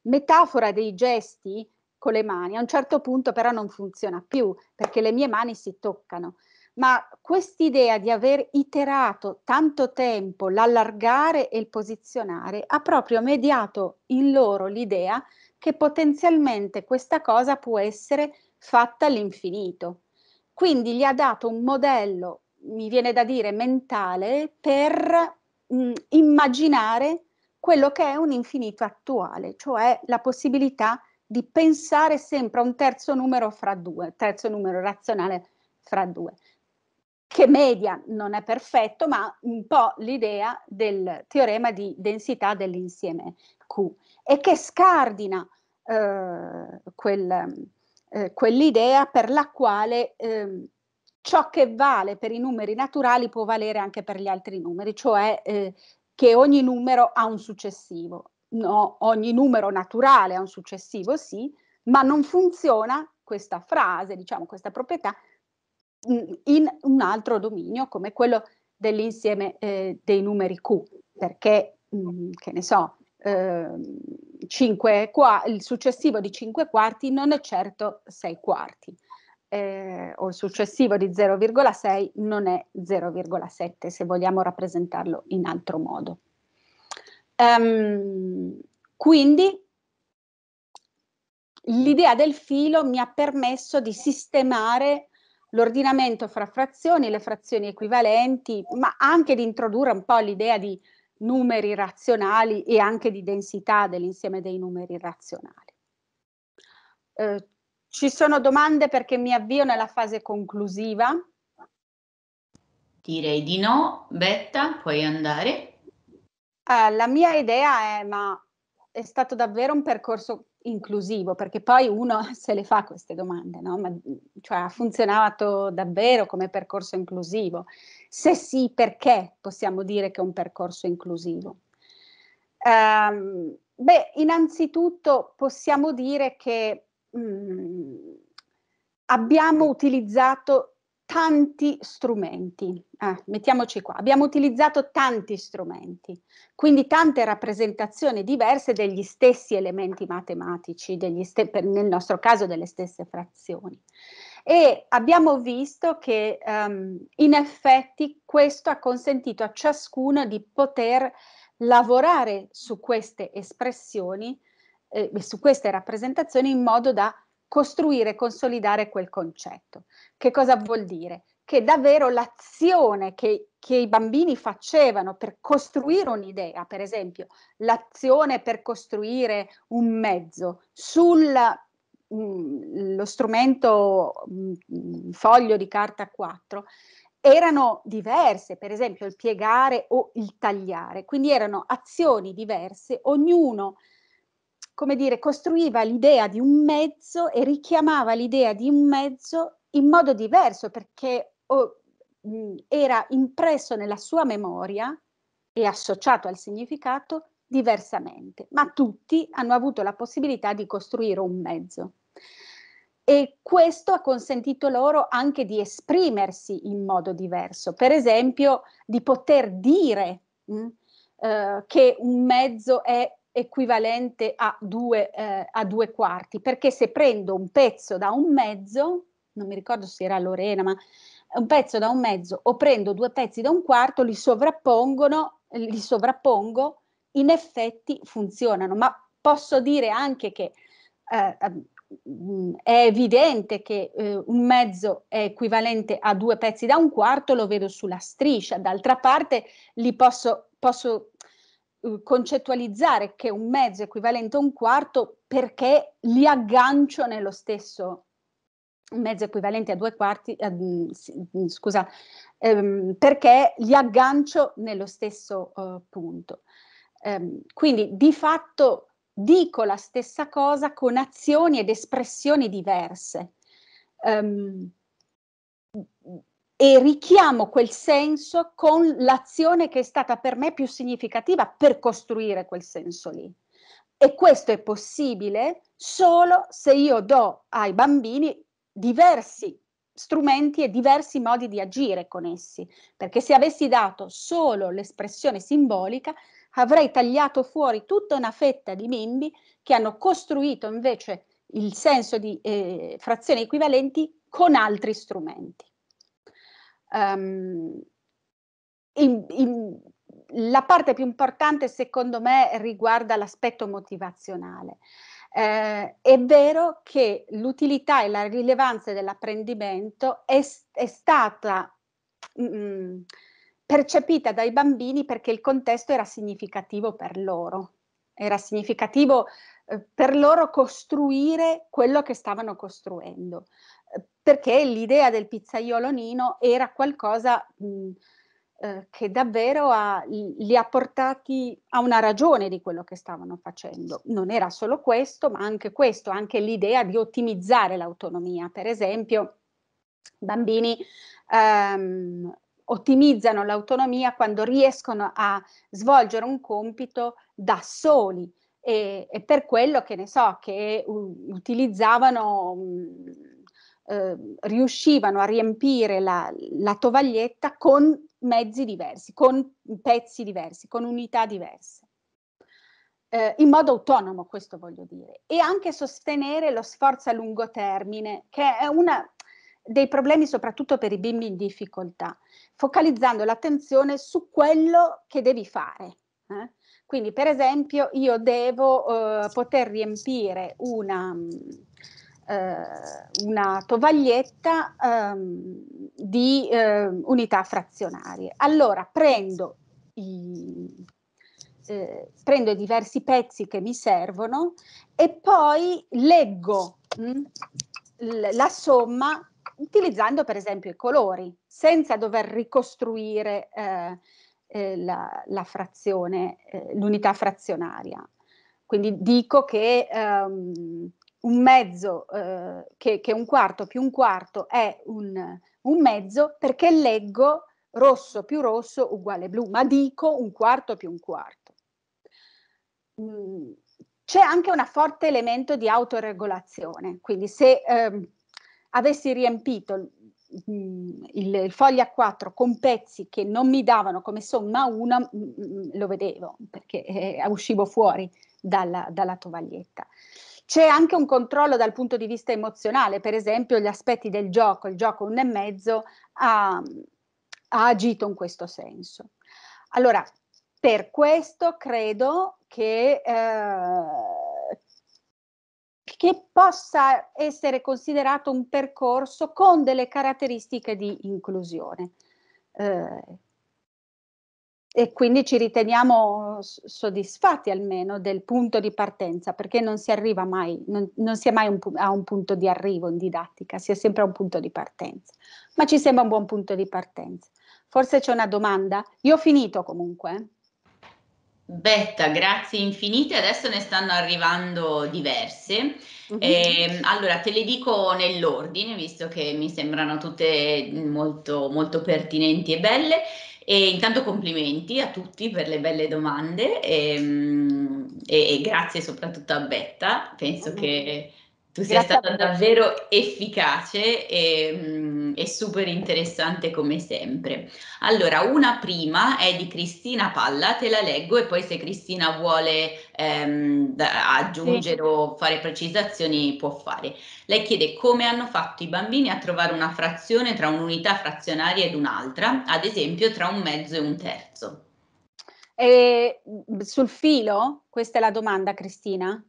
metafora dei gesti con le mani a un certo punto però non funziona più perché le mie mani si toccano ma quest'idea di aver iterato tanto tempo l'allargare e il posizionare ha proprio mediato in loro l'idea che potenzialmente questa cosa può essere fatta all'infinito. Quindi gli ha dato un modello, mi viene da dire, mentale per mh, mm, immaginare quello che è un infinito attuale, cioè la possibilità di pensare sempre a un terzo numero fra due, terzo numero razionale fra due che media non è perfetto, ma un po' l'idea del teorema di densità dell'insieme Q e che scardina eh, quel, eh, quell'idea per la quale eh, ciò che vale per i numeri naturali può valere anche per gli altri numeri, cioè eh, che ogni numero ha un successivo. No, ogni numero naturale ha un successivo, sì, ma non funziona questa frase, diciamo questa proprietà, in un altro dominio come quello dell'insieme eh, dei numeri Q, perché, mh, mm, che ne so, eh, qua, il successivo di 5 quarti non è certo 6 quarti, eh, o il successivo di 0,6 non è 0,7, se vogliamo rappresentarlo in altro modo. Um, quindi l'idea del filo mi ha permesso di sistemare l'ordinamento fra frazioni, le frazioni equivalenti, ma anche di introdurre un po' l'idea di numeri razionali e anche di densità dell'insieme dei numeri razionali. Eh, ci sono domande perché mi avvio nella fase conclusiva? Direi di no. Betta, puoi andare. Eh, la mia idea è, ma è stato davvero un percorso inclusivo, perché poi uno se le fa queste domande, no? Ma cioè, ha funzionato davvero come percorso inclusivo? Se sì, perché possiamo dire che è un percorso inclusivo? Um, beh, innanzitutto possiamo dire che mh, mm, abbiamo utilizzato tanti strumenti. Ah, mettiamoci qua, abbiamo utilizzato tanti strumenti, quindi tante rappresentazioni diverse degli stessi elementi matematici, ste, per, nel nostro caso delle stesse frazioni. E abbiamo visto che um, in effetti questo ha consentito a ciascuno di poter lavorare su queste espressioni, eh, su queste rappresentazioni in modo da costruire e consolidare quel concetto. Che cosa vuol dire? Che davvero l'azione che, che i bambini facevano per costruire un'idea, per esempio l'azione per costruire un mezzo sullo mm, strumento mh, mm, foglio di carta 4, erano diverse, per esempio il piegare o il tagliare, quindi erano azioni diverse, ognuno come dire, costruiva l'idea di un mezzo e richiamava l'idea di un mezzo in modo diverso perché oh, mh, mm, era impresso nella sua memoria e associato al significato diversamente, ma tutti hanno avuto la possibilità di costruire un mezzo. E questo ha consentito loro anche di esprimersi in modo diverso, per esempio di poter dire mh, mm, eh, che un mezzo è equivalente a due, eh, a due quarti, perché se prendo un pezzo da un mezzo, non mi ricordo se era Lorena, ma un pezzo da un mezzo o prendo due pezzi da un quarto, li, sovrappongono, li sovrappongo, in effetti funzionano, ma posso dire anche che eh, ehm, è evidente che eh, un mezzo è equivalente a due pezzi da un quarto, lo vedo sulla striscia, d'altra parte li posso, posso Uhm, concettualizzare che un mezzo equivalente a un quarto perché li aggancio nello stesso mezzo equivalente a due quarti, eh, scusa, ehm, perché li aggancio nello stesso eh, punto. Ehm, quindi di fatto dico la stessa cosa con azioni ed espressioni diverse. Ehm, e richiamo quel senso con l'azione che è stata per me più significativa per costruire quel senso lì. E questo è possibile solo se io do ai bambini diversi strumenti e diversi modi di agire con essi, perché se avessi dato solo l'espressione simbolica avrei tagliato fuori tutta una fetta di bimbi che hanno costruito invece il senso di eh, frazioni equivalenti con altri strumenti. Um, in, in, la parte più importante secondo me riguarda l'aspetto motivazionale. Eh, è vero che l'utilità e la rilevanza dell'apprendimento è, è stata mh, mm, mm, percepita dai bambini perché il contesto era significativo per loro. Era significativo eh, per loro costruire quello che stavano costruendo perché l'idea del pizzaiolo Nino era qualcosa mh, eh, che davvero ha, li ha portati a una ragione di quello che stavano facendo. Non era solo questo, ma anche questo, anche l'idea di ottimizzare l'autonomia. Per esempio, i bambini ehm, ottimizzano l'autonomia quando riescono a svolgere un compito da soli. E, e per quello che ne so, che uh, utilizzavano um, Ehm, riuscivano a riempire la, la tovaglietta con mezzi diversi, con pezzi diversi, con unità diverse. Eh, in modo autonomo, questo voglio dire, e anche sostenere lo sforzo a lungo termine, che è uno dei problemi soprattutto per i bimbi in difficoltà, focalizzando l'attenzione su quello che devi fare. Eh? Quindi, per esempio, io devo eh, poter riempire una, eh, una tovaglietta ehm, di eh, unità frazionarie. Allora prendo, i, eh, prendo diversi pezzi che mi servono e poi leggo mh, mm, la somma utilizzando per esempio i colori, senza dover ricostruire eh, eh la, la, frazione, eh, l'unità frazionaria. Quindi dico che ehm, un mezzo eh, che, che, un quarto più un quarto è un, un, mezzo perché leggo rosso più rosso uguale blu, ma dico un quarto più un quarto. Mm, c'è anche un forte elemento di autoregolazione, quindi se eh, avessi riempito mm, il, il, il foglio A4 con pezzi che non mi davano come somma 1, mm, mm, lo vedevo perché eh, uscivo fuori dalla, dalla tovaglietta. C'è anche un controllo dal punto di vista emozionale, per esempio gli aspetti del gioco, il gioco un e mezzo ha, ha agito in questo senso. Allora, per questo credo che, eh, che possa essere considerato un percorso con delle caratteristiche di inclusione. Eh, e quindi ci riteniamo soddisfatti almeno del punto di partenza, perché non si arriva mai, non, non si è mai un, a un punto di arrivo in didattica, si è sempre a un punto di partenza, ma ci sembra un buon punto di partenza. Forse c'è una domanda? Io ho finito comunque. Eh. Betta, grazie infinite. Adesso ne stanno arrivando diverse. Uh mhm. -huh. eh, allora, te le dico nell'ordine, visto che mi sembrano tutte molto, molto pertinenti e belle. E intanto complimenti a tutti per le belle domande e, ehm, e, e grazie soprattutto a Betta, penso mm-hmm. che tu sei stata davvero efficace e, mm, e, super interessante come sempre. Allora, una prima è di Cristina Palla, te la leggo e poi se Cristina vuole ehm, aggiungere sì. o fare precisazioni può fare. Lei chiede come hanno fatto i bambini a trovare una frazione tra un'unità frazionaria ed un'altra, ad esempio tra un mezzo e un terzo. E mm, sul filo? Questa è la domanda, Cristina?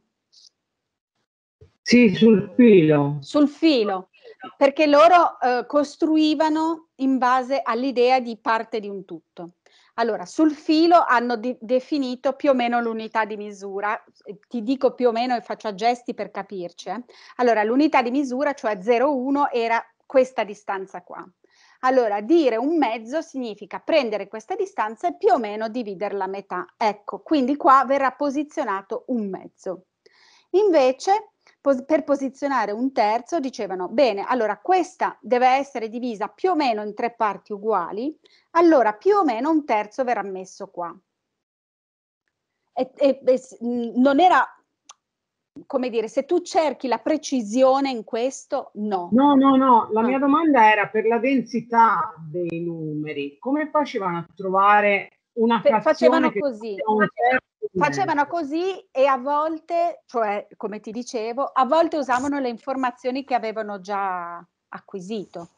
Sì, sul filo. Sul filo, perché loro eh, costruivano in base all'idea di parte di un tutto. Allora, sul filo hanno di- definito più o meno l'unità di misura, ti dico più o meno e faccio a gesti per capirci. Eh. Allora, l'unità di misura, cioè 0,1, era questa distanza qua. Allora, dire un mezzo significa prendere questa distanza e più o meno dividerla a metà. Ecco, quindi qua verrà posizionato un mezzo. Invece, pos- per posizionare un terzo dicevano, bene, allora questa deve essere divisa più o meno in tre parti uguali, allora più o meno un terzo verrà messo qua. E, e, e, non era come dire, se tu cerchi la precisione in questo, no. No, no, no, la mia domanda era per la densità dei numeri, come facevano a trovare una F- frazione facevano così. Un terzo facevano così e a volte, cioè come ti dicevo, a volte usavano le informazioni che avevano già acquisito.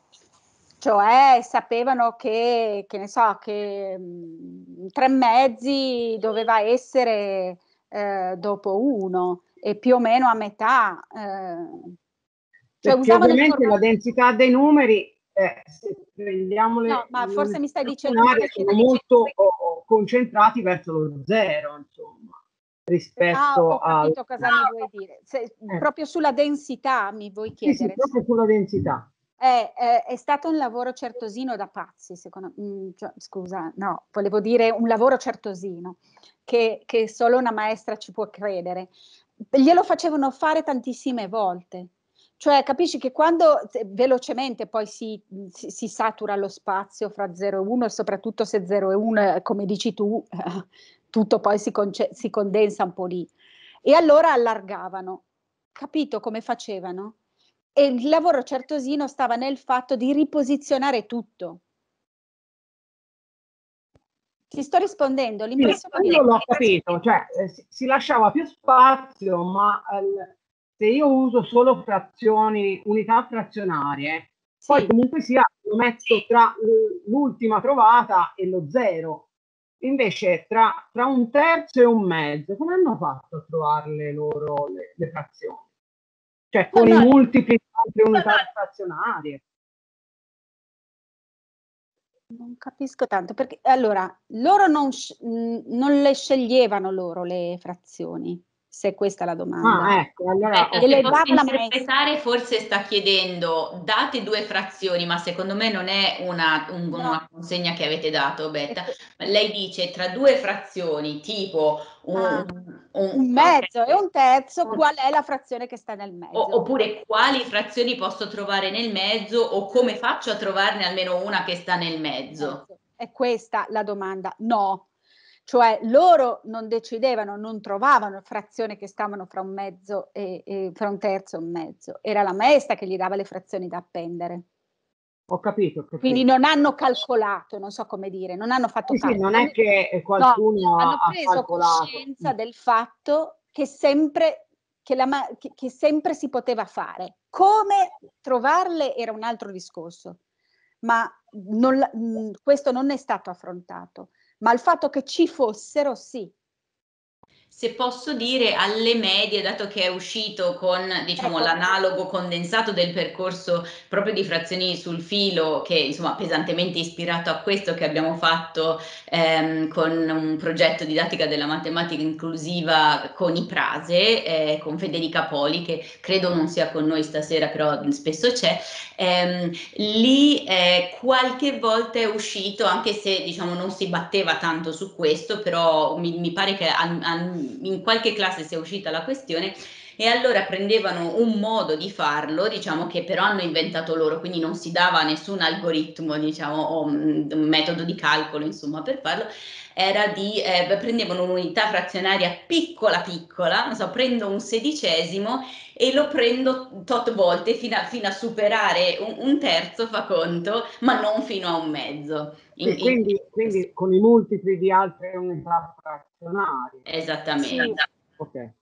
Cioè sapevano che, che ne so, che mh, mm, tre mezzi doveva essere eh, dopo uno e più o meno a metà. Eh, cioè, ovviamente la densità dei numeri eh, se prendiamo le, no, ma forse mi stai dicendo che sono molto oh, concentrati verso lo zero, insomma, rispetto ah, a... cosa mi vuoi dire. Se, eh. Proprio sulla densità mi vuoi chiedere. Sì, sì proprio sulla densità. È, è, è, stato un lavoro certosino da pazzi, secondo me. Mm, cioè, scusa, no, volevo dire un lavoro certosino che, che solo una maestra ci può credere. Glielo facevano fare tantissime volte cioè, capisci che quando eh, velocemente poi si, si, si, satura lo spazio fra 0 e 1, soprattutto se 0 e 1, come dici tu, tutto poi si, conce- si condensa un po' lì. E allora allargavano. Capito come facevano? E il lavoro certosino stava nel fatto di riposizionare tutto. Ti sto rispondendo, l'impressione sì, Io l'ho capito, cioè eh, si, si, lasciava più spazio, ma eh, se io uso solo frazioni, unità frazionarie, sì. poi comunque sia lo metto tra l'ultima trovata e lo zero. Invece tra, tra, un terzo e un mezzo, come hanno fatto a trovarle loro le, le frazioni? Cioè eh, con no, i multipli altre no, eh, unità no. frazionarie. Non capisco tanto perché allora loro non, non le sceglievano loro le frazioni, se questa è la domanda. Ah, ecco, allora, eh, se posso interpretare, mai... forse sta chiedendo date due frazioni, ma secondo me non è una, un, no. una consegna che avete dato, Betta. Lei dice tra due frazioni, tipo un, ah, un, un mezzo okay. e un terzo, qual è la frazione che sta nel mezzo? oppure quali frazioni posso trovare nel mezzo o come faccio a trovarne almeno una che sta nel mezzo? È questa la domanda. No, cioè loro non decidevano, non trovavano frazioni che stavano fra un mezzo e, e, fra un terzo e un mezzo, era la maestra che gli dava le frazioni da appendere. Ho capito, ho capito. Quindi non hanno calcolato, non so come dire, non hanno fatto sì, calcolo. Sì, non è che qualcuno no, ha, hanno preso ha coscienza del fatto che sempre, che, la, che, che sempre si poteva fare. Come trovarle era un altro discorso, ma non, mm, questo non è stato affrontato ma il fatto che ci fossero sì, se posso dire, alle medie, dato che è uscito con diciamo, ecco. l'analogo condensato del percorso proprio di frazioni sul filo, che insomma pesantemente ispirato a questo che abbiamo fatto ehm, con un progetto didattica della matematica inclusiva con i Prase, eh, con Federica Poli, che credo non sia con noi stasera, però spesso c'è. Ehm, lì eh, qualche volta è uscito, anche se diciamo non si batteva tanto su questo, però mi, mi pare che al, al in qualche classe sia uscita la questione e allora prendevano un modo di farlo, diciamo che però hanno inventato loro, quindi non si dava nessun algoritmo, diciamo, o mm, un metodo di calcolo, insomma, per farlo, era di, eh, prendevano un'unità frazionaria piccola piccola, non so, prendo un sedicesimo e lo prendo tot volte fino a, fino a superare un, un, terzo, fa conto, ma non fino a un mezzo. In, in... Quindi, quindi, con i multipli di altre unità frazionarie. Esattamente. Sì. Okay.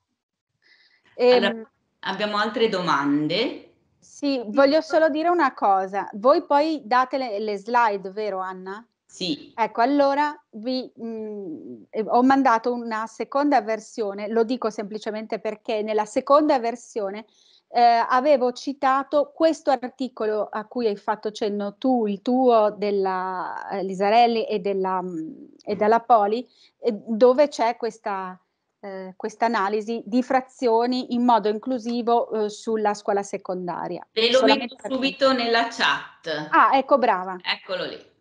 Ehm, allora, ehm... abbiamo altre domande? Sì, voglio solo dire una cosa. Voi poi date le, le slide, vero Anna? Sì. Ecco, allora vi, mh, mhmm, ho mandato una seconda versione, lo dico semplicemente perché nella seconda versione eh, avevo citato questo articolo a cui hai fatto cenno tu, il tuo della eh, Lisarelli e della, mhmm, e della Poli, eh, dove c'è questa eh, questa analisi di frazioni in modo inclusivo eh, sulla scuola secondaria. Ve lo Solamente metto subito nella chat. Ah, ecco, brava. Eccolo lì.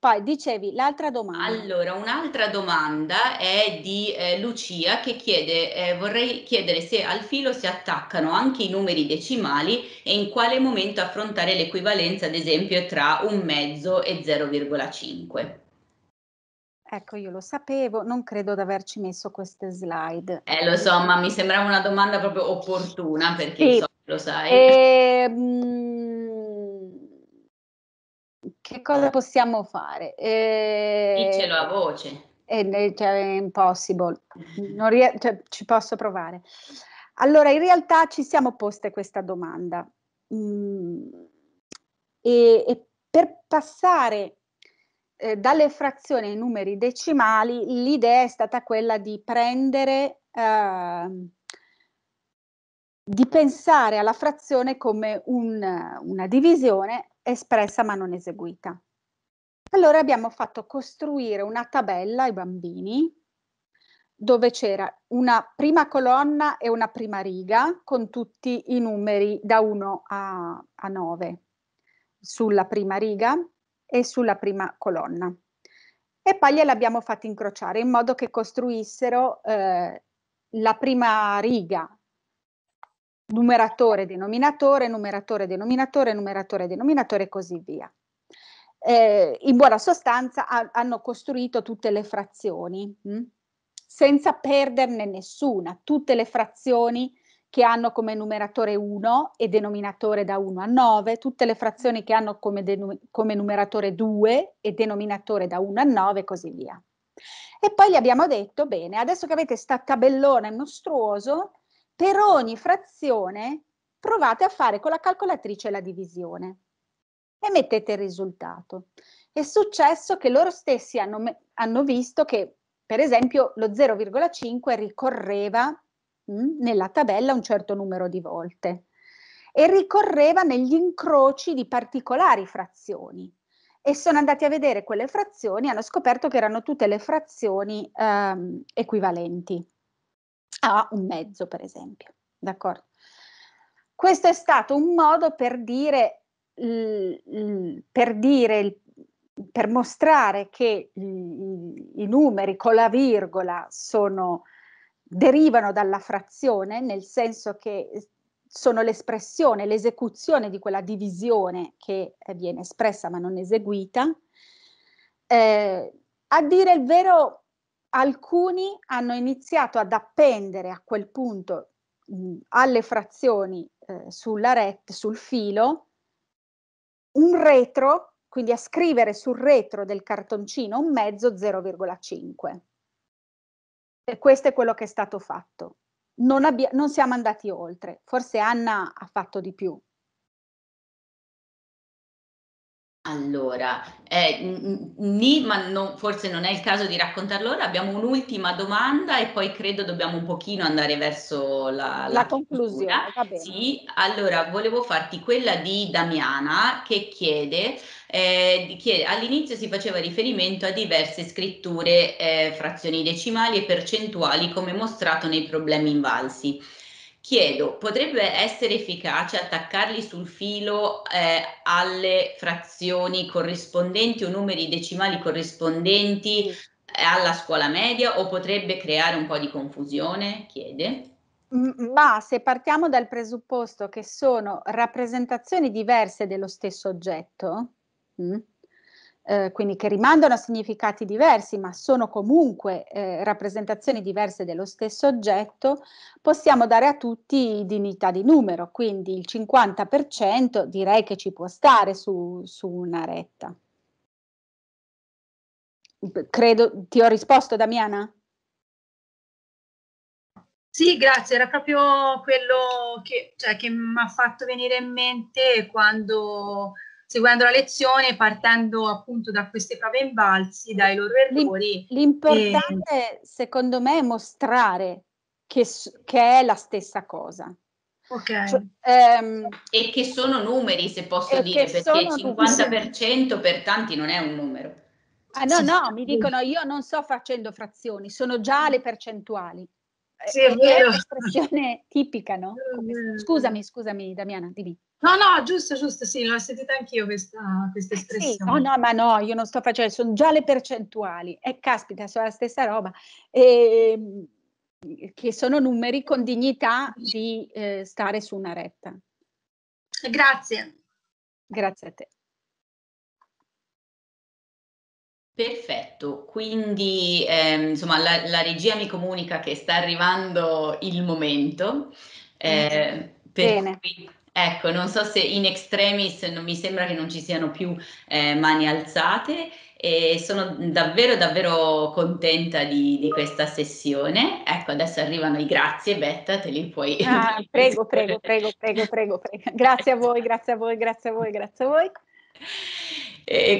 Poi dicevi l'altra domanda. Allora, un'altra domanda è di eh, Lucia che chiede, eh, vorrei chiedere se al filo si attaccano anche i numeri decimali e in quale momento affrontare l'equivalenza, ad esempio, tra un mezzo e 0,5. Ecco, io lo sapevo, non credo di averci messo queste slide. Eh, lo so, ma mi sembrava una domanda proprio opportuna perché sì. so, lo sai. Ehm che cosa possiamo fare? Eh, Dicelo a voce. È, eh, eh, cioè, è impossible, rie- cioè, ci posso provare. Allora, in realtà ci siamo poste questa domanda. Mm, e, e, per passare eh, dalle frazioni ai numeri decimali, l'idea è stata quella di prendere, eh, di pensare alla frazione come un, una divisione espressa ma non eseguita. Allora abbiamo fatto costruire una tabella ai bambini dove c'era una prima colonna e una prima riga con tutti i numeri da 1 a, a 9 sulla prima riga e sulla prima colonna. E poi gliel'abbiamo fatta incrociare in modo che costruissero eh, la prima riga numeratore, denominatore, numeratore, denominatore, numeratore, denominatore e così via. Eh, in buona sostanza ha, hanno costruito tutte le frazioni, mh? Mm? senza perderne nessuna, tutte le frazioni che hanno come numeratore 1 e denominatore da 1 a 9, tutte le frazioni che hanno come, come numeratore 2 e denominatore da 1 a 9 e così via. E poi gli abbiamo detto, bene, adesso che avete sta tabellone mostruoso, per ogni frazione provate a fare con la calcolatrice la divisione e mettete il risultato. È successo che loro stessi hanno, hanno visto che, per esempio, lo 0,5 ricorreva mh, mm, nella tabella un certo numero di volte e ricorreva negli incroci di particolari frazioni e sono andati a vedere quelle frazioni e hanno scoperto che erano tutte le frazioni ehm, equivalenti a un mezzo, per esempio. D'accordo? Questo è stato un modo per dire, per, dire, per mostrare che i numeri con la virgola sono, derivano dalla frazione, nel senso che sono l'espressione, l'esecuzione di quella divisione che eh, viene espressa ma non eseguita. Eh, a dire il vero, alcuni hanno iniziato ad appendere a quel punto mh, alle frazioni eh, sulla rete, sul filo, un retro, quindi a scrivere sul retro del cartoncino un mezzo 0,5. E questo è quello che è stato fatto. Non, non siamo andati oltre, forse Anna ha fatto di più, Allora, eh, n- ma non- forse non è il caso di raccontarlo ora. Abbiamo un'ultima domanda e poi credo dobbiamo un pochino andare verso la, la La conclusione, Sì, allora volevo farti quella di Damiana che chiede, eh, chiede- all'inizio si faceva riferimento a diverse scritture, eh, frazioni decimali e percentuali come mostrato nei problemi invalsi. Chiedo, potrebbe essere efficace attaccarli sul filo eh, alle frazioni corrispondenti o numeri decimali corrispondenti eh, alla scuola media o potrebbe creare un po' di confusione? Chiede. Ma se partiamo dal presupposto che sono rappresentazioni diverse dello stesso oggetto, mh, mm, eh, quindi che rimandano a significati diversi ma sono comunque eh, rappresentazioni diverse dello stesso oggetto, possiamo dare a tutti dignità di numero, quindi il 50% direi che ci può stare su, su una retta. Credo, ti ho risposto Damiana? Sì, grazie, era proprio quello che, cioè, che mi ha fatto venire in mente quando seguendo la lezione, partendo appunto da queste prove invalsi, dai loro errori. L'importante e... secondo me è mostrare che, che è la stessa cosa. Ok. Cioè, ehm, e che sono numeri, se posso dire, perché il 50% per tanti non è un numero. Ah no, no, mi dicono io non sto facendo frazioni, sono già le percentuali. Sì, è, eh, è un'espressione tipica, no? Scusami, scusami Damiana, dimmi. No, no, giusto, giusto, sì, l'ho sentita anch'io questa, questa eh espressione. Sì, no, no, ma no, io non sto facendo, cioè, sono già le percentuali. E eh, caspita, sono la stessa roba. E, ehm, che sono numeri con dignità di eh, stare su una retta. Eh, grazie. Grazie a te. Perfetto, quindi ehm, insomma la, la, regia mi comunica che sta arrivando il momento. Eh, mm. Bene. Cui Ecco, non so se in extremis non mi sembra che non ci siano più eh, mani alzate e sono davvero davvero contenta di, di, questa sessione. Ecco, adesso arrivano i grazie, Betta, te li puoi... Ah, prego, prego, prego, prego, prego, prego. Grazie a voi, grazie a voi, grazie a voi, grazie a voi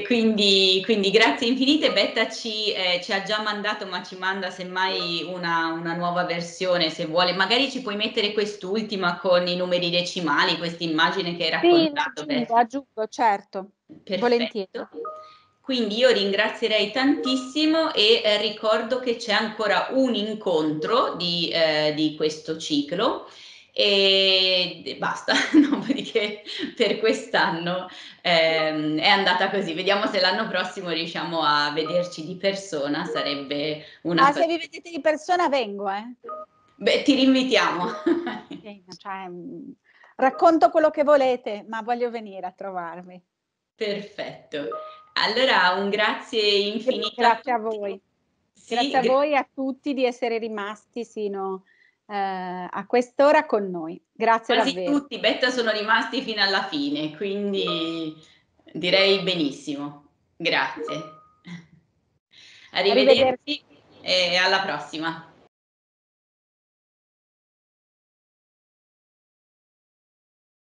quindi, quindi, grazie infinite, Betta ci, eh, ci, ha già mandato ma ci manda semmai una, una, nuova versione se vuole, magari ci puoi mettere quest'ultima con i numeri decimali, questa immagine che hai raccontato. Sì, sì aggiungo, certo, Perfetto. volentieri. Quindi io ringrazierei tantissimo e eh, ricordo che c'è ancora un incontro di, eh, di questo ciclo e basta, dopodiché per quest'anno ehm, è andata così, vediamo se l'anno prossimo riusciamo a vederci di persona, sarebbe una... Ma ah, se vi vedete di persona vengo, eh? Beh, ti rinvitiamo. cioè, mm, racconto quello che volete, ma voglio venire a trovarvi. Perfetto. Allora, un grazie infinito. Grazie a voi. Sì, grazie a voi e a tutti di essere rimasti sino eh, a quest'ora con noi. Grazie Quasi davvero. tutti, Betta, sono rimasti fino alla fine, quindi direi benissimo. Grazie. Arrivederci, Arrivederci. e alla prossima.